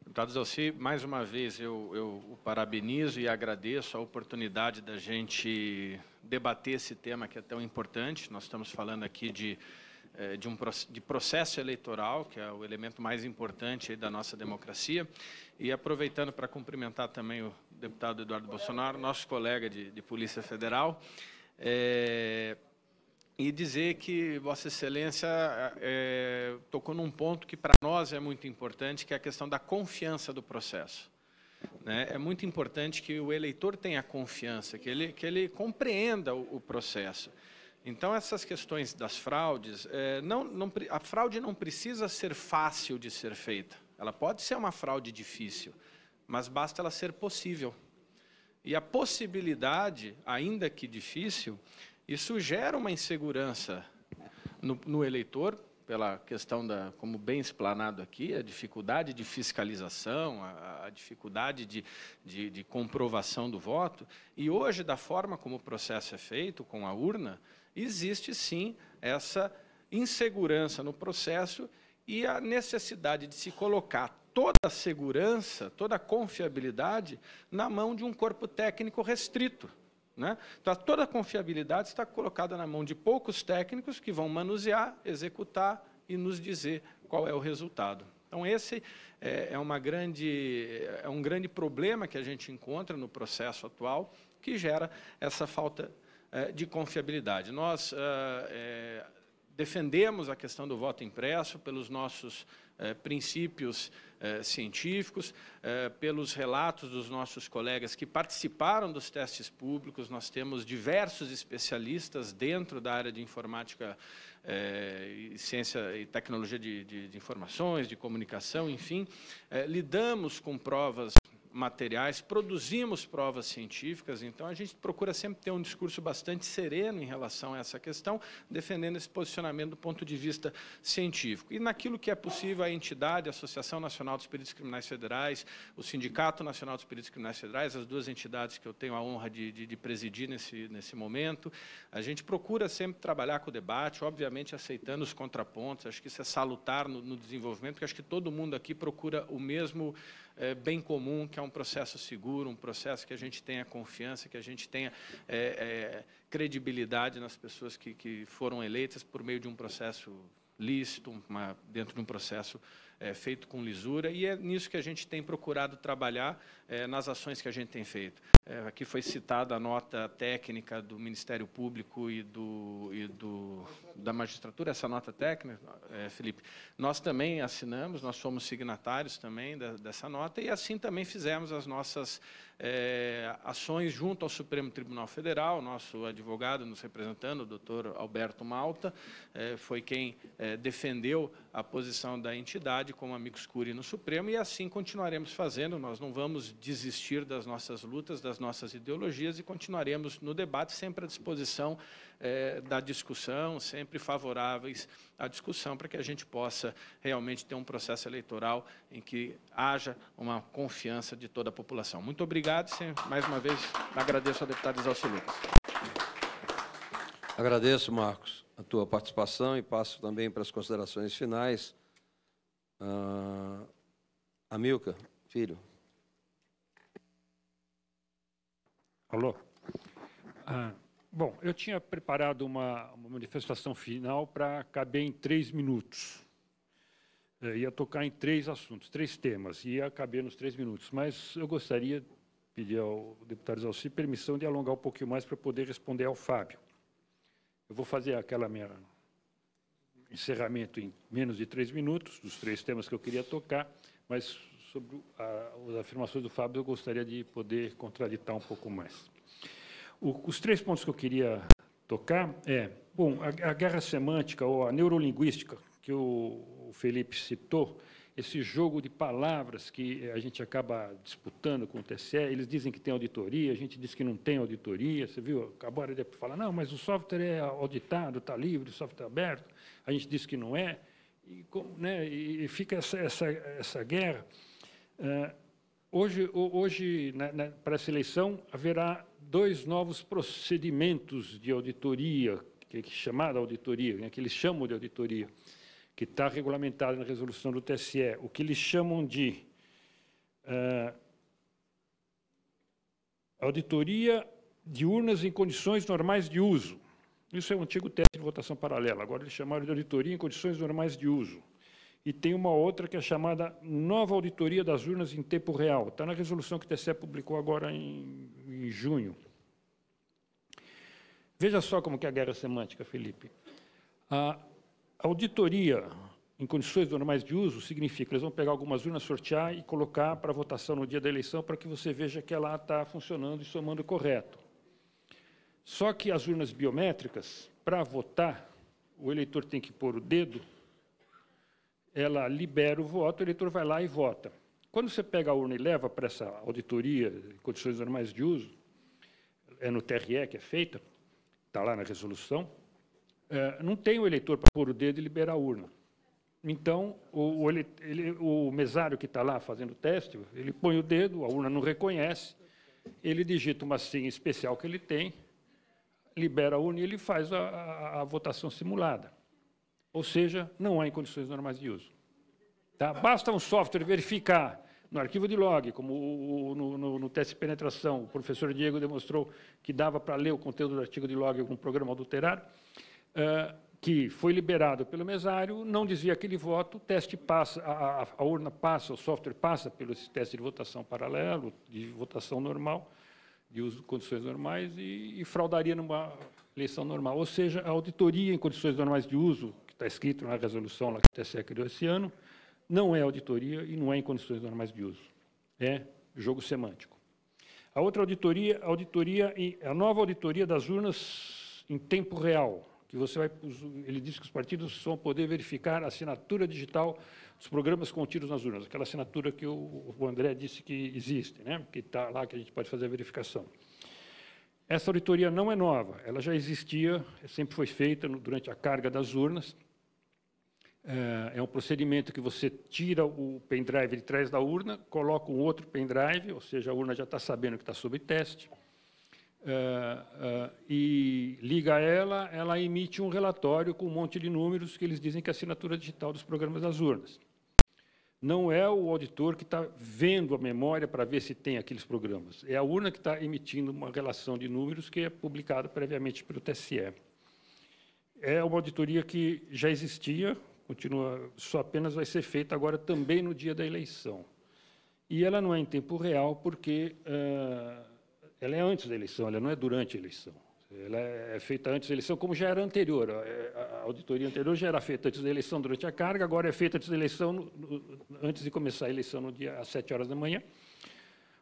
Deputado Zalci, mais uma vez eu, eu parabenizo e agradeço a oportunidade da gente debater esse tema que é tão importante. Nós estamos falando aqui de é, de um de processo eleitoral, que é o elemento mais importante da nossa democracia. E aproveitando para cumprimentar também o deputado Eduardo Bolsonaro, nosso colega de, de Polícia Federal, é, e dizer que Vossa Excelência é, tocou num ponto que para nós é muito importante, que é a questão da confiança do processo. Né? É muito importante que o eleitor tenha confiança, que ele, que ele compreenda o, o processo. Então, essas questões das fraudes, é, não, não, a fraude não precisa ser fácil de ser feita. Ela pode ser uma fraude difícil, mas basta ela ser possível. E a possibilidade, ainda que difícil, isso gera uma insegurança no, no eleitor, pela questão da, como bem explanado aqui, a dificuldade de fiscalização, a, a dificuldade de, de, de comprovação do voto. E hoje, da forma como o processo é feito, com a urna, existe sim essa insegurança no processo e a necessidade de se colocar toda a segurança, toda a confiabilidade na mão de um corpo técnico restrito. Né? Então, toda a confiabilidade está colocada na mão de poucos técnicos que vão manusear, executar e nos dizer qual é o resultado. Então, esse é, é uma grande, é um grande problema que a gente encontra no processo atual, que gera essa falta eh, de confiabilidade. Nós eh, eh, defendemos a questão do voto impresso pelos nossos princípios científicos, pelos relatos dos nossos colegas que participaram dos testes públicos. Nós temos diversos especialistas dentro da área de informática e ciência e tecnologia de, de, de, informações, de comunicação, enfim. lidamos com provas materiais, produzimos provas científicas, então a gente procura sempre ter um discurso bastante sereno em relação a essa questão, defendendo esse posicionamento do ponto de vista científico. E naquilo que é possível, a entidade, a Associação Nacional dos Peritos Criminais Federais, o Sindicato Nacional dos Peritos Criminais Federais, as duas entidades que eu tenho a honra de, de, de presidir nesse, nesse momento, a gente procura sempre trabalhar com o debate, obviamente aceitando os contrapontos, acho que isso é salutar no, no desenvolvimento, porque acho que todo mundo aqui procura o mesmo é, bem comum, que é um processo seguro, um processo que a gente tenha confiança, que a gente tenha é, é, credibilidade nas pessoas que, que foram eleitas por meio de um processo lícito, uma, dentro de um processo é, feito com lisura, e é nisso que a gente tem procurado trabalhar é, nas ações que a gente tem feito. É, aqui foi citada a nota técnica do Ministério Público e, do, e do da magistratura, essa nota técnica, é, Felipe. Nós também assinamos, nós somos signatários também da, dessa nota, e assim também fizemos as nossas é, ações junto ao Supremo Tribunal Federal, nosso advogado nos representando, o doutor Alberto Malta, é, foi quem é, defendeu a posição da entidade como amigos curi no Supremo e assim continuaremos fazendo, nós não vamos desistir das nossas lutas, das nossas ideologias e continuaremos no debate sempre à disposição é, da discussão, sempre favoráveis à discussão, para que a gente possa realmente ter um processo eleitoral em que haja uma confiança de toda a população. Muito obrigado, e mais uma vez agradeço ao deputado Exalcio Lucas. Agradeço, Marcos, a tua participação e passo também para as considerações finais. Uh, ah, Amilca, filho. Alô. Ah, Bom, eu tinha preparado uma, uma manifestação final para caber em três minutos. Eu é, ia tocar em três assuntos, três temas, ia caber nos três minutos. Mas eu gostaria de pedir ao deputado Zalci permissão de alongar um pouquinho mais para poder responder ao Fábio. Eu vou fazer aquela minha encerramento em menos de três minutos, dos três temas que eu queria tocar, mas sobre a, as afirmações do Fábio eu gostaria de poder contraditar um pouco mais. O, os três pontos que eu queria tocar é, bom, a, a guerra semântica ou a neurolinguística que o, o Felipe citou, esse jogo de palavras que a gente acaba disputando com o TCE, eles dizem que tem auditoria, a gente diz que não tem auditoria, você viu? Acabaram de falar, não, mas o software é auditado, está livre, o software é aberto, a gente diz que não é, e, né, e fica essa, essa, essa guerra. Eh, hoje, hoje né, né, para essa eleição, haverá dois novos procedimentos de auditoria, que é chamada auditoria, né, que eles chamam de auditoria, que está regulamentada na resolução do TSE, o que eles chamam de uh, auditoria de urnas em condições normais de uso. Isso é um antigo teste de votação paralela, agora eles chamaram de auditoria em condições normais de uso e tem uma outra que é chamada Nova Auditoria das Urnas em Tempo Real. Está na resolução que o TSE publicou agora em, em junho. Veja só como que é a guerra semântica, Felipe. A auditoria em condições normais de uso significa que eles vão pegar algumas urnas, sortear e colocar para votação no dia da eleição para que você veja que ela está funcionando e somando correto. Só que as urnas biométricas, para votar, o eleitor tem que pôr o dedo ela libera o voto, o eleitor vai lá e vota. Quando você pega a urna e leva para essa auditoria em condições normais de uso, é no TRE que é feita, está lá na resolução, é, não tem o eleitor para pôr o dedo e liberar a urna. Então, o, o, ele, ele, o mesário que está lá fazendo o teste, ele põe o dedo, a urna não reconhece, ele digita uma senha especial que ele tem, libera a urna e ele faz a, a, a votação simulada. Ou seja, não há em condições normais de uso. Tá? Basta um software verificar no arquivo de log, como o, o, no, no, no, teste de penetração, o professor Diego demonstrou que dava para ler o conteúdo do artigo de log com um programa adulterado, uh, que foi liberado pelo mesário, não dizia aquele voto, o teste passa, a, a, urna passa, o software passa pelo teste de votação paralelo, de votação normal, de uso condições normais, e, e fraudaria numa eleição normal. Ou seja, a auditoria em condições normais de uso que está escrito na é resolução lá que a TSE criou esse ano, não é auditoria e não é em condições normais de uso. É jogo semântico. A outra auditoria, a auditoria, a nova auditoria das urnas em tempo real, que você vai, ele diz que os partidos vão poder verificar a assinatura digital dos programas contidos nas urnas, aquela assinatura que o, o André disse que existe, né? que está lá, que a gente pode fazer a verificação. Essa auditoria não é nova, ela já existia, sempre foi feita durante a carga das urnas. É, é um procedimento que você tira o pendrive de trás da urna, coloca um outro pendrive, ou seja, a urna já está sabendo que está sob teste, é, é, e liga ela, ela emite um relatório com um monte de números que eles dizem que é assinatura digital dos programas das urnas não é o auditor que está vendo a memória para ver se tem aqueles programas. É a urna que está emitindo uma relação de números que é publicada previamente pelo TSE. É uma auditoria que já existia, continua, só apenas vai ser feita agora também no dia da eleição. E ela não é em tempo real porque uh, ela é antes da eleição, ela não é durante a eleição. Ela é, é feita antes da eleição, como já era anterior. É, a auditoria anterior já era feita antes da eleição, durante a carga, agora é feita antes da eleição, no, no, antes de começar a eleição, no dia, às 7 horas da manhã.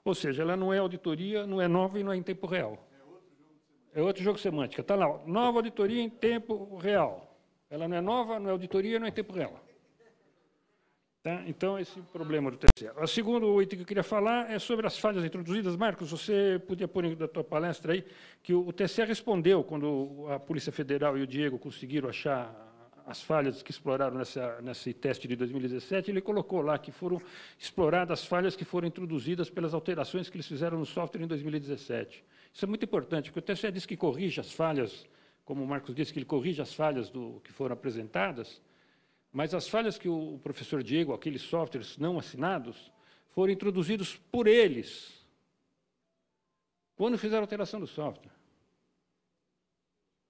Ou seja, ela não é auditoria, não é nova e não é em tempo real. É outro jogo semântica. Está lá, nova auditoria em tempo real. Ela não é nova, não é auditoria, não é em tempo real. Tá? Então, esse é problema do terceiro. O segundo item que eu queria falar é sobre as falhas introduzidas. Marcos, você podia pôr da tua palestra aí que o TCE respondeu quando a Polícia Federal e o Diego conseguiram achar as falhas que exploraram nessa, nesse teste de 2017, ele colocou lá que foram exploradas as falhas que foram introduzidas pelas alterações que eles fizeram no software em 2017. Isso é muito importante, porque o TCE diz que corrige as falhas, como o Marcos disse, que ele corrige as falhas do, que foram apresentadas, mas as falhas que o professor Diego, aqueles softwares não assinados, foram introduzidos por eles quando fizeram a alteração do software.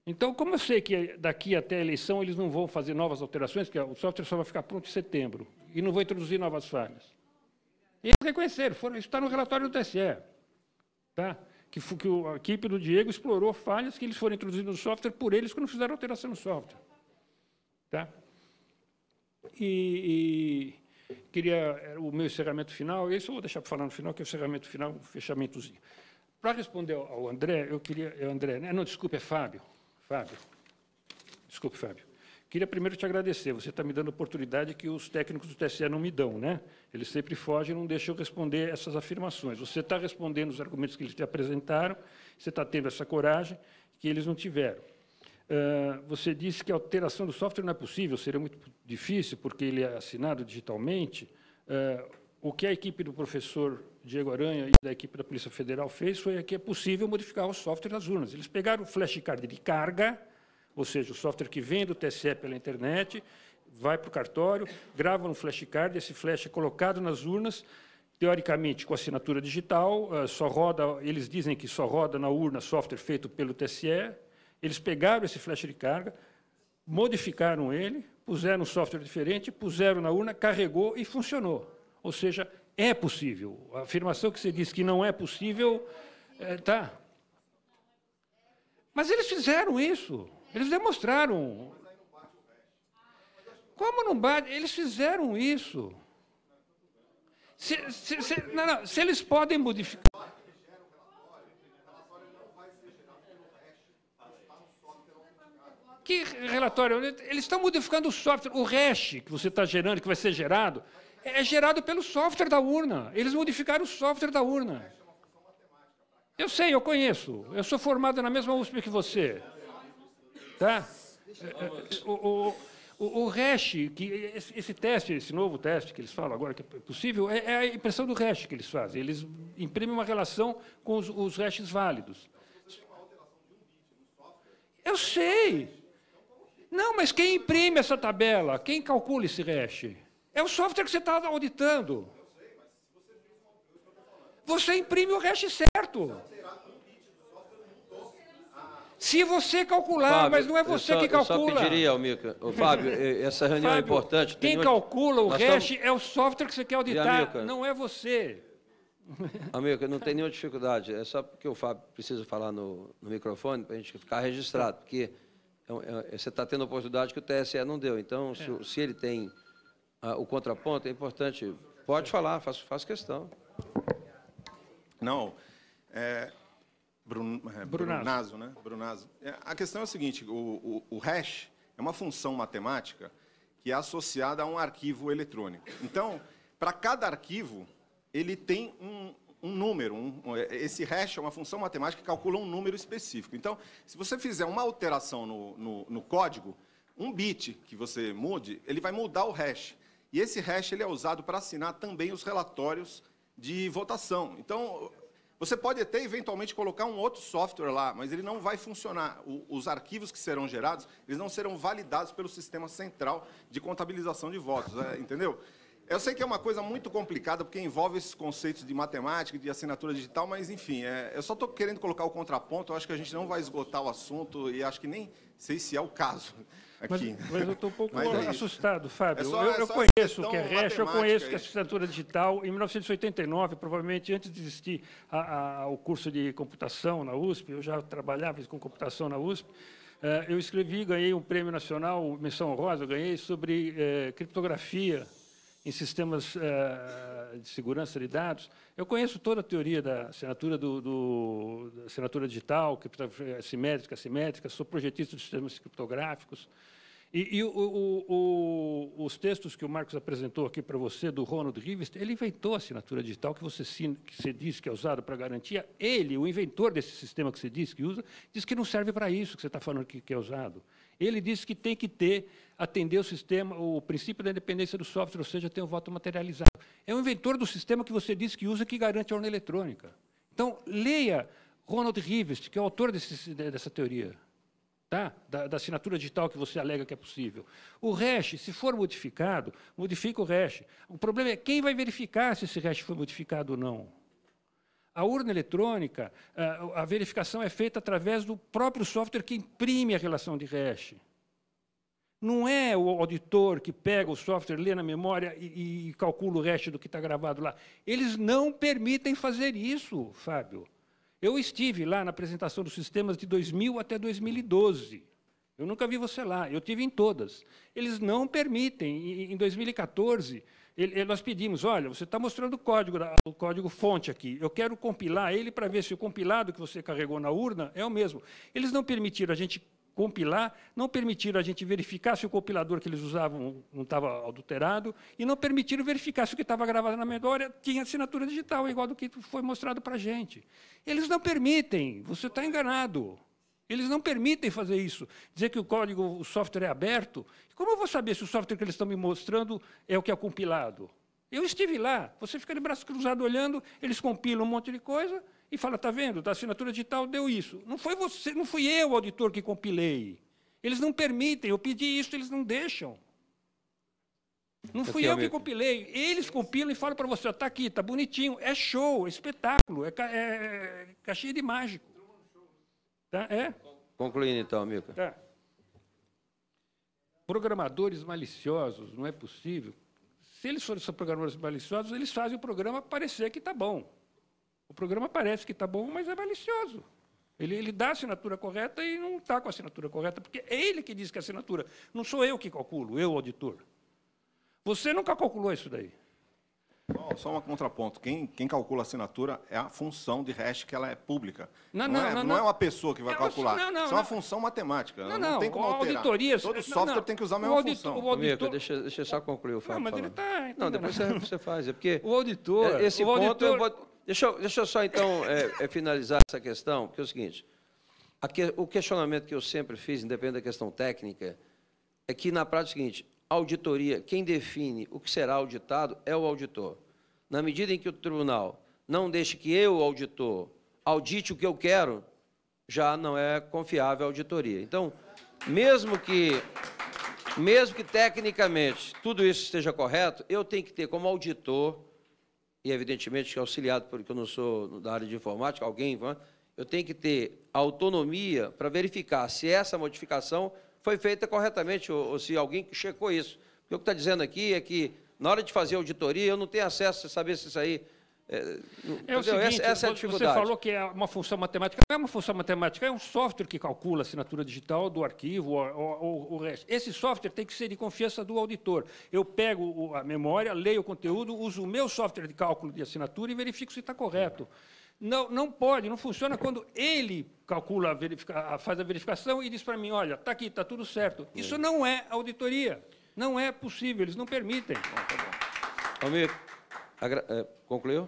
Então, como eu sei que daqui até a eleição eles não vão fazer novas alterações, porque o software só vai ficar pronto em setembro, e não vão introduzir novas falhas. Eles reconheceram, foram, isso está no relatório do TSE, tá? que, que a equipe do Diego explorou falhas que eles foram introduzindo no software por eles quando fizeram alteração no software. Tá? E, e queria o meu encerramento final, e isso eu vou deixar para falar no final, que é o encerramento final, um fechamentozinho. Para responder ao André, eu queria. É André, né? Não, desculpe, é Fábio. Fábio. Desculpe, Fábio. Queria primeiro te agradecer. Você está me dando a oportunidade que os técnicos do TSE não me dão, né? Eles sempre fogem e não deixam eu responder essas afirmações. Você está respondendo os argumentos que eles te apresentaram, você está tendo essa coragem que eles não tiveram. Eh, você disse que a alteração do software não é possível, seria muito difícil, porque ele é assinado digitalmente. Eh, o que a equipe do professor Diego Aranha e da equipe da Polícia Federal fez foi que é possível modificar o software das urnas. Eles pegaram o flashcard de carga, ou seja, o software que vem do TSE pela internet, vai para o cartório, grava no um flashcard, esse flash é colocado nas urnas, teoricamente com assinatura digital, eh, só roda, eles dizem que só roda na urna software feito pelo TSE, eles pegaram esse flash de carga, modificaram ele, puseram um software diferente, puseram na urna, carregou e funcionou. Ou seja, é possível. A afirmação que você diz que não é possível, é, tá. Mas eles fizeram isso. Eles demonstraram. Como não bate? Eles fizeram isso. Se, se, se, não, não, se eles podem modificar. Que relatório? Eles estão modificando o software. O hash que você está gerando, que vai ser gerado, é, é gerado pelo software da urna. Eles modificaram o software da urna. Eu sei, eu conheço. Eu sou formado na mesma USP que você. Tá? O, o, o hash, que esse teste, esse novo teste que eles falam agora que é possível, é, é, a impressão do hash que eles fazem. Eles imprimem uma relação com os, os hashes válidos. Eu sei. Não, mas quem imprime essa tabela? Quem calcula esse hash? É o software que você está auditando. Você imprime o hash certo. Se você calcular, Fábio, mas não é você só, que calcula. Eu só pediria, Almica, ô, Fábio, essa reunião é Fábio, é importante. Quem um... calcula o hash estamos... é o software que você quer auditar, Amica, não é você. Amica, não tem nenhuma dificuldade. É só porque o Fábio precisa falar no, no microfone para a gente ficar registrado, porque... É é, você está tendo a oportunidade que o TSE não deu. Então, é. se, é. se ele tem o contraponto, é importante. Pode falar, faço, faço questão. Não. É, Brun, é, Brunazzo. Brunazzo, né? A questão é a seguinte: o, o, o hash é uma função matemática que é associada a um arquivo eletrônico. Então, para cada arquivo, ele tem um, um número, um, é, esse hash é uma função matemática que calcula um número específico. Então, se você fizer uma alteração no, no, no código, um bit que você mude, ele vai mudar o hash. E esse hash ele é usado para assinar também os relatórios de votação. Então, você pode até eventualmente colocar um outro software lá, mas ele não vai funcionar. O, os arquivos que serão gerados, eles não serão validados pelo sistema central de contabilização de votos, né? entendeu? Eu sei que é uma coisa muito complicada, porque envolve esses conceitos de matemática, de assinatura digital, mas, enfim, é, eu só estou querendo colocar o contraponto. Eu acho que a gente não vai esgotar o assunto e acho que nem sei se é o caso aqui. Mas, mas eu estou um pouco é assustado, Fábio. É só, eu, eu é conheço o que é REST, eu conheço que é assinatura digital. Em 1989, provavelmente antes de existir a, a, o curso de computação na USP, eu já trabalhava com computação na USP, eh, eu escrevi, ganhei um prêmio nacional, menção honrosa, ganhei sobre eh, criptografia em sistemas eh, de segurança de dados. Eu conheço toda a teoria da assinatura, do, do da assinatura digital, eh, simétrica, assimétrica, sou projetista de sistemas criptográficos. E, e o, o, o, os textos que o Marcos apresentou aqui para você, do Ronald Rivest, ele inventou a assinatura digital que você, que você diz que é usada para garantia. Ele, o inventor desse sistema que você diz que usa, diz que não serve para isso que você está falando que, que é usado. Ele disse que tem que ter, atender o sistema, o princípio da independência do software, ou seja, tem o voto materializado. É o inventor do sistema que você disse que usa que garante a urna eletrônica. Então, leia Ronald Rivest, que é o autor desse, dessa teoria. Tá? Da, da, assinatura digital que você alega que é possível. O hash, se for modificado, modifica o hash. O problema é quem vai verificar se esse hash foi modificado ou não. A urna eletrônica, a verificação é feita através do próprio software que imprime a relação de hash. Não é o auditor que pega o software, lê na memória e, e calcula o hash do que está gravado lá. Eles não permitem fazer isso, Fábio. Eu estive lá na apresentação dos sistemas de 2000 até 2012. Eu nunca vi você lá, eu tive em todas. Eles não permitem. Em 2014, ele, nós pedimos, olha, você está mostrando o código, o código fonte aqui. Eu quero compilar ele para ver se o compilado que você carregou na urna é o mesmo. Eles não permitiram a gente compilar, não permitiram a gente verificar se o compilador que eles usavam não estava adulterado e não permitiram verificar se o que estava gravado na memória tinha assinatura digital, igual do que foi mostrado para a gente. Eles não permitem, você está enganado. Eles não permitem fazer isso. Dizer que o código, o software é aberto. Como eu vou saber se o software que eles estão me mostrando é o que é compilado? Eu estive lá, você fica de braço cruzado olhando, eles compilam um monte de coisa e fala, está vendo, da assinatura digital deu isso. Não foi você, não fui eu, o auditor, que compilei. Eles não permitem, eu pedi isso, eles não deixam. Não fui eu que compilei. Eles compilam e falam para você, está aqui, está bonitinho, é show, é espetáculo, é, ca é, é de mágico. Tá? É? Concluindo então, amigo Tá. Programadores maliciosos, não é possível. Se eles forem programadores maliciosos, eles fazem o programa parecer que está bom. O programa parece que está bom, mas é malicioso. Ele, ele dá a assinatura correta e não está com a assinatura correta, porque é ele que diz que é a assinatura. Não sou eu que calculo, eu, auditor. Você nunca calculou isso daí. Só, um contraponto. Quem, quem calcula a assinatura é a função de hash que ela é pública. Não, não, não, é, não, não é uma pessoa que vai é, calcular. Não, não, isso é uma função matemática. Não, não, tem como alterar. Auditoria, Todo software tem que usar a mesma audito, função. O auditor... Amigo, deixa, deixa eu só concluir o fato. Não, mas ele está... Não, tá depois você, você, faz. É porque... O auditor... É, esse o ponto auditor... Vou... Deixa, eu, deixa eu só, então, é, é, finalizar essa questão, porque é o seguinte. o questionamento que eu sempre fiz, independente da questão técnica, é que, na prática, é o seguinte, auditoria, quem define o que será auditado é o auditor. Na medida em que o tribunal não deixe que eu, auditor, audite o que eu quero, já não é confiável a auditoria. Então, mesmo que, mesmo que tecnicamente tudo isso esteja correto, eu tenho que ter como auditor, e evidentemente auxiliado porque eu não sou da área de informática, alguém, né, eu tenho que ter autonomia para verificar se essa modificação foi feita corretamente, ou, ou se alguém checou isso. O que está dizendo aqui é que, na hora de fazer auditoria, eu não tenho acesso a saber se isso aí é, é o seguinte, essa, essa é a dificuldade. Você falou que é uma função matemática. Não é uma função matemática, é um software que calcula a assinatura digital do arquivo ou o resto. Esse software tem que ser de confiança do auditor. Eu pego a memória, leio o conteúdo, uso o meu software de cálculo de assinatura e verifico se está correto. Não, não pode, não funciona quando ele calcula, a faz a verificação e diz para mim, olha, está aqui, está tudo certo. Isso não é auditoria, não é possível, eles não permitem. Bom, tá bom. Almir, agra... Eh, concluiu?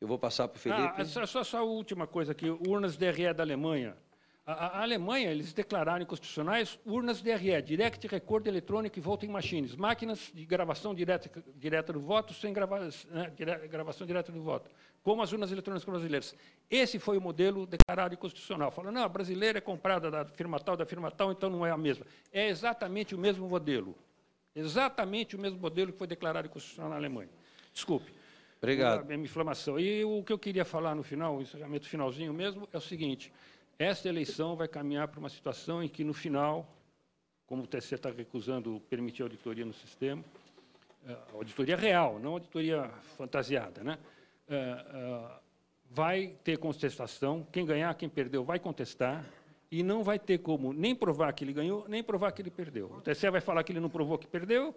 Eu vou passar para o ah, Felipe. Ah, só, só a última coisa aqui, urnas DRE da Alemanha. A, a, Alemanha, eles declararam constitucionais urnas DRE, Direct Record Electronic Voting Machines, máquinas de gravação direta, direta do voto sem grava, né, dire, gravação direta do voto, como as urnas eletrônicas brasileiras. Esse foi o modelo declarado constitucional. Falando, não, a brasileira é comprada da firma tal, da firma tal, então não é a mesma. É exatamente o mesmo modelo. Exatamente o mesmo modelo que foi declarado constitucional na Alemanha. Desculpe. Obrigado. A minha inflamação. E o que eu queria falar no final, o encerramento finalzinho mesmo, é o seguinte esta eleição vai caminhar para uma situação em que, no final, como o TSE está recusando permitir auditoria no sistema, eh, auditoria real, não auditoria fantasiada, né? Eh, eh, vai ter contestação, quem ganhar, quem perdeu, vai contestar, e não vai ter como nem provar que ele ganhou, nem provar que ele perdeu. O TSE vai falar que ele não provou que perdeu,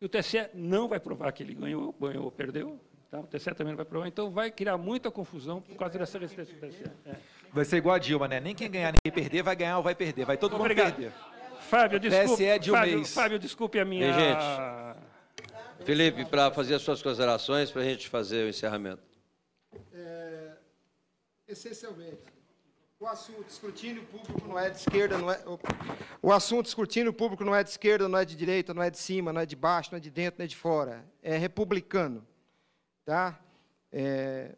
e o TSE não vai provar que ele ganhou, ganhou ou perdeu, tá? o TSE também não vai provar. Então, vai criar muita confusão por causa dessa resistência do TSE. É. Vai ser igual a Dilma, né? Nem quem ganhar, nem quem perder, vai ganhar ou vai perder. Vai todo Obrigado. mundo perder. Fábio, desculpe. É de um Fábio, Fábio, desculpe a minha. Ei, gente, Felipe, para fazer as suas considerações, para a gente fazer o encerramento. É, essencialmente, o assunto escrutínio público não é de esquerda, não é. O assunto escrutínio público não é de esquerda, não é de direita, não é de cima, não é de baixo, não é de dentro, não é de fora. É republicano. Tá? É,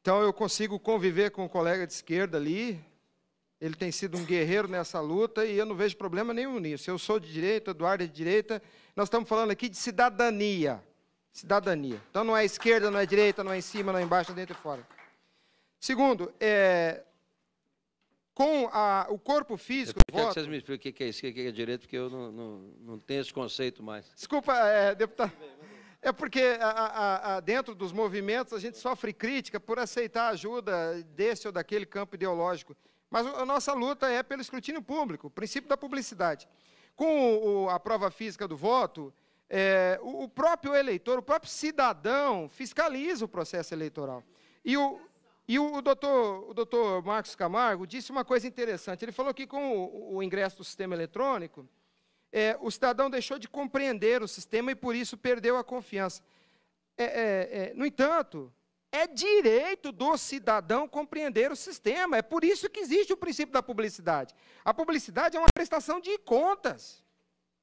então eu consigo conviver com o um colega de esquerda ali, ele tem sido um guerreiro nessa luta e eu não vejo problema nenhum nisso. Eu sou de direita, Eduardo é de direita. Nós estamos falando aqui de cidadania. Cidadania. Então não é esquerda, não é direita, não é em cima, não é embaixo, é dentro e fora. Segundo, é, com a, o corpo físico. Eu voto... que vocês me explicam o que é esquerda, o que é direita, porque eu não, não, não tenho esse conceito mais. Desculpa, é, deputado. É porque a, a, a, dentro dos movimentos a gente sofre crítica por aceitar ajuda desse ou daquele campo ideológico. Mas a nossa luta é pelo escrutínio público, o princípio da publicidade. Com o, a prova física do voto, é, o, o, próprio eleitor, o próprio cidadão fiscaliza o processo eleitoral. E o, e o, o, doutor, o doutor Marcos Camargo disse uma coisa interessante. Ele falou que com o, o ingresso do sistema eletrônico, é, o cidadão deixou de compreender o sistema e por isso perdeu a confiança. É, é, é, no entanto, é direito do cidadão compreender o sistema. É por isso que existe o princípio da publicidade. A publicidade é uma prestação de contas.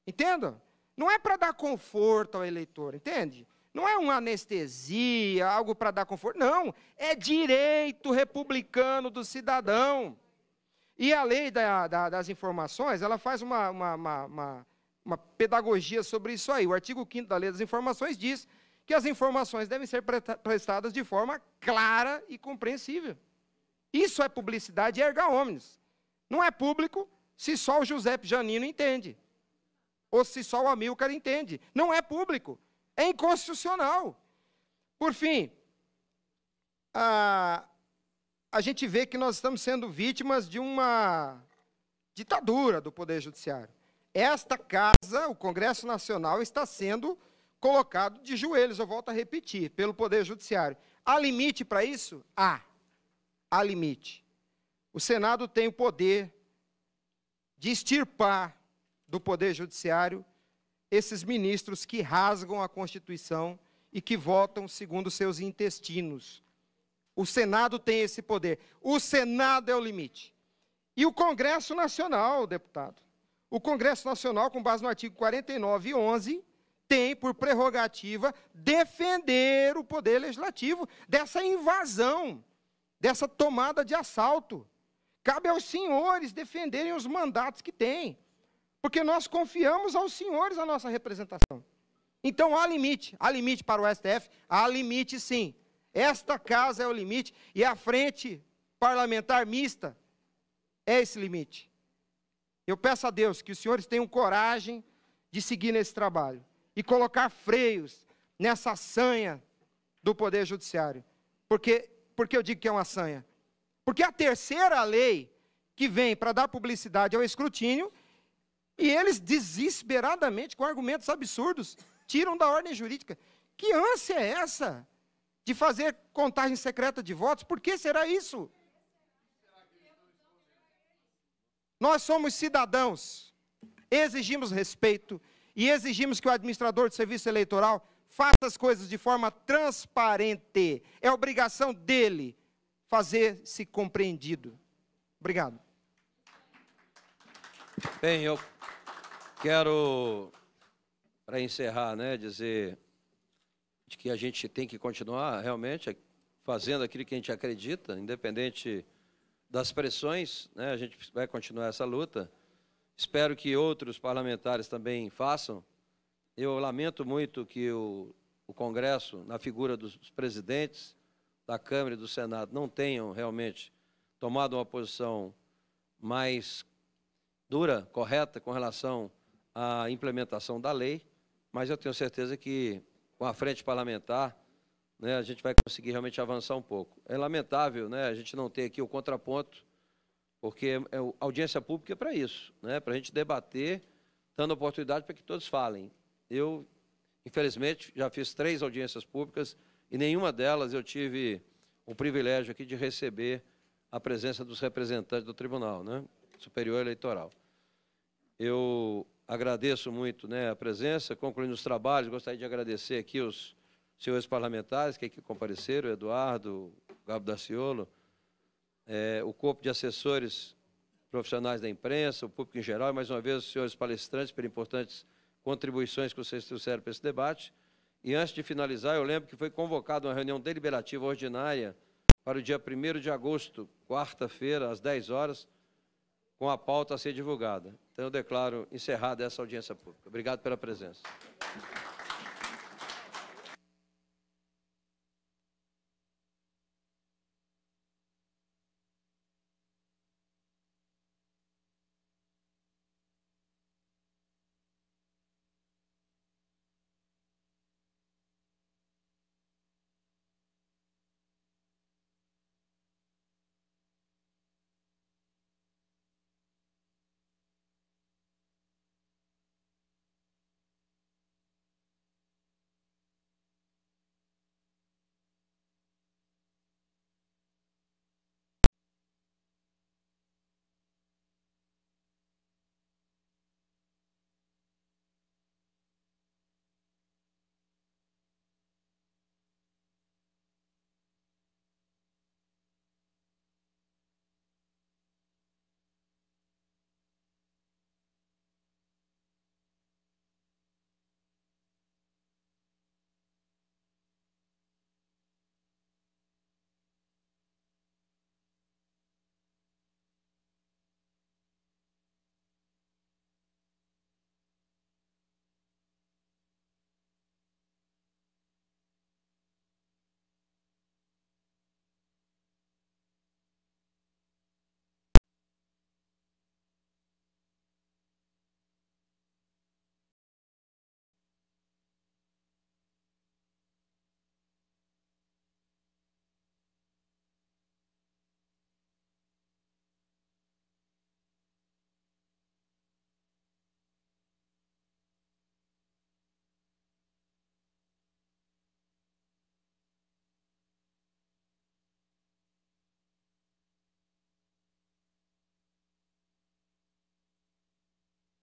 Entenda? Não é para dar conforto ao eleitor, entende? Não é uma anestesia, algo para dar conforto. Não, é direito republicano do cidadão. E a lei da, da, das informações, ela faz uma, uma, uma, uma, pedagogia sobre isso aí. O artigo 5 da lei das informações diz que as informações devem ser prestadas de forma clara e compreensível. Isso é publicidade erga omnes. Não é público se só o Giuseppe Janino entende. Ou se só o Amilcar entende. Não é público. É inconstitucional. Por fim, a, a gente vê que nós estamos sendo vítimas de uma ditadura do Poder Judiciário. Esta casa, o Congresso Nacional, está sendo colocado de joelhos, eu volto a repetir, pelo Poder Judiciário. Há limite para isso? Há. Há limite. O Senado tem o poder de extirpar do Poder Judiciário esses ministros que rasgam a Constituição e que votam segundo seus intestinos. O Senado tem esse poder. O Senado é o limite. E o Congresso Nacional, deputado. O Congresso Nacional, com base no artigo 49 e 11, tem por prerrogativa defender o poder legislativo dessa invasão, dessa tomada de assalto. Cabe aos senhores defenderem os mandatos que têm, porque nós confiamos aos senhores a nossa representação. Então há limite, há limite para o STF, há limite sim. Esta casa é o limite e a frente parlamentar mista é esse limite. Eu peço a Deus que os senhores tenham coragem de seguir nesse trabalho e colocar freios nessa sanha do Poder Judiciário. Porque, porque eu digo que é uma sanha? Porque é a terceira lei que vem para dar publicidade ao escrutínio e eles desesperadamente, com argumentos absurdos, tiram da ordem jurídica. Que ânsia é essa? de fazer contagem secreta de votos? Por que será isso? Nós somos cidadãos, exigimos respeito e exigimos que o administrador de serviço eleitoral faça as coisas de forma transparente. É obrigação dele fazer-se compreendido. Obrigado. Bem, eu quero, para encerrar, né, dizer de que a gente tem que continuar realmente fazendo aquilo que a gente acredita, independente das pressões, né? a gente vai continuar essa luta. Espero que outros parlamentares também façam. Eu lamento muito que o, o Congresso, na figura dos presidentes da Câmara e do Senado, não tenham realmente tomado uma posição mais dura, correta, com relação à implementação da lei, mas eu tenho certeza que com a frente parlamentar, né, a gente vai conseguir realmente avançar um pouco. É lamentável né, a gente não ter aqui o contraponto, porque é a audiência pública é para isso, né, para a gente debater, dando oportunidade para que todos falem. Eu, infelizmente, já fiz três audiências públicas e nenhuma delas eu tive o privilégio aqui de receber a presença dos representantes do Tribunal né, Superior Eleitoral. Eu agradeço muito né, a presença. Concluindo os trabalhos, gostaria de agradecer aqui os senhores parlamentares que aqui compareceram, o Eduardo, o Gabo Daciolo, é, o corpo de assessores profissionais da imprensa, o público em geral, e mais uma vez os senhores palestrantes pelas importantes contribuições que vocês trouxeram para esse debate. E antes de finalizar, eu lembro que foi convocada uma reunião deliberativa ordinária para o dia 1 de agosto, quarta-feira, às 10 horas, com a pauta a ser divulgada. Então, eu declaro encerrada essa audiência pública. Obrigado pela presença.